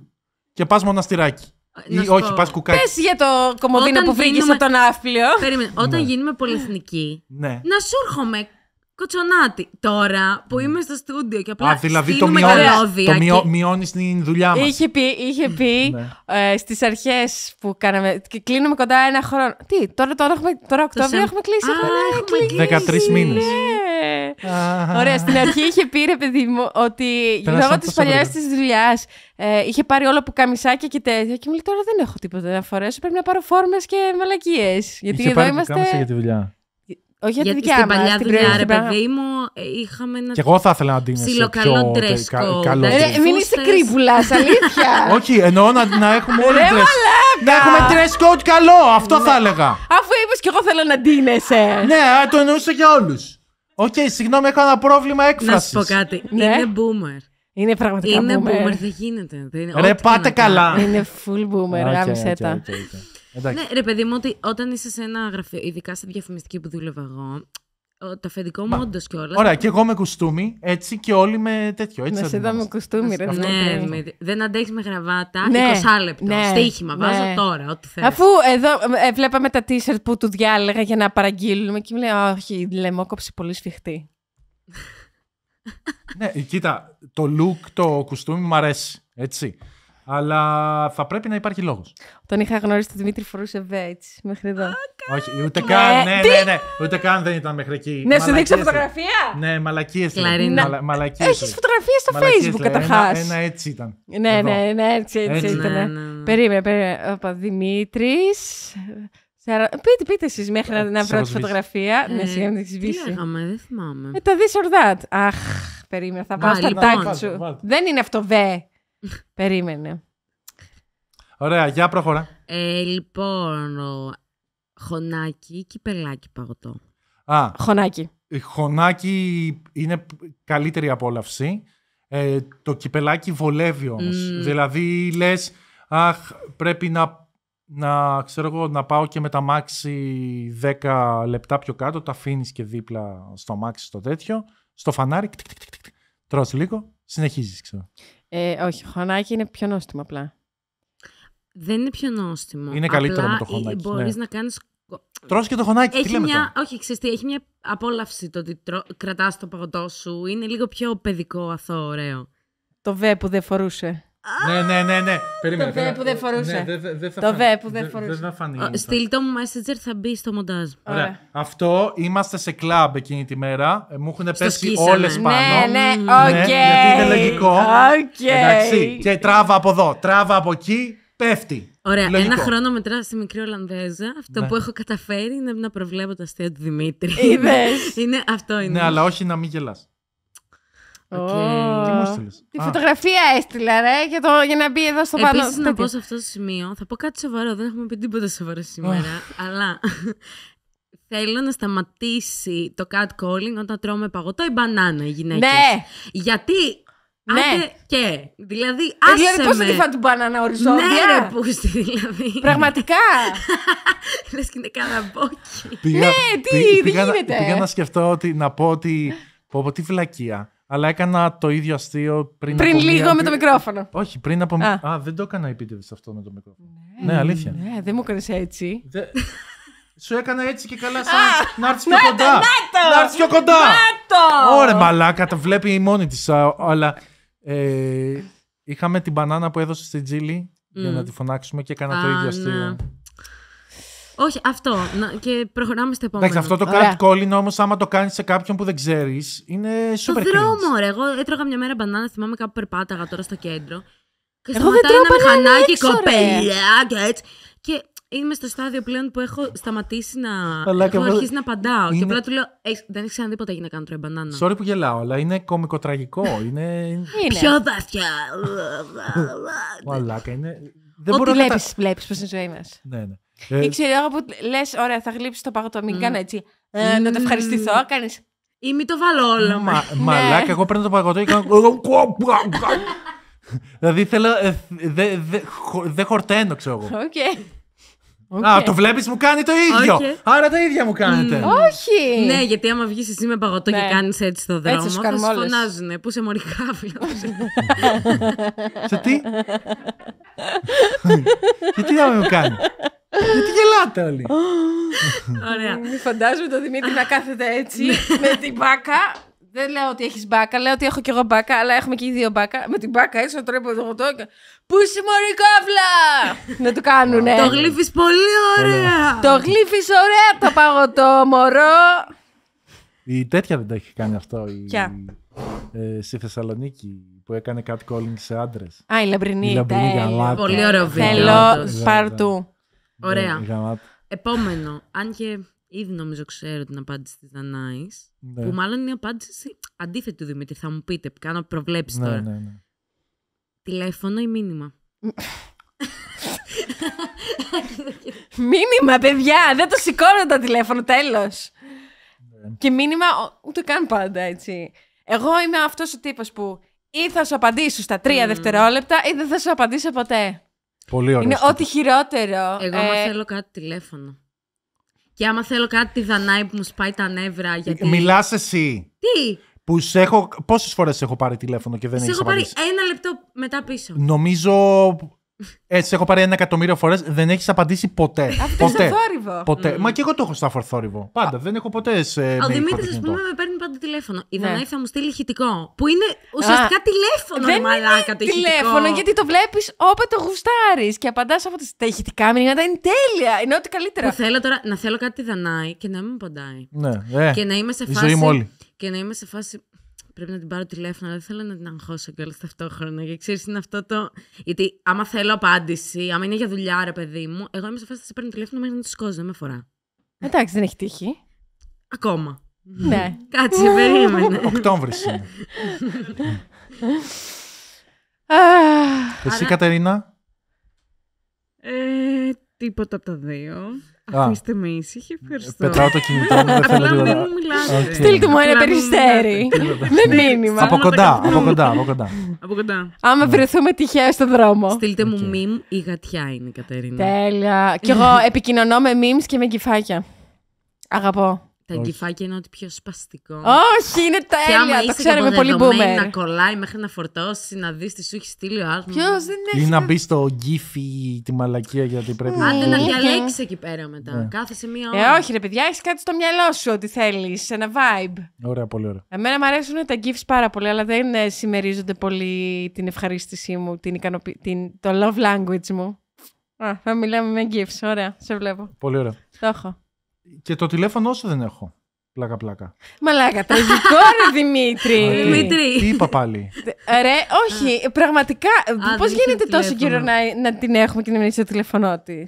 Και πας μοναστηράκι. Ή, όχι, πας κουκάκι. Πες για το κομμωδίνο που βρήκες γίνουμε... από τον άφλιο. Περίμενε. Όταν ναι. γίνουμε πολυεθνικοί, ναι. να σου έρχομαι Κοτσονάτη. Τώρα που είμαι στο στούντιο και απλά. Α, δηλαδή το, μειώ... το μειώνει και... μειώνεις την δουλειά μας. Είχε πει, είχε πει ναι. ε, στις αρχές που κάναμε. κλείνουμε κοντά ένα χρόνο. Τι, τώρα, τώρα, έχουμε, τώρα Οκτώβριο έχουμε κλείσει. Α, έχουμε, ναι, κλείσει. 13 μήνες. Ναι. Ωραία, στην αρχή είχε πει ρε παιδί μου ότι λόγω της παλιάς της δουλειάς ε, είχε πάρει όλο που καμισάκια και τέτοια. Και μου λέει τώρα δεν έχω τίποτα να φορέσω. Πρέπει να πάρω φόρμες και μαλακίες. Γιατί είχε εδώ πάρει είμαστε. για τη δουλειά. Όχι για τη δικιά στην την παλιά δουλειά, ρε παιδί μου, ε, είχαμε ένα. Και εγώ θα ήθελα να την ψιλοκαλό τρέσκο. Ε, μην είσαι κρύπουλας, αλήθεια. Όχι, εννοώ να, να έχουμε όλα τα. Να έχουμε τρέσκο καλό, αυτό θα έλεγα. Αφού είπες και εγώ θέλω να ντύνεσαι. Ναι, το εννοούσα για όλους. Οκ, συγγνώμη, έχω ένα πρόβλημα έκφραση. Να σου πω κάτι. Ναι. Είναι boomer. Είναι πραγματικά boomer. Είναι boomer, δεν γίνεται. Ρε, πάτε καλά. Είναι full boomer, okay, ναι, ρε παιδί μου, ότι όταν είσαι σε ένα γραφείο, ειδικά σε διαφημιστική που δούλευα εγώ, το αφεντικό μου όντω όλα. Ωραία, και εγώ με κουστούμι, έτσι και όλοι με τέτοιο. Έτσι να σε με κουστούμι, ρε. Ναι, δεν αντέχεις με γραβάτα. Ναι, 20 λεπτό. Ναι, στοίχημα, ναι. βάζω τώρα, ό,τι θέλει. Αφού εδώ ε, βλέπαμε τα t-shirt που του διάλεγα για να παραγγείλουμε και μου λέει, Όχι, λαιμόκοψη πολύ σφιχτή. ναι, κοίτα, το look, το κουστούμι μου αρέσει. Έτσι. Αλλά θα πρέπει να υπάρχει λόγος. Τον είχα γνωρίσει τον Δημήτρη, φορούσε έτσι, μέχρι εδώ. Όχι, ούτε ε, καν. Ναι, ναι, ναι. Ούτε καν δεν ήταν μέχρι εκεί. Ναι, σου δείξα φωτογραφία. Ναι, μαλακίες. Μαλακίες. Έχεις φωτογραφία στο Facebook καταρχάς. Ένα έτσι ήταν. Ναι, ναι, ναι, έτσι ήταν. Ναι, ναι, ναι. Περίμενε, περίμενε. Δημήτρη. Πείτε, πείτε εσείς μέχρι να, να τη φωτογραφία. Ε, ναι, να έχει δεν θυμάμαι. Ε, τα δει or that. Αχ, περίμενα, θα πάω στα τάκ σου. Δεν είναι αυτό βε. Περίμενε. Ωραία, για προχωρά. Ε, λοιπόν, χονάκι ή κυπελάκι παγωτό. Α, Χωνάκι Χωνάκι είναι καλύτερη απόλαυση. Ε, το κυπελάκι βολεύει όμως. Δηλαδή λες, αχ, πρέπει να, να, ξέρω εγώ, να πάω και με τα μάξι 10 λεπτά πιο κάτω, τα αφήνεις και δίπλα στο μάξι στο τέτοιο, στο φανάρι, τρως λίγο, συνεχίζεις, ξέρω. Ε, όχι, χωνάκι είναι πιο νόστιμο απλά. Δεν είναι πιο νόστιμο. Είναι καλύτερο με το ε, χωνάκι. Μπορείς ναι. να κάνεις. Τρως και το χωνάκι, έχει τι λέμε μια... Τώρα. Όχι, ξέρεις τι, έχει μια απόλαυση το ότι κρατάς το παγωτό σου. Είναι λίγο πιο παιδικό, αθώο, ωραίο. Το βέ που δεν φορούσε. Ναι, ναι, ναι, ναι. Περίμενε. Το δε που δεν φορούσε. Ναι, το δε που δεν φορούσε. Δεν θα φανεί. το μου messenger θα μπει στο μοντάζ. Ωραία. Αυτό είμαστε σε κλαμπ εκείνη τη μέρα. Ε, μου έχουν πέσει όλες ναι, πάνω. Ναι, ναι, οκ. Γιατί είναι λογικό. Εντάξει. Και τράβα από εδώ, τράβα από εκεί, πέφτει. Ωραία, ένα χρόνο μετρά στη μικρή Ολλανδέζα. Αυτό ναι. που έχω καταφέρει είναι να προβλέπω τα αστεία του Δημήτρη. είναι, αυτό είναι. Ναι, αλλά όχι να μην γελάς. Okay. Τι Τη φωτογραφία έστειλα, ρε, για, το, για να μπει εδώ στο πάνω. Επίσης, να πω σε αυτό το σημείο, θα πω κάτι σοβαρό, δεν έχουμε πει τίποτα σοβαρό σήμερα, αλλά θέλω να σταματήσει το calling όταν τρώμε παγωτό ή μπανάνα οι γυναίκες. Ναι! Γιατί ναι. Άντε και. Δηλαδή, ε, άσε Δηλαδή, πώς με. θα τη την μπανάνα Ναι, ρε, πούστη, δηλαδή. Πραγματικά. Λες και είναι καλαμπόκι. ναι, τι, πήγα, γίνεται. Πήγα να σκεφτώ ότι, να πω ότι, πω, πω, τι φυλακία. Αλλά έκανα το ίδιο αστείο πριν. Πριν λίγο με το μικρόφωνο. Όχι, πριν από. Α, Α δεν το έκανα επίτηδες αυτό με το μικρόφωνο. Ναι, ναι αλήθεια. Ναι, δεν μου έκανες έτσι. Σου έκανα έτσι και καλά σαν να έρθεις πιο κοντά. Να έρθεις πιο κοντά. Ωραία, μαλάκα, τα βλέπει η μόνη της. Αλλά ε, είχαμε την μπανάνα που έδωσε στην Τζίλη για να τη φωνάξουμε και έκανα το ίδιο αστείο. Ναι. Όχι, αυτό. Να, και προχωράμε στο επόμενο. Εντάξει, αυτό το catcalling όμως, άμα το κάνεις σε κάποιον που δεν ξέρεις, είναι super cringe. δρόμο, ρε. Εγώ έτρωγα μια μέρα μπανάνα, θυμάμαι κάπου περπάταγα τώρα στο κέντρο. Και Εγώ δεν τρώω ένα μηχανάκι κοπελιά και έτσι. Και είμαι στο στάδιο πλέον που έχω σταματήσει να. Αλλά έχω αρχίσει να απαντάω. Και απλά του λέω: Δεν έχει ξαναδεί ποτέ γυναίκα να τρώει μπανάνα. Sorry που γελάω, αλλά είναι κομικοτραγικό. είναι... Πιο βαθιά. Μαλάκα, είναι. Δεν Ό,τι βλέπεις, βλέπεις προ τη ζωή μας. Ναι, ναι. Ε, Ή ξέρω εγώ που λες, ωραία, θα γλύψεις το παγωτό. Μην κάνω έτσι. Ε, να το ευχαριστηθώ. Κάνεις. Ή μην το βάλω όλο μα. Μαλάκα, ναι. εγώ παίρνω το παγωτό και κάνω. Δηλαδή θέλω. Ε, Δεν χορταίνω, ξέρω εγώ. Okay. Α, το βλέπεις μου κάνει το ίδιο. Άρα τα ίδια μου κάνετε. Όχι. Ναι, γιατί άμα βγεις εσύ με παγωτό και ναι. κάνεις έτσι το δρόμο, έτσι θα σου φωνάζουν. Πού σε μορικάφιλο. σε τι. γιατί να μου κάνει. Γιατί γελάτε όλοι. Ωραία. Μην φαντάζομαι τον Δημήτρη να κάθεται έτσι ναι. με την μπάκα. Δεν λέω ότι έχεις μπάκα, λέω ότι έχω κι εγώ μπάκα, αλλά έχουμε και οι δύο μπάκα. Με την μπάκα έτσι να τρέπω το γοτό και. Πούσι μωρή κόβλα! να το κάνουνε. το γλύφεις πολύ ωραία. το γλύφεις ωραία το παγωτό, μωρό. Η τέτοια δεν το έχει κάνει αυτό. Η... Ε, στη Θεσσαλονίκη που έκανε κάτι calling σε άντρες. Α, η Η Λαμπρινή Πολύ ωραίο βίντεο. Θέλω σπαρτού. Ναι, Ωραία. Επόμενο. Αν και ήδη νομίζω ξέρω την απάντηση της Δανάης. Ναι. Που μάλλον είναι η απάντηση αντίθετη του Δημήτρη. Θα μου πείτε, κάνω προβλέψεις ναι, τώρα. Ναι, ναι. Τηλέφωνο ή μήνυμα. μήνυμα, παιδιά! Δεν το σηκώνω το τηλέφωνο, τέλος. Ναι. Και μήνυμα ούτε καν πάντα έτσι. Εγώ είμαι αυτός ο τύπος που ή θα σου απαντήσω στα τρία δευτερόλεπτα ή δεν θα σου απαντήσω ποτέ. Πολύ ωραίο. Είναι ό,τι χειρότερο. Εγώ, άμα ε, θέλω κάτι τηλέφωνο. Και άμα θέλω κάτι τη Δανάη που μου σπάει τα νεύρα. Ε, γιατί... Μιλάς εσύ. Τι. Που σε έχω. Πόσες φορές έχω πάρει τηλέφωνο και δεν έχει πάρει. Ένα λεπτό μετά πίσω. Νομίζω έτσι, έχω πάρει ένα εκατομμύριο φορές, δεν έχεις απαντήσει ποτέ. Αυτό είναι θόρυβο. Ποτέ. Mm. Μα και εγώ το έχω στάφορ θόρυβο. Πάντα. Δεν έχω ποτέ σε. Ο Δημήτρης, ας πούμε, με παίρνει πάντα τηλέφωνο. Η ναι. Δανάη θα μου στείλει ηχητικό. Που είναι ουσιαστικά α, τηλέφωνο, δεν μαλάκα είναι το τηλέφωνο, γιατί το βλέπεις όποτε το γουστάρεις και απαντάς από τις... τα ηχητικά μηνύματα. Είναι τέλεια. Είναι ό,τι καλύτερα. Που θέλω τώρα να θέλω κάτι τη Δανάη και να μην ποντάει. Ναι, ε, και να είμαι σε φάση. Και να είμαι σε φάση πρέπει να την πάρω τηλέφωνο, δεν θέλω να την αγχώσω κιόλας ταυτόχρονα. Γιατί ξέρεις, είναι αυτό το. Γιατί άμα θέλω απάντηση, άμα είναι για δουλειά, ρε παιδί μου, εγώ είμαι σε φάση να σε παίρνω τηλέφωνο μέχρι να τη σκόζω, δεν με φορά. Εντάξει, δεν έχει τύχει. Ακόμα. Ναι. Κάτσε, περίμενε. Οκτώβρης είναι. Εσύ, Κατερίνα. Ε, τίποτα από τα δύο. Αφήστε με ήσυχη, ευχαριστώ. Πετάω το κινητό μου, δεν θέλω τίποτα. Ε. μου Στείλτε μου ένα περιστέρι. Ναι. Με μήνυμα. Από κοντά, από κοντά, από κοντά. Από κοντά. Άμα ναι. βρεθούμε τυχαία στον δρόμο. Στείλτε μου μιμ ή γατιά είναι η Κατερίνα. Τέλεια. Κι εγώ επικοινωνώ με μιμς και με κυφάκια. Αγαπώ. Τα γκυφάκια είναι ότι πιο σπαστικό. Όχι, είναι τέλεια. Και άμα το ξέρουμε πολύ μπούμε. να κολλάει μέχρι να φορτώσει, να δεις τι σου έχει στείλει ο άνθρωπο. Ποιος δεν έχει. Ή να μπει στο γκίφι τη μαλακία γιατί πρέπει να. Άντε να διαλέξεις εκεί πέρα μετά. Ναι. Κάθε μία ε, ώρα. Ε, όχι, ρε παιδιά, έχεις κάτι στο μυαλό σου ότι θέλεις. Ένα vibe. Ωραία, πολύ ωραία. Εμένα μου αρέσουν τα gifs πάρα πολύ, αλλά δεν ε, συμμερίζονται πολύ την ευχαρίστησή μου, την ικανοποι... την... το love language μου. Α, θα μιλάμε με γκύφ Ωραία, σε βλέπω. Πολύ ωραία. Το έχω. Και το τηλέφωνο σου δεν έχω. Πλάκα, πλάκα. Μαλάκα, τραγικό ρε Δημήτρη. Δημήτρη. Τι είπα πάλι. Ε, ρε, όχι, πραγματικά. Ε, Πώς γίνεται τόσο καιρό να, την έχουμε και να μην το τηλέφωνό της.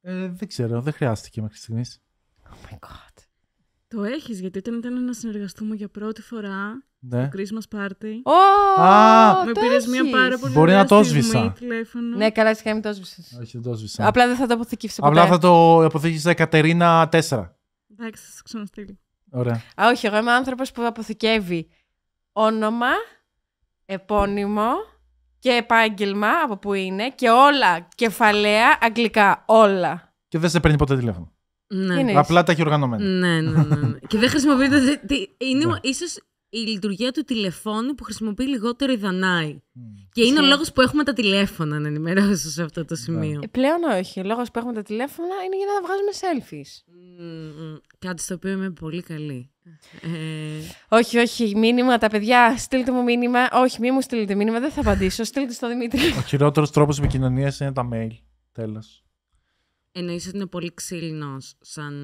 Ε, δεν ξέρω, δεν χρειάστηκε μέχρι στιγμής. Oh my god. Το έχεις, γιατί όταν ήταν να συνεργαστούμε για πρώτη φορά, ναι. Το Christmas party. Oh, ah, με πήρες μια πάρα πολύ Μπορεί να το σβήσα. Ναι, καλά, είχα μην το σβήσε. Όχι, δεν το σβήσα. Απλά δεν θα το αποθηκεύσει. Απλά θα το αποθηκεύσεις Κατερίνα 4. Εντάξει, θα σα ξαναστείλει. Ωραία. όχι, εγώ είμαι άνθρωπος που αποθηκεύει όνομα, επώνυμο και επάγγελμα από που είναι και όλα κεφαλαία αγγλικά. Όλα. Και δεν σε παίρνει ποτέ τηλέφωνο. Ναι. Απλά τα έχει οργανωμένα. Ναι, ναι, ναι. ναι. και δεν χρησιμοποιείται. Ναι. ίσως η λειτουργία του τηλεφώνου που χρησιμοποιεί λιγότερο η Δανάη. Και είναι ο λόγος που έχουμε τα τηλέφωνα, να ενημερώσω σε αυτό το σημείο. Ε, πλέον όχι. Ο λόγος που έχουμε τα τηλέφωνα είναι για να βγάζουμε selfies. Mm, κάτι στο οποίο είμαι πολύ καλή. Ε... Όχι, όχι, μήνυμα. Τα παιδιά, στείλτε μου μήνυμα. Όχι, μην μου στείλετε μήνυμα, δεν θα απαντήσω. στείλτε στο Δημήτρη. Ο χειρότερος τρόπος επικοινωνίας είναι τα mail. Τέλος. Εννοείς ότι είναι πολύ ξύλινος σαν...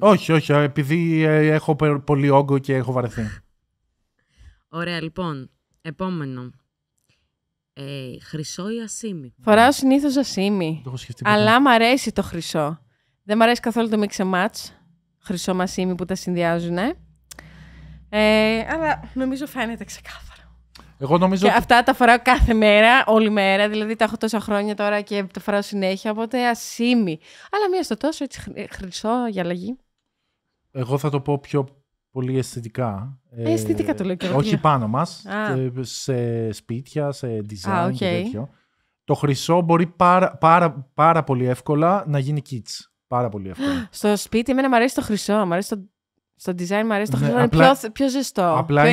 Όχι, όχι, επειδή ε, έχω πολύ όγκο και έχω βαρεθεί. Ωραία, λοιπόν. Επόμενο. Ε, χρυσό ή ασίμι. Φοράω συνήθως ασίμι. Το έχω σκεφτεί αλλά μ' αρέσει το χρυσό. Δεν μ' αρέσει καθόλου το mix and match. Χρυσό μασίμι που τα συνδυάζουν. Ε. αλλά νομίζω φαίνεται ξεκάθαρο. Εγώ νομίζω. Και αυτά τα φοράω κάθε μέρα, όλη μέρα. Δηλαδή τα έχω τόσα χρόνια τώρα και τα φοράω συνέχεια. Οπότε ασίμι. Αλλά μία στο τόσο έτσι ε, χρυσό για αλλαγή. Εγώ θα το πω πιο πολύ αισθητικά. Ε, αισθητικά το λέω και Όχι ναι. πάνω μας, ε, σε σπίτια, σε design και τέτοιο. Το χρυσό μπορεί πάρα, πάρα, πολύ εύκολα να γίνει kits. Πάρα πολύ εύκολα. Στο σπίτι, εμένα μου αρέσει το χρυσό. Στο design μου αρέσει το ναι, χρυσό. είναι πιο, πιο ζεστό. Απλά,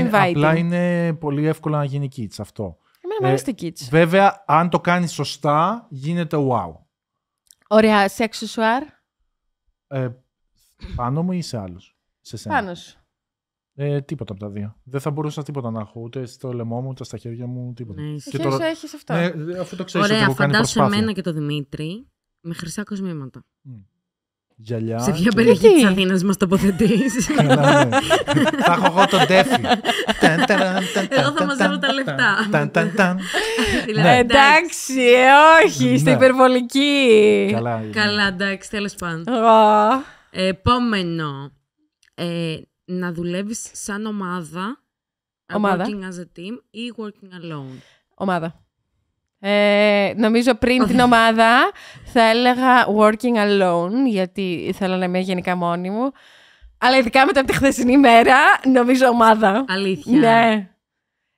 είναι πολύ εύκολα να γίνει kits αυτό. Εμένα μου ε, αρέσει το kits. Βέβαια, αν το κάνεις σωστά, γίνεται wow. Ωραία, σε αξεσουάρ. πάνω μου ή σε άλλους. Σε σένα. Πάνω σου. Ε, τίποτα από τα δύο. Δεν θα μπορούσα τίποτα να έχω ούτε στο λαιμό μου, ούτε στα χέρια μου, τίποτα. Ναι, και τώρα... έχεις αυτό. Ναι, αφού το Ωραία, φαντάσου εμένα και το Δημήτρη με χρυσά κοσμήματα. Mm. Γυαλιά. Σε ποια περιοχή της Αθήνας μας τοποθετεί. Ναι. Θα έχω εγώ τον Τέφι. Εγώ θα μαζεύω τα λεφτά. Εντάξει, όχι, είστε υπερβολικοί. Καλά, ε, εντάξει, τέλος πάντων. Επόμενο. Ε, να δουλεύεις σαν ομάδα, working as a team ή working alone. Ομάδα. Ε, νομίζω πριν την ομάδα θα έλεγα working alone, γιατί ήθελα να είμαι γενικά μόνη μου. Αλλά ειδικά μετά από τη χθεσινή μέρα, νομίζω ομάδα. Αλήθεια. Ναι.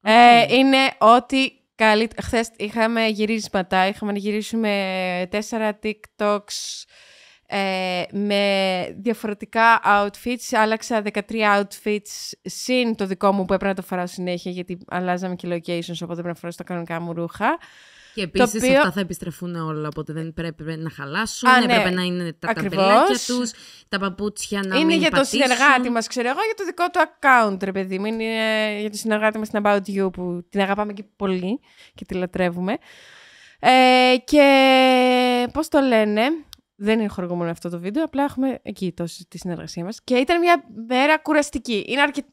Ε, είναι ό,τι καλύτερα. Χθες είχαμε γυρίσματα. Είχαμε να γυρίσουμε τέσσερα TikToks ε, με διαφορετικά outfits. Άλλαξα 13 outfits συν το δικό μου που έπρεπε να το φοράω συνέχεια γιατί αλλάζαμε και locations οπότε πρέπει να φοράω στα κανονικά μου ρούχα. Και επίση αυτά θα επιστρεφούν όλα, οπότε δεν πρέπει να χαλάσουν. Α, ναι. Έπρεπε να είναι τα ταμπελάκια τους, τα παπούτσια να είναι μην Είναι για το συνεργάτη μας, ξέρω εγώ, για το δικό του account, ρε παιδί μου. Είναι για το συνεργάτη μας στην About You που την αγαπάμε και πολύ και τη λατρεύουμε. Ε, και πώς το λένε, δεν είναι χορηγούμενο αυτό το βίντεο, απλά έχουμε εκεί τόση τη συνεργασία μας. Και ήταν μια μέρα κουραστική. Είναι αρκετή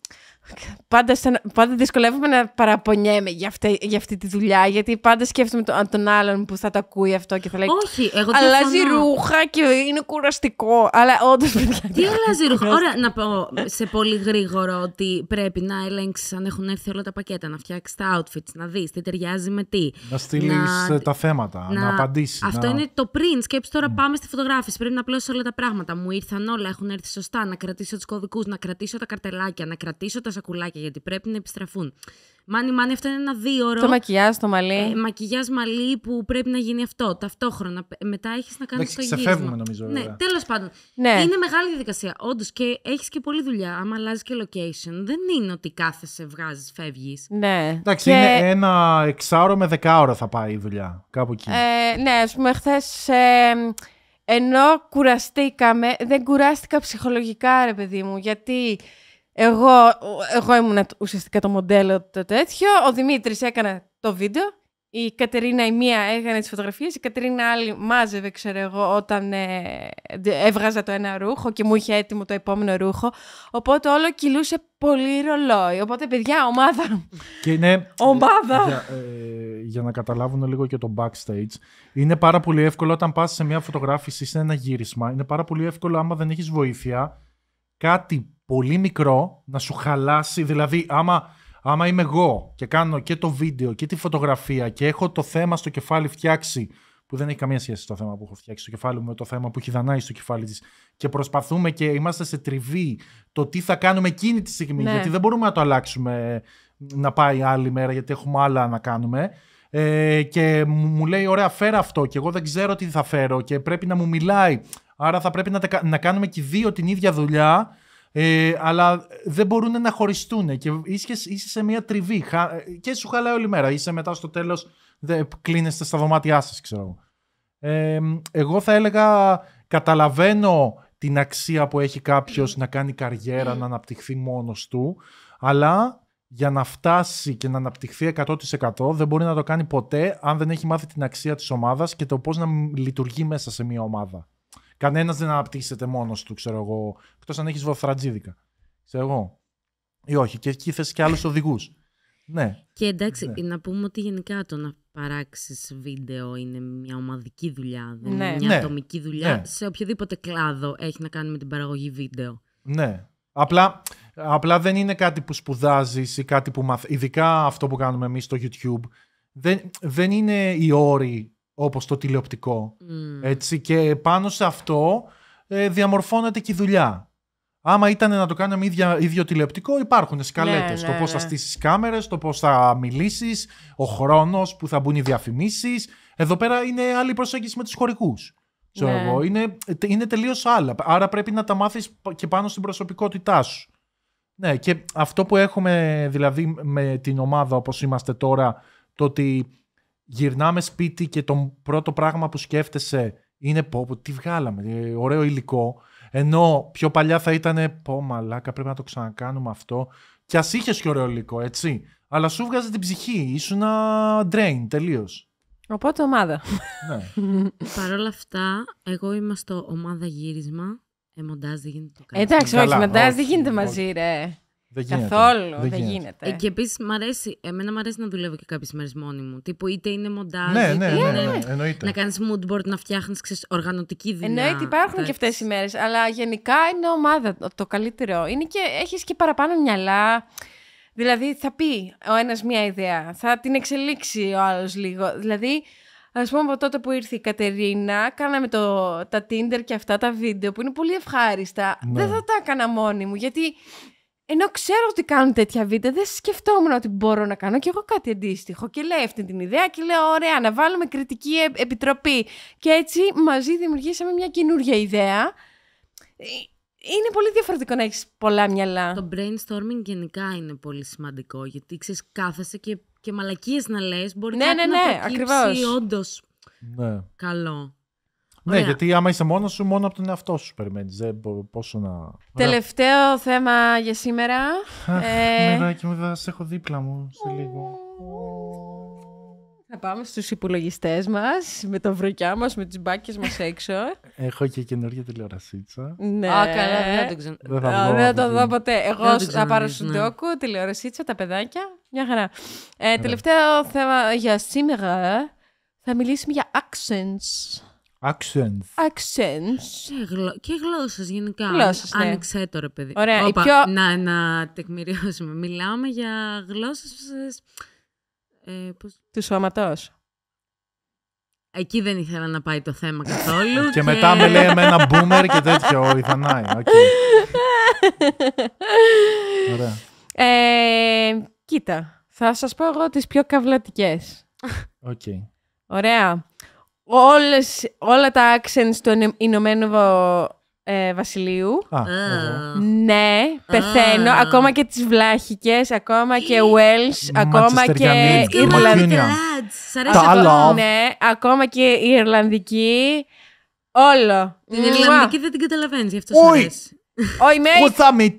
Πάντα, σαν, πάντα δυσκολεύομαι να παραπονιέμαι για αυτή, για αυτή τη δουλειά, γιατί πάντα σκέφτομαι τον άλλον που θα το ακούει αυτό και θα λέει. Όχι, εγώ Αλλάζει ρούχα και είναι κουραστικό. Αλλά όντως. Τι αλλάζει ρούχα. Ωραία, να πω σε πολύ γρήγορο ότι πρέπει να ελέγξεις αν έχουν έρθει όλα τα πακέτα, να φτιάξεις τα outfits, να δεις τι ταιριάζει με τι. Να στείλεις ε, τα θέματα, να, να απαντήσεις. Αυτό είναι το πριν. Σκέψει τώρα πάμε στη φωτογράφηση. Πρέπει να πλώσει όλα τα πράγματα. Μου ήρθαν όλα, έχουν έρθει σωστά. Να κρατήσω τους κωδικούς, να κρατήσω τα καρτελάκια, να κρατήσω τα σακουλάκια γιατί πρέπει να επιστραφούν. Μάνι, μάνι, αυτό είναι ένα δύο ώρο. Το μακιγιάζ, το μαλλί. Ε, μακιγιάζ μαλλί που πρέπει να γίνει αυτό ταυτόχρονα. Ε, μετά έχεις να κάνεις το γύρισμα. Ξεφεύγουμε νομίζω. Ναι, τέλος πάντων. Ναι. Είναι μεγάλη διαδικασία. Όντως και έχεις και πολλή δουλειά. Άμα αλλάζεις και location, δεν είναι ότι κάθεσαι, βγάζεις, φεύγεις. Ναι. Εντάξει, και... είναι ένα εξάωρο με δεκάωρο θα πάει η δουλειά. Κάπου εκεί. Ε, ναι, ας πούμε, χθες. Ε, ενώ κουραστήκαμε, δεν κουράστηκα ψυχολογικά, ρε παιδί μου, γιατί εγώ, εγώ ήμουν ουσιαστικά το μοντέλο το τέτοιο. Ο Δημήτρης έκανε το βίντεο. Η Κατερίνα η μία έκανε τις φωτογραφίες. Η Κατερίνα άλλη μάζευε, ξέρω εγώ, όταν ε, έβγαζα το ένα ρούχο και μου είχε έτοιμο το επόμενο ρούχο. Οπότε όλο κυλούσε πολύ ρολόι. Οπότε, παιδιά, ομάδα. Και είναι, ομάδα. Για, ε, για να καταλάβουν λίγο και το backstage, είναι πάρα πολύ εύκολο όταν πας σε μια φωτογράφηση, σε ένα γύρισμα. Είναι πάρα πολύ εύκολο άμα δεν έχεις βοήθεια κάτι πολύ μικρό να σου χαλάσει. Δηλαδή, άμα, άμα είμαι εγώ και κάνω και το βίντεο και τη φωτογραφία και έχω το θέμα στο κεφάλι φτιάξει, που δεν έχει καμία σχέση το θέμα που έχω φτιάξει στο κεφάλι μου με το θέμα που έχει δανάει στο κεφάλι της, και προσπαθούμε και είμαστε σε τριβή το τι θα κάνουμε εκείνη τη στιγμή, ναι. γιατί δεν μπορούμε να το αλλάξουμε να πάει άλλη μέρα, γιατί έχουμε άλλα να κάνουμε. Ε, και μου λέει, ωραία, φέρα αυτό. Και εγώ δεν ξέρω τι θα φέρω και πρέπει να μου μιλάει. Άρα θα πρέπει να, να κάνουμε και δύο την ίδια δουλειά ε, αλλά δεν μπορούν να χωριστούν και είσαι, σε μια τριβή ε, και σου χαλάει όλη μέρα. Είσαι μετά στο τέλος, κλείνεστε στα δωμάτια σας, ξέρω ε, εγώ. θα έλεγα, καταλαβαίνω την αξία που έχει κάποιος να κάνει καριέρα, να αναπτυχθεί μόνος του, αλλά για να φτάσει και να αναπτυχθεί 100% δεν μπορεί να το κάνει ποτέ αν δεν έχει μάθει την αξία της ομάδας και το πώς να λειτουργεί μέσα σε μια ομάδα. Κανένας δεν αναπτύσσεται μόνος του, ξέρω εγώ. Εκτός αν έχεις βοθρατζίδικα. Ξέρω εγώ. Ή όχι. Και εκεί θες και άλλους οδηγούς. Ναι. Και εντάξει, ναι. να πούμε ότι γενικά το να παράξεις βίντεο είναι μια ομαδική δουλειά. Δεν ναι. είναι μια ναι. ατομική δουλειά. Ναι. Σε οποιοδήποτε κλάδο έχει να κάνει με την παραγωγή βίντεο. Ναι. Απλά, απλά δεν είναι κάτι που σπουδάζεις ή κάτι που μαθαίνει. Ειδικά αυτό που κάνουμε εμείς στο YouTube. Δεν, δεν είναι οι όροι όπως το τηλεοπτικό. Mm. Έτσι, και πάνω σε αυτό ε, διαμορφώνεται και η δουλειά. Άμα ήταν να το κάνουμε ίδια, ίδιο τηλεοπτικό, υπάρχουν σκαλέτες. Ναι, το ναι, πώς θα ναι. στήσεις κάμερες, το πώς θα μιλήσεις, ο χρόνος που θα μπουν οι διαφημίσεις. Εδώ πέρα είναι άλλη προσέγγιση με τους χωρικού. Ναι. Είναι, είναι τελείως άλλα. Άρα πρέπει να τα μάθεις και πάνω στην προσωπικότητά σου. Ναι, και αυτό που έχουμε δηλαδή με την ομάδα όπως είμαστε τώρα, το ότι γυρνάμε σπίτι και το πρώτο πράγμα που σκέφτεσαι είναι πω, τι βγάλαμε, ε, ωραίο υλικό. Ενώ πιο παλιά θα ήταν πω μαλάκα πρέπει να το ξανακάνουμε αυτό. Κι ας είχες και ωραίο υλικό έτσι. Αλλά σου βγάζει την ψυχή, ήσουν drain τελείως. Οπότε ομάδα. ναι. Παρ' όλα αυτά, εγώ είμαι στο ομάδα γύρισμα. Ε, μοντάζ γίνεται το καλύτερο. Εντάξει, όχι, μοντάζ δεν γίνεται μαζί, ρε. Δεν γίνεται. Καθόλου. Δεν, δεν γίνεται. γίνεται. Ε, και επίσης, μ' αρέσει, εμένα μου αρέσει να δουλεύω και κάποιες μέρες μόνη μου. Τύπου είτε είναι μοντάζ. Ναι, είτε ναι, ναι, ναι, ναι, εννοείται. Να κάνεις mood board, να φτιάχνεις οργανωτική δουλειά. Εννοείται, υπάρχουν και αυτές οι μέρες. Αλλά γενικά είναι ομάδα το καλύτερο. Είναι και έχεις και παραπάνω μυαλά. Δηλαδή, θα πει ο ένας μία ιδέα, θα την εξελίξει ο άλλος λίγο. Δηλαδή, Ας πούμε από τότε που ήρθε η Κατερίνα, κάναμε το, τα Tinder και αυτά τα βίντεο που είναι πολύ ευχάριστα. Ναι. Δεν θα τα έκανα μόνη μου, γιατί ενώ ξέρω ότι κάνουν τέτοια βίντεο, δεν σκεφτόμουν ότι μπορώ να κάνω κι εγώ κάτι αντίστοιχο. Και λέει αυτή την ιδέα και λέω: Ωραία, να βάλουμε κριτική ε, επιτροπή. Και έτσι μαζί δημιουργήσαμε μια καινούργια ιδέα. Ε, είναι πολύ διαφορετικό να έχεις πολλά μυαλά. Το brainstorming γενικά είναι πολύ σημαντικό, γιατί ξέρεις κάθεσαι και, και μαλακίες να λες Μπορεί ναι, κάτι ναι, ναι, να ναι, ακριβώ. Ναι. Καλό. Ναι, γιατί άμα είσαι μόνος σου, μόνο από τον εαυτό σου περιμένεις. Δεν πόσο να. Τελευταίο θέμα για σήμερα. και ε... μου, θα σε έχω δίπλα μου σε λίγο. Θα πάμε στους υπολογιστές μας, με τα βρουκιά μας, με τις μπάκες μας έξω. Έχω και καινούργια τηλεορασίτσα. Ναι. Α, καλά, δεν το ξέρω. Δεν θα, το δω ποτέ. Εγώ θα πάρω σου ναι. τηλεορασίτσα, τα παιδάκια. Μια χαρά. Ε, τελευταίο θέμα για σήμερα. Θα μιλήσουμε για accents. Actions. Actions. Και γλώσσες γενικά. Γλώσσες, ναι. Άνοιξε το ρε παιδί. Ωραία, Όπα, να, να τεκμηριώσουμε. Μιλάμε για γλώσσες. Ε, ε, πώς... Του σώματος. Εκεί δεν ήθελα να πάει το θέμα καθόλου. και, και μετά με λέει εμένα boomer και τέτοιο. Ιθανάει. Okay. Ωραία. Ε, κοίτα, θα σας πω εγώ τις πιο καυλατικές. Okay. Ωραία όλες, όλα τα accents του Ηνωμένου ε, Βασιλείου. ναι, πεθαίνω. Ακόμα και τις βλάχικες, ακόμα και Welsh, ακόμα και Ιρλανδική. Τα άλλα. Ναι, ακόμα και η Ιρλανδική. Όλο. Την Ιρλανδική δεν την καταλαβαίνεις, γι' αυτό σου αρέσει. Όχι, με.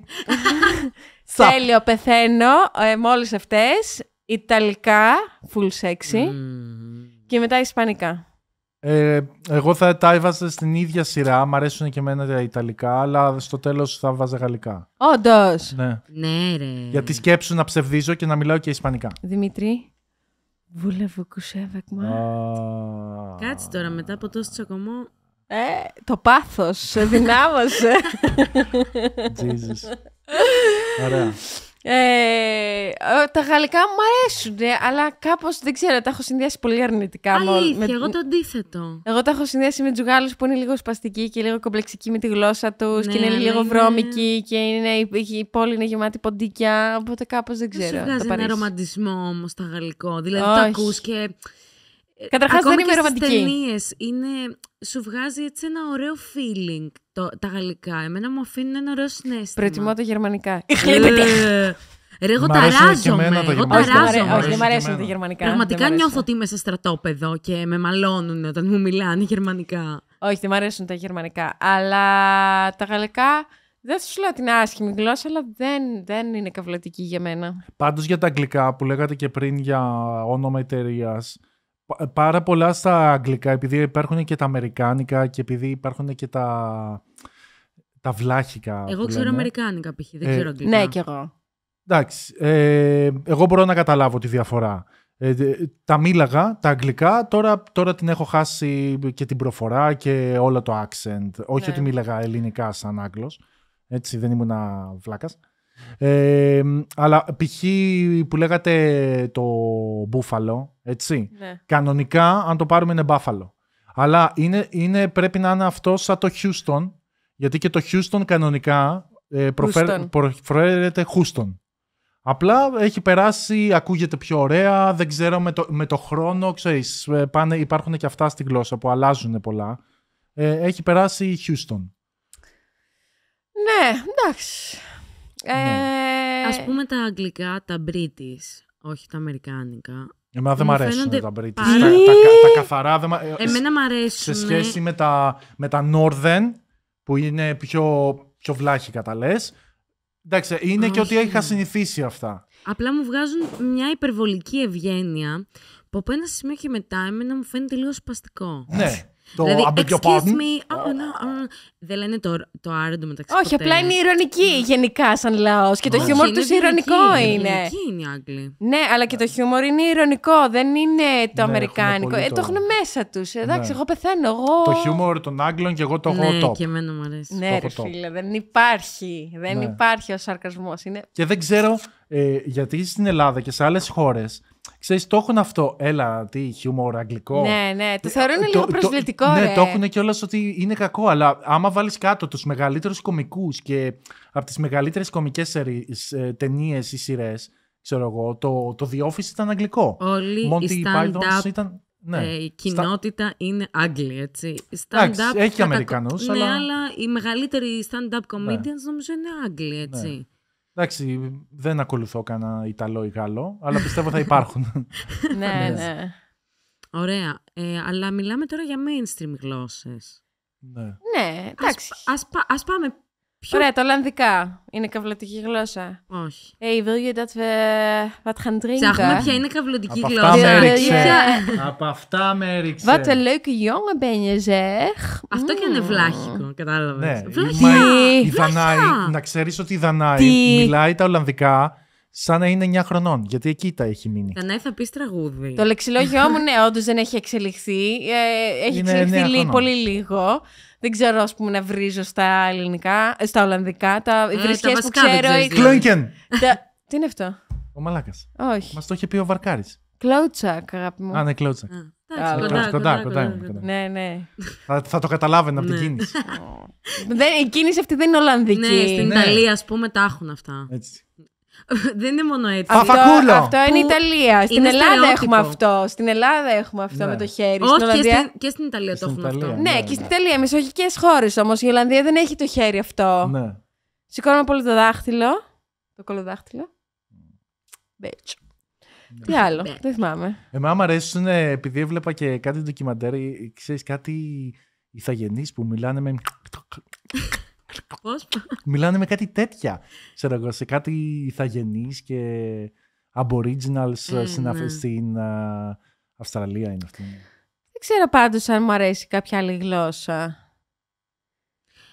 Τέλειο, πεθαίνω ε, με όλες αυτές. Ιταλικά, full sexy. Και μετά Ισπανικά. Ε, εγώ θα τα έβαζα στην ίδια σειρά. Μ' αρέσουν και εμένα τα Ιταλικά, αλλά στο τέλος θα βάζα Γαλλικά. Όντως. Ναι. ναι. ρε. Γιατί σκέψου να ψευδίζω και να μιλάω και Ισπανικά. Δημητρή. Βούλευε Κάτσε τώρα μετά από τόσο τσακωμό. Ε, το πάθος, δυνάμωσε. Jesus. Ωραία. Ε, ε, τα γαλλικά μου αρέσουν, αλλά κάπως δεν ξέρω, τα έχω συνδυάσει πολύ αρνητικά Αλήθεια, με εγώ το αντίθετο. Εγώ τα έχω συνδυάσει με τους Γάλλους που είναι λίγο σπαστικοί και λίγο κομπλεξικοί με τη γλώσσα τους και είναι ναι, λίγο ναι, ναι. βρώμικοι και είναι, η πόλη είναι γεμάτη ποντίκια. Οπότε κάπως δεν ξέρω. Δεν σου ένα ρομαντισμό όμως τα γαλλικό. Δηλαδή το ακούς και Καταρχάς δεν είμαι ρομαντική. ταινίες είναι. Σου βγάζει έτσι ένα ωραίο feeling το, τα γαλλικά. Εμένα μου αφήνουν ένα ωραίο συνέστημα. Προτιμώ τα γερμανικά. Ε, ε, ρε, εγώ ταράζομαι. Εγώ ταράζομαι. Όχι, δεν μου αρέσουν τα γερμανικά. Πραγματικά νιώθω ότι είμαι σε στρατόπεδο και με μαλώνουν όταν μου μιλάνε γερμανικά. Όχι, δεν μου αρέσουν τα γερμανικά. Αλλά τα γαλλικά. Δεν σου λέω την άσχημη γλώσσα, αλλά δεν, δεν είναι καυλατική για μένα. Πάντως για τα αγγλικά που λέγατε και πριν για όνομα εταιρείας, ε, πάρα πολλά στα αγγλικά, επειδή υπάρχουν και τα αμερικάνικα και επειδή υπάρχουν και τα, τα βλάχικα. Εγώ ξέρω αμερικάνικα π.χ. δεν ε, ξέρω αγγλικά. Ναι, κι εγώ. Εντάξει, ε, εγώ μπορώ να καταλάβω τη διαφορά. Ε, τα μίλαγα, τα αγγλικά, τώρα, τώρα την έχω χάσει και την προφορά και όλο το accent. Όχι ναι. ότι μίλαγα ελληνικά σαν Άγγλος, έτσι δεν ήμουν βλάκας αλλά π.χ. που λέγατε το μπούφαλο έτσι. Ναι. Κανονικά, αν το πάρουμε, είναι μπάφαλο Αλλά είναι, είναι, πρέπει να είναι αυτό σαν το Houston, γιατί και το Houston κανονικά ε, προφέρεται χούστον Απλά έχει περάσει, ακούγεται πιο ωραία, δεν ξέρω με το, με το χρόνο, ξέρεις, ε, πάνε, υπάρχουν και αυτά στη γλώσσα που αλλάζουν πολλά. Ε, έχει περάσει Ναι, εντάξει. Ναι. Ε... Ας πούμε τα αγγλικά, τα British, όχι τα αμερικάνικα. Εμένα δεν μου αρέσουν τα British. Τα, τα, καθαρά δεν ε, Εμένα μ' αρέσουν. Σε σχέση με τα, με τα Northern, που είναι πιο, πιο βλάχικα τα λες, Εντάξει, είναι και ότι είχα συνηθίσει αυτά. Απλά μου βγάζουν μια υπερβολική ευγένεια που από ένα σημείο και μετά εμένα μου φαίνεται λίγο σπαστικό. Ναι. Το δηλαδή, excuse me, oh, no, oh. Δεν λένε το, το μεταξύ μεταξύ. Όχι, ποτέ. απλά είναι ηρωνική ναι. γενικά σαν λαός. Και το χιούμορ του ηρωνικό είναι. Ηρωνική είναι οι Άγγλοι. Ναι, αλλά και το χιούμορ είναι ηρωνικό, δεν είναι το ναι, αμερικάνικο. Ε, το έχουν μέσα τους. Ε, εντάξει, ναι. εγώ πεθαίνω. Εγώ... Το χιούμορ των Άγγλων και εγώ το έχω ναι, Και εμένα μου αρέσει. Ναι, ρε φίλε, δεν υπάρχει. Δεν υπάρχει ο σαρκασμός. Και δεν ξέρω ε, γιατί στην Ελλάδα και σε άλλες χώρες Ξέρεις, το έχουν αυτό. Έλα, τι χιούμορ αγγλικό. Ναι, ναι, το ε, θεωρούν είναι λίγο προσβλητικό. Ναι, ε. Το, ρε. ναι, το έχουν κιόλας ότι είναι κακό. Αλλά άμα βάλεις κάτω τους μεγαλύτερους κομικούς και από τις μεγαλύτερες κομικές ε, ταινίες ή σειρές, ξέρω εγώ, το, το The Office ήταν αγγλικό. Όλοι Monty οι stand-up ήταν, ναι. ε, κοινότητα Στα... είναι Άγγλοι, έτσι. Stand-up, έχει Αμερικανούς, ναι, αλλά... Ναι, αλλά οι μεγαλύτεροι stand-up ναι. comedians ναι. νομίζω είναι Άγγλοι, έτσι. Ναι. Εντάξει, δεν ακολουθώ κανένα Ιταλό ή Γάλλο, αλλά πιστεύω θα υπάρχουν. Ναι, ναι, ναι. Ωραία. Ε, αλλά μιλάμε τώρα για mainstream γλώσσες. Ναι. Ναι, εντάξει. Ας, ας, ας πάμε Ποιο... Ωραία, τα Ολλανδικά. Είναι καυλωτική γλώσσα. Όχι. Hey, will you that we ε, what can drink? Ψάχνουμε ποια είναι καυλωτική Από γλώσσα. Αυτά Yeah. Από αυτά με έριξε. What a leuke ben je, zeg. Αυτό και είναι mm. βλάχικο, κατάλαβες. Ναι. Βλάχια. Δανάη, να ξέρεις ότι η Δανάη μιλάει τα Ολλανδικά σαν να είναι 9 χρονών. Γιατί εκεί τα έχει μείνει. Δανάη θα πεις τραγούδι. Το λεξιλόγιο μου, ναι, όντως δεν έχει εξελιχθεί. Ε, έχει εξελιχθεί πολύ λίγο δεν ξέρω, ας πούμε, να βρίζω στα ελληνικά, ε, στα ολλανδικά, τα ε, που ξέρω. Δηλαδή. Κλόνκεν! Τι είναι αυτό. Ο Μαλάκας. Όχι. Μας το είχε πει ο Βαρκάρης. Κλότσακ, αγάπη μου. Α, ναι, κλότσακ. Κοντά, κοντά, Ναι, ναι. Θα, το καταλάβαινε από την ναι. κίνηση. η κίνηση αυτή δεν είναι Ολλανδική. Ναι, στην ναι. Ιταλία, ας πούμε, τα έχουν αυτά. Έτσι. Δεν είναι μόνο έτσι. Αυτό, αυτό είναι η Ιταλία. Στην είναι Ελλάδα έχουμε αυτό. Στην Ελλάδα έχουμε αυτό με ναι. το χέρι. Όχι, και, στην, και στην Ιταλία το έχουμε αυτό. Ναι, ναι, και στην ναι. Ιταλία. Μεσογειακές χώρες όμως. Η Ολλανδία δεν έχει το χέρι αυτό. Ναι. Σηκώνουμε πολύ το δάχτυλο. Το κολοδάχτυλο. Μπέτσο. Τι άλλο, δεν θυμάμαι. Εμένα μου αρέσουν ε, επειδή έβλεπα και κάτι ντοκιμαντέρ, ε, ξέρεις κάτι ηθαγενείς που μιλάνε με. Μιλάνε με κάτι τέτοια. Ξέρω σε κάτι ηθαγενείς και aboriginals ε, στην, ναι. Αυστραλία είναι αυτή. Δεν ξέρω πάντως αν μου αρέσει κάποια άλλη γλώσσα.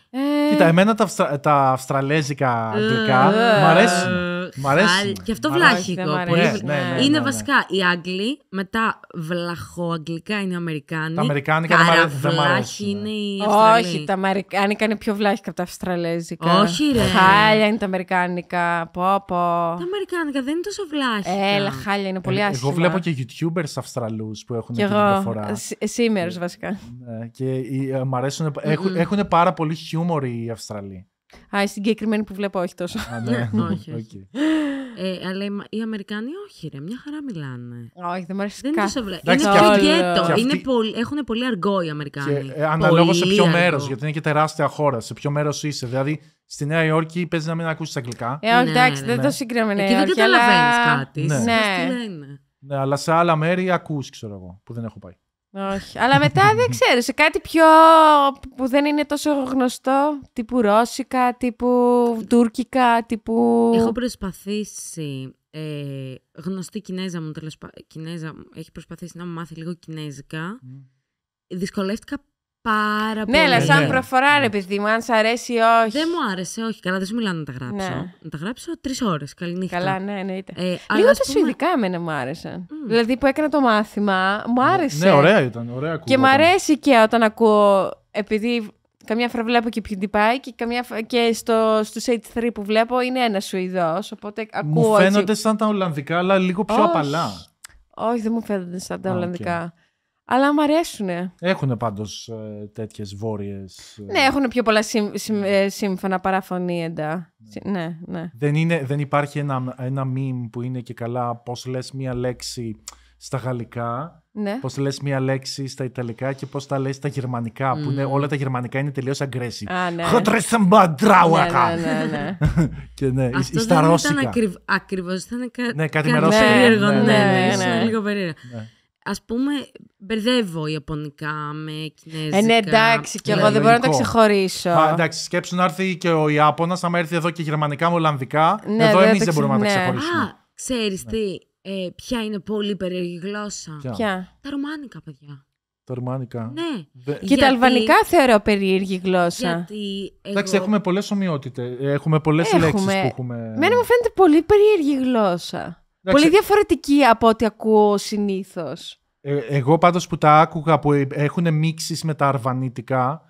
Ε, Κοίτα, εμένα τα, αυστρα... τα αυστραλέζικα αγγλικά μου αρέσουν. Μ' αρέσει. Και αυτό βλάχικο. Ναι, ναι, είναι ναι, ναι. βασικά οι Άγγλοι, μετά βλαχοαγγλικά είναι οι Αμερικάνοι. Τα Αμερικάνικα δεν μ' αρέσουν. είναι οι Αυστραλοί. Όχι, τα Αμερικάνικα είναι πιο βλάχικα από τα Αυστραλέζικα. Όχι, ρε. Χάλια είναι τα Αμερικάνικα. Πω, πω. Τα Αμερικάνικα δεν είναι τόσο βλάχικα. Έλα, χάλια είναι πολύ ε, άσχημα. Εγώ βλέπω και YouTubers Αυστραλούς που έχουν και την διαφορά. Σήμερα βασικά. Και ε, μ' αρέσουν. Έχουν πάρα πολύ χιούμορ οι Αυστραλοί. Α, η συγκεκριμένη που βλέπω όχι τόσο. Α, ναι, όχι. όχι. Ε, αλλά οι Αμερικάνοι όχι, ρε, μια χαρά μιλάνε. Όχι, δεν μου αρέσει δεν Είναι πιο γκέτο. Αυτοί... πολύ... Έχουν πολύ αργό οι Αμερικάνοι. Ε, Αναλόγως σε ποιο μέρος, γιατί είναι και τεράστια χώρα. Σε ποιο μέρος είσαι. Δηλαδή, στη Νέα Υόρκη παίζει να μην ακούσεις αγγλικά. Ε, όχι, ναι, εντάξει, ναι. δεν το σύγκρινα Εκεί δεν καταλαβαίνεις κάτι. Ναι. Ναι. ναι, αλλά σε άλλα μέρη ακούς, ξέρω εγώ, που δεν έχω πάει. Όχι. Αλλά μετά δεν ξέρω, σε κάτι πιο που δεν είναι τόσο γνωστό, τύπου ρώσικα, τύπου τουρκικά, τύπου... Έχω προσπαθήσει, ε, γνωστή Κινέζα μου, τέλος, Κινέζα, έχει προσπαθήσει να μου μάθει λίγο Κινέζικα. Mm. Δυσκολεύτηκα ναι, αλλά σαν ναι, ναι. προφορά, ρε παιδί μου, αν σ' αρέσει ή όχι. Δεν μου άρεσε, όχι. Καλά, δεν σου μιλάω να τα γράψω. Ναι. Να τα γράψω τρεις ώρες. νύχτα. Καλά, ναι, εννοείται. Ε, Λίγο τα πούμε... σουηδικά εμένα μου άρεσαν. Mm. Δηλαδή που έκανα το μάθημα, μου ναι, άρεσε. Ναι, ωραία ήταν. Ωραία και μου αρέσει και όταν ακούω, επειδή Καμιά φορά βλέπω και PewDiePie και, καμιά... και στο, στους H3 που βλέπω είναι ένας Σουηδός. οπότε ακούω Μου φαίνονται σαν τα Ολλανδικά, αλλά λίγο πιο απαλά. Όχι, δεν μου φαίνονται σαν τα Ολλανδικά. Αλλά μου αρέσουνε. Έχουν πάντως ε, τέτοιες βόρειες. Ε, ναι, έχουν πιο πολλά ε, σύμφωνα παραφωνία ναι. ναι. ναι, Δεν, είναι, δεν υπάρχει ένα, ένα που είναι και καλά πώς λες μία λέξη στα γαλλικά, ναι. πώς λες μία λέξη στα ιταλικά και πώς τα λες στα γερμανικά. Που είναι, mm. όλα τα γερμανικά είναι τελείως aggressive. Α, ναι. ναι. ναι, ναι, ναι. και ναι, Αυτό στα ρώσικα. Ήταν ακριβώς, ήταν ναι, κάτι, με Ναι, ναι, Ας πούμε, μπερδεύω Ιαπωνικά με Κινέζικα. Ε, ναι, εντάξει, και εγώ δεν ναι, μπορώ να τα ξεχωρίσω. Α, εντάξει, σκέψου να έρθει και ο Ιάπωνας, άμα έρθει εδώ και Γερμανικά με Ολλανδικά. Ναι, εδώ εμεί δεν μπορούμε ναι. να τα ναι. ξεχωρίσουμε. Α, ξέρεις ναι. τι, ε, ποια είναι πολύ περίεργη γλώσσα. Ποια. ποια? Τα ρουμάνικα, παιδιά. Τα ρουμάνικα. Ναι. Δε... Και Γιατί... τα αλβανικά θεωρώ περίεργη γλώσσα. Γιατί εγώ... Εντάξει, έχουμε πολλές ομοιότητες. Ε, έχουμε πολλές λέξεις που έχουμε. Μένα μου φαίνεται πολύ περίεργη γλώσσα. Πολύ διαφορετική από ό,τι ακούω συνήθως. Ε, εγώ πάντως που τα άκουγα που ε, έχουν μίξεις με τα αρβανίτικα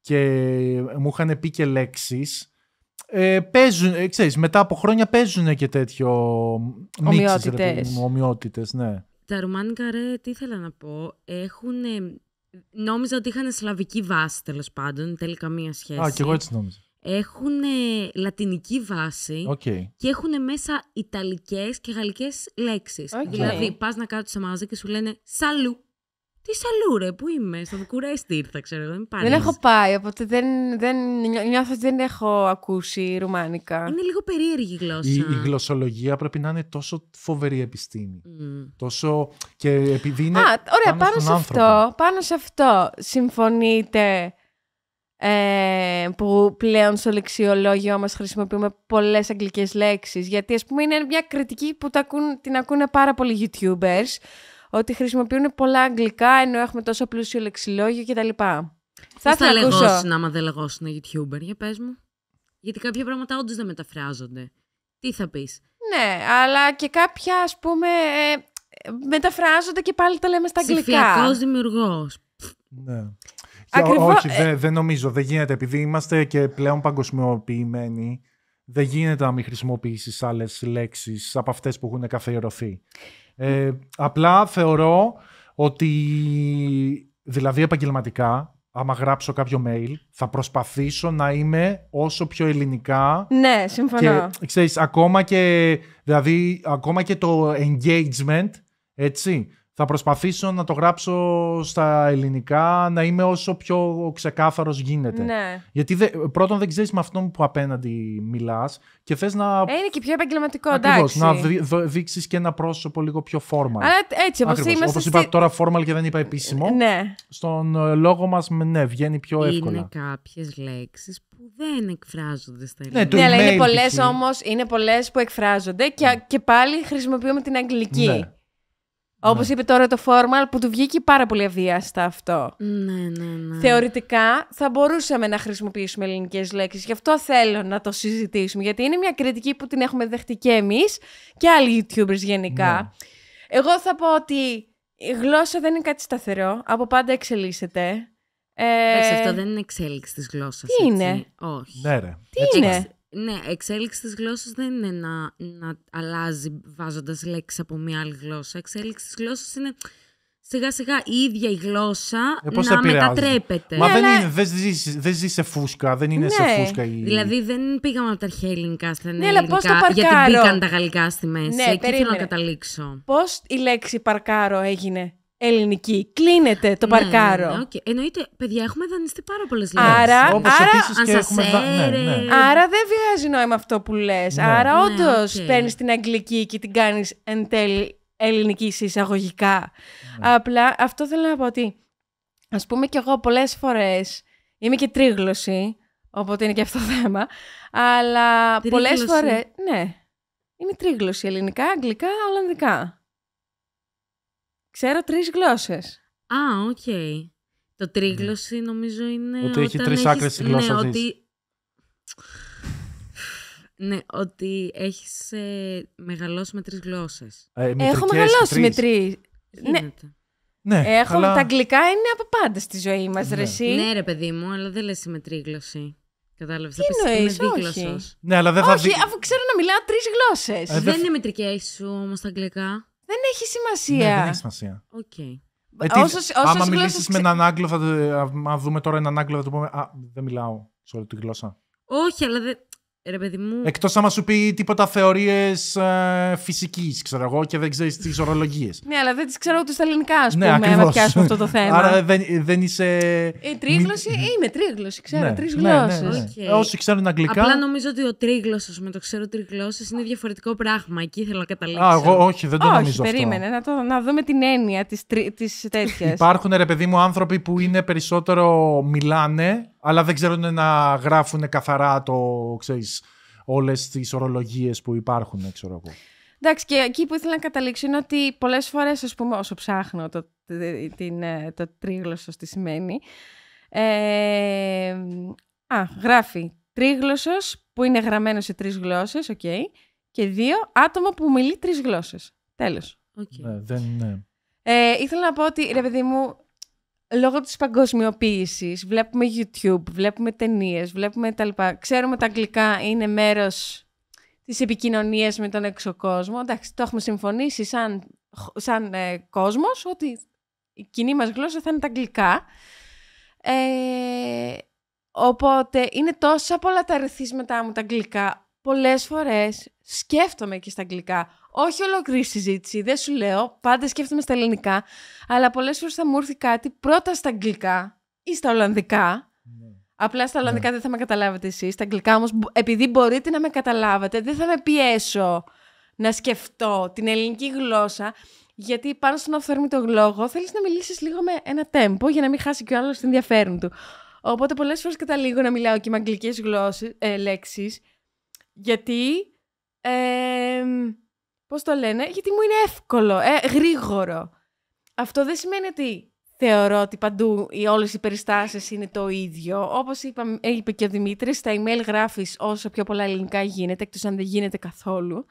και μου είχαν πει και λέξεις ε, παίζουν, ε, ξέρεις, μετά από χρόνια παίζουν και τέτοιο ομοιότητες. Μίξεις, ναι. Τα ρουμάνικα ρε, τι ήθελα να πω, έχουν... Νόμιζα ότι είχαν σλαβική βάση τέλος πάντων, τελικά μία σχέση. Α, και εγώ έτσι νόμιζα έχουν λατινική βάση και έχουν μέσα ιταλικές και γαλλικές λέξεις. Δηλαδή, πας να σε μάζα και σου λένε «σαλού». Τι σαλού ρε, πού είμαι, στο Βουκουρέστι ήρθα, ξέρω, δεν πάρεις. Δεν έχω πάει, οπότε δεν, δεν, νιώθω δεν έχω ακούσει ρουμάνικα. Είναι λίγο περίεργη η γλώσσα. Η, γλωσσολογία πρέπει να είναι τόσο φοβερή επιστήμη. Τόσο... και επειδή είναι Α, ωραία, πάνω, σε αυτό, πάνω σε αυτό συμφωνείτε ε, που πλέον στο λεξιολόγιο μας χρησιμοποιούμε πολλές αγγλικές λέξεις γιατί ας πούμε είναι μια κριτική που την ακούνε πάρα πολλοί youtubers ότι χρησιμοποιούν πολλά αγγλικά ενώ έχουμε τόσο πλούσιο λεξιλόγιο κτλ. Θα θα λεγόσουν άμα δεν λεγόσουν youtuber, για πες μου. Γιατί κάποια πράγματα όντως δεν μεταφράζονται. Τι θα πεις. Ναι, αλλά και κάποια ας πούμε ε, μεταφράζονται και πάλι τα λέμε στα αγγλικά. Ψηφιακός δημιουργός. Ναι. Όχι, ε, δεν νομίζω, δεν γίνεται. Επειδή είμαστε και πλέον παγκοσμιοποιημένοι, δεν γίνεται να μην χρησιμοποιήσεις άλλες λέξεις από αυτές που έχουν καθιερωθεί. Ε, απλά θεωρώ ότι δηλαδή επαγγελματικά, άμα γράψω κάποιο mail, θα προσπαθήσω να είμαι όσο πιο ελληνικά. Ναι, συμφωνώ. Και, ξέρεις, ακόμα και, δηλαδή, ακόμα και το engagement, έτσι, θα προσπαθήσω να το γράψω στα ελληνικά, να είμαι όσο πιο ξεκάθαρος γίνεται. Ναι. Γιατί δε, πρώτον δεν ξέρεις με αυτόν που απέναντι μιλάς και θες να... Ε, είναι και πιο επαγγελματικό, Ακριβώς, εντάξει. να δείξεις και ένα πρόσωπο λίγο πιο formal. Αλλά έτσι, όπως Ακριβώς. Όπως είπα τώρα formal και δεν είπα επίσημο, ε, ναι. στον ε, λόγο μας ναι, βγαίνει πιο εύκολα. Είναι κάποιες λέξεις που δεν εκφράζονται στα ναι, ελληνικά. Ναι, ναι αλλά είναι πολλές όμως, είναι που εκφράζονται και, ναι. και πάλι χρησιμοποιούμε την αγγλική. Ναι. Όπως ναι. είπε τώρα το formal που του βγήκε πάρα πολύ αβίαστα αυτό. Ναι, ναι, ναι. Θεωρητικά θα μπορούσαμε να χρησιμοποιήσουμε ελληνικές λέξεις. Γι' αυτό θέλω να το συζητήσουμε. Γιατί είναι μια κριτική που την έχουμε δεχτεί και εμείς και άλλοι YouTubers γενικά. Ναι. Εγώ θα πω ότι η γλώσσα δεν είναι κάτι σταθερό. Από πάντα εξελίσσεται. Ε... αυτό δεν είναι εξέλιξη της γλώσσας. έτσι. είναι. Όχι. Ναι, Τι είναι. Ναι, εξέλιξη της γλώσσας δεν είναι να, να αλλάζει βάζοντας λέξεις από μια άλλη γλώσσα. Εξέλιξη της γλώσσας είναι σιγά σιγά η ίδια η γλώσσα ε, να μετατρέπεται. Μα ναι, δεν, είναι, δεν, ζεις, σε φούσκα, δεν είναι σε ναι, φούσκα η... Δηλαδή δεν πήγαμε από τα αρχαία ελληνικά στα ναι, ελληνικά, πώς το γιατί μπήκαν τα γαλλικά στη μέση. Ναι, Εκεί θέλω να καταλήξω. Πώς η λέξη παρκάρο έγινε ελληνική. Κλείνεται το ναι, παρκάρο. Ναι, Εννοείται, παιδιά, έχουμε δανειστεί πάρα πολλές λέξει. Άρα, άρα, ναι, ναι. άρα δεν βγάζει νόημα αυτό που λες. Άρα, όντως όντω okay. παίρνεις την αγγλική και την κάνεις εν τέλει ελληνική συσσαγωγικά Απλά αυτό θέλω να πω ότι. Ας πούμε κι εγώ πολλές φορές είμαι και τρίγλωση. Οπότε είναι και αυτό το θέμα. Αλλά πολλές φορές. Ναι. Είμαι τρίγλωση ελληνικά, αγγλικά, ολλανδικά. Ξέρω τρεις γλώσσες. Α, οκ. Okay. Το τρίγλωση ναι. νομίζω είναι. Ότι έχει τρει άκρε τη ναι, γλώσσα ναι, Ότι... Ναι, ότι έχεις ε, μεγαλώσει με τρεις γλώσσες. Ε, Έχω μεγαλώσει τρεις. με τρεις. Ναι. ναι. Έχω, αλλά... Τα αγγλικά είναι από πάντα στη ζωή μας, ναι. ρε Ναι, ρε παιδί μου, αλλά δεν λες με τρίγλωση. Κατάλαβες. Θα πεις είμαι δίγλωσο. Ναι, αλλά δεν θα Όχι, αφού ξέρω να μιλάω τρεις γλώσσες. Ε, δεν δε... είναι μετρικέ σου όμως τα αγγλικά. Δεν έχει σημασία. Ναι, δεν έχει σημασία. Okay. Γιατί, ε, άμα μιλήσει με έναν Άγγλο, θα, ε, δούμε τώρα έναν Άγγλο, θα του πούμε Α, δεν μιλάω σε όλη τη γλώσσα. Όχι, αλλά δεν. Ε, ρε παιδί μου... Εκτός άμα σου πει τίποτα θεωρίες ε, φυσικής, ξέρω εγώ, και δεν ξέρεις τις ορολογίες. ναι, αλλά δεν τις ξέρω ούτε στα ελληνικά, ας ναι, πούμε, να πιάσουμε αυτό το θέμα. Άρα δεν, δεν είσαι... Ε, τρίγλωση, Μη... Ε, είμαι τρίγλωση, ξέρω, ναι, τρεις γλώσσες. Ναι, ναι, ναι. Okay. Ε, όσοι ξέρουν αγγλικά... Απλά νομίζω ότι ο τρίγλωσσος με το ξέρω τριγλώσσες είναι διαφορετικό πράγμα, εκεί θέλω να καταλήξω. Α, εγώ όχι, δεν το όχι, νομίζω περίμενε, αυτό. Να, το, να δούμε την έννοια της τέτοια. Υπάρχουν, ρε παιδί μου, άνθρωποι που είναι περισσότερο μιλάνε αλλά δεν ξέρουν να γράφουν καθαρά το, ξέρεις, όλες τις ορολογίες που υπάρχουν, ε, ξέρω εγώ. Εντάξει, και εκεί που ήθελα να καταλήξω είναι ότι πολλές φορές, ας πούμε, όσο ψάχνω το, την, ε, το τρίγλωσσο τι σημαίνει, ε, α, γράφει τρίγλωσσος που είναι γραμμένο σε τρεις γλώσσες, οκ, okay, και δύο άτομα που μιλεί τρεις γλώσσες. Τέλος. Okay. Ναι, δεν, ναι. Ε, ήθελα να πω ότι, ρε παιδί μου, λόγω της παγκοσμιοποίησης βλέπουμε YouTube, βλέπουμε ταινίες, βλέπουμε τα λοιπά. Ξέρουμε τα αγγλικά είναι μέρος της επικοινωνίας με τον κόσμο. Εντάξει, το έχουμε συμφωνήσει σαν, σαν ε, κόσμος ότι η κοινή μας γλώσσα θα είναι τα αγγλικά. Ε, οπότε είναι τόσα πολλά τα ρυθίσματά μου τα αγγλικά. Πολλές φορές σκέφτομαι και στα αγγλικά όχι ολόκληρη συζήτηση, δεν σου λέω, πάντα σκέφτομαι στα ελληνικά, αλλά πολλές φορές θα μου έρθει κάτι πρώτα στα αγγλικά ή στα Ολλανδικά. Ναι. Απλά στα Ολλανδικά ναι. δεν θα με καταλάβετε εσείς. Στα αγγλικά όμως, επειδή μπορείτε να με καταλάβετε, δεν θα με πιέσω να σκεφτώ την ελληνική γλώσσα. Γιατί πάνω στον αυθόρμητο λόγο θέλεις να μιλήσεις λίγο με ένα τέμπο για να μην χάσει κι ο άλλος το ενδιαφέρον του. Οπότε πολλές φορές καταλήγω να μιλάω και με αγγλικές ε, λέξεις, γιατί ε, Πώς το λένε, γιατί μου είναι εύκολο, ε, γρήγορο. Αυτό δεν σημαίνει ότι θεωρώ ότι παντού οι όλες οι περιστάσεις είναι το ίδιο. Όπως είπε και ο Δημήτρης, στα email γράφεις όσο πιο πολλά ελληνικά γίνεται, εκτός αν δεν γίνεται καθόλου.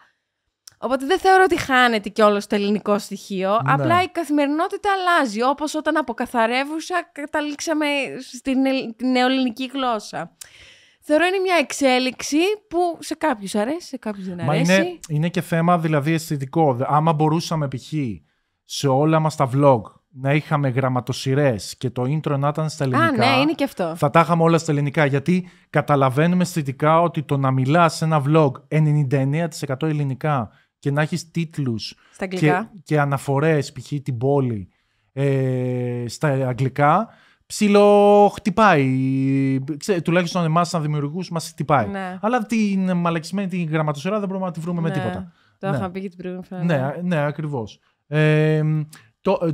Οπότε δεν θεωρώ ότι χάνεται και όλος το ελληνικό στοιχείο. Ναι. Απλά η καθημερινότητα αλλάζει. Όπως όταν αποκαθαρεύουσα, καταλήξαμε στην νεοελληνική γλώσσα θεωρώ είναι μια εξέλιξη που σε κάποιους αρέσει, σε κάποιους δεν αρέσει. Μα είναι, είναι και θέμα δηλαδή αισθητικό. Άμα μπορούσαμε π.χ. σε όλα μας τα vlog να είχαμε γραμματοσυρές και το intro να ήταν στα ελληνικά. Α, ναι, είναι και αυτό. Θα τα είχαμε όλα στα ελληνικά. Γιατί καταλαβαίνουμε αισθητικά ότι το να μιλάς σε ένα vlog 99% ελληνικά και να έχεις τίτλους και, και αναφορές, π.χ. την πόλη, ε, στα αγγλικά, ψιλοχτυπάει. Ξέ, τουλάχιστον εμάς, σαν δημιουργούς, μας χτυπάει. Ναι. Αλλά την μαλακισμένη την γραμματοσυρά δεν μπορούμε να τη βρούμε ναι. με τίποτα. Το είχαμε ναι. πει και την προηγούμενη φορά. Ναι, ναι, ναι ακριβώς. Ε,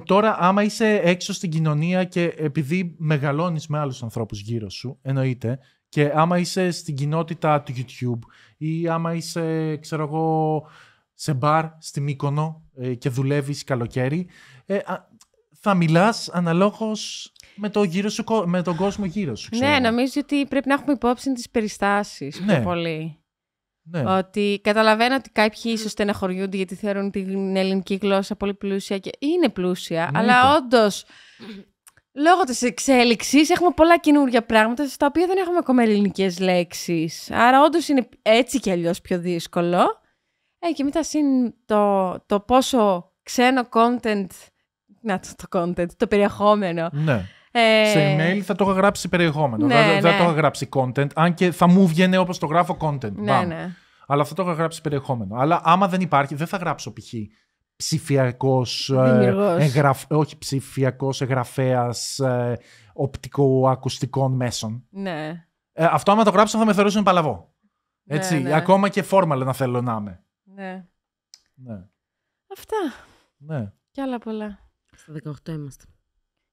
τώρα, άμα είσαι έξω στην κοινωνία και επειδή μεγαλώνεις με άλλους ανθρώπους γύρω σου, εννοείται, και άμα είσαι στην κοινότητα του YouTube ή άμα είσαι, ξέρω εγώ, σε μπαρ στη Μύκονο ε, και δουλεύεις καλοκαίρι, ε, θα μιλάς αναλόγως με, το με τον κόσμο γύρω σου. Ναι, νομίζω ότι πρέπει να έχουμε υπόψη τις περιστάσεις πιο ναι. πολύ. Ναι. Ότι καταλαβαίνω ότι κάποιοι ίσως στεναχωριούνται γιατί θεωρούν την ελληνική γλώσσα πολύ πλούσια και είναι πλούσια, ναι, αλλά όντως λόγω της εξέλιξης έχουμε πολλά καινούργια πράγματα στα οποία δεν έχουμε ακόμα ελληνικές λέξεις. Άρα όντως είναι έτσι κι αλλιώς πιο δύσκολο. Ε, και μετά συν το, το πόσο ξένο content. Να το, το content, το περιεχόμενο. Ναι. Ε... Σε email θα το είχα γράψει περιεχόμενο. Ναι, δεν θα ναι. το είχα γράψει content, αν και θα μου βγαίνει όπως το γράφω content. Ναι, ναι. Αλλά θα το είχα γράψει περιεχόμενο. Αλλά άμα δεν υπάρχει, δεν θα γράψω π.χ. ψηφιακός. Ε, εγγραφ... Όχι ψηφιακός εγγραφέας ε, οπτικοακουστικών μέσων. Ναι. Ε, αυτό άμα το γράψω θα με θεωρήσουν παλαβό. Ναι, Έτσι, ακόμα και φόρμαλ να θέλω να είμαι. Ναι. ναι. Αυτά. Ναι. Και άλλα πολλά. Στα 18 είμαστε.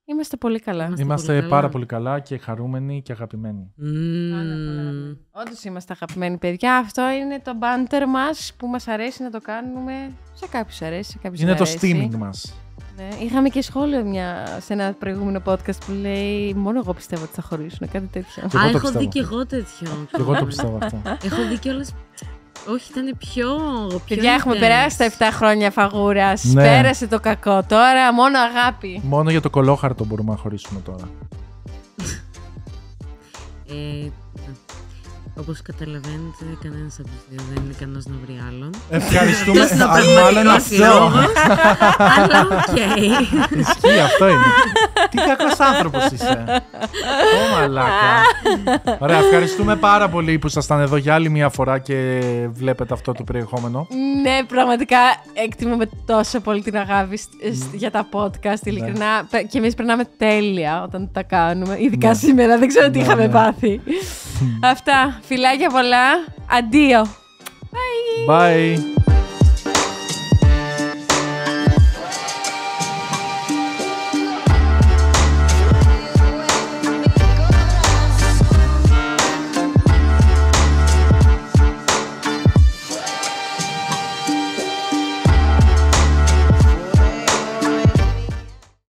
Είμαστε πολύ καλά. Είμαστε, πάρα πολύ καλά και χαρούμενοι και αγαπημένοι. Mm. Όντως είμαστε αγαπημένοι παιδιά. Αυτό είναι το μπάντερ μας που μας αρέσει να το κάνουμε. Σε κάποιους αρέσει, σε κάποιους Είναι αρέσει. το steaming μας. Ναι. Είχαμε και σχόλιο μια, σε ένα προηγούμενο podcast που λέει Μόνο εγώ πιστεύω ότι θα χωρίσουν, κάτι τέτοιο. Α, έχω δει και εγώ τέτοιο. και εγώ το πιστεύω αυτό. έχω δει κιόλας όχι, ήταν πιο. Παιδιά, έχουμε περάσει τα 7 χρόνια φαγούρας. Ναι. Πέρασε το κακό. Τώρα μόνο αγάπη. Μόνο για το κολόχαρτο μπορούμε να χωρίσουμε τώρα. Ε, Όπως καταλαβαίνετε, κανένας από τους δύο δεν είναι ικανός να βρει άλλον. Ευχαριστούμε. Μάλλον αυτό. Αλλά οκ. Ισχύει, αυτό είναι. Τι κακός άνθρωπος είσαι. Ω μαλάκα. Ωραία, ευχαριστούμε πάρα πολύ που ήσασταν εδώ για άλλη μια φορά και βλέπετε αυτό το περιεχόμενο. Ναι, πραγματικά εκτιμούμε τόσο πολύ την αγάπη ναι. για τα podcast, ειλικρινά. Ναι. Και εμείς περνάμε τέλεια όταν τα κάνουμε. Ειδικά ναι. σήμερα, δεν ξέρω τι είχαμε πάθει. Αυτά. Φιλάκια πολλά. Αντίο. Bye. Bye.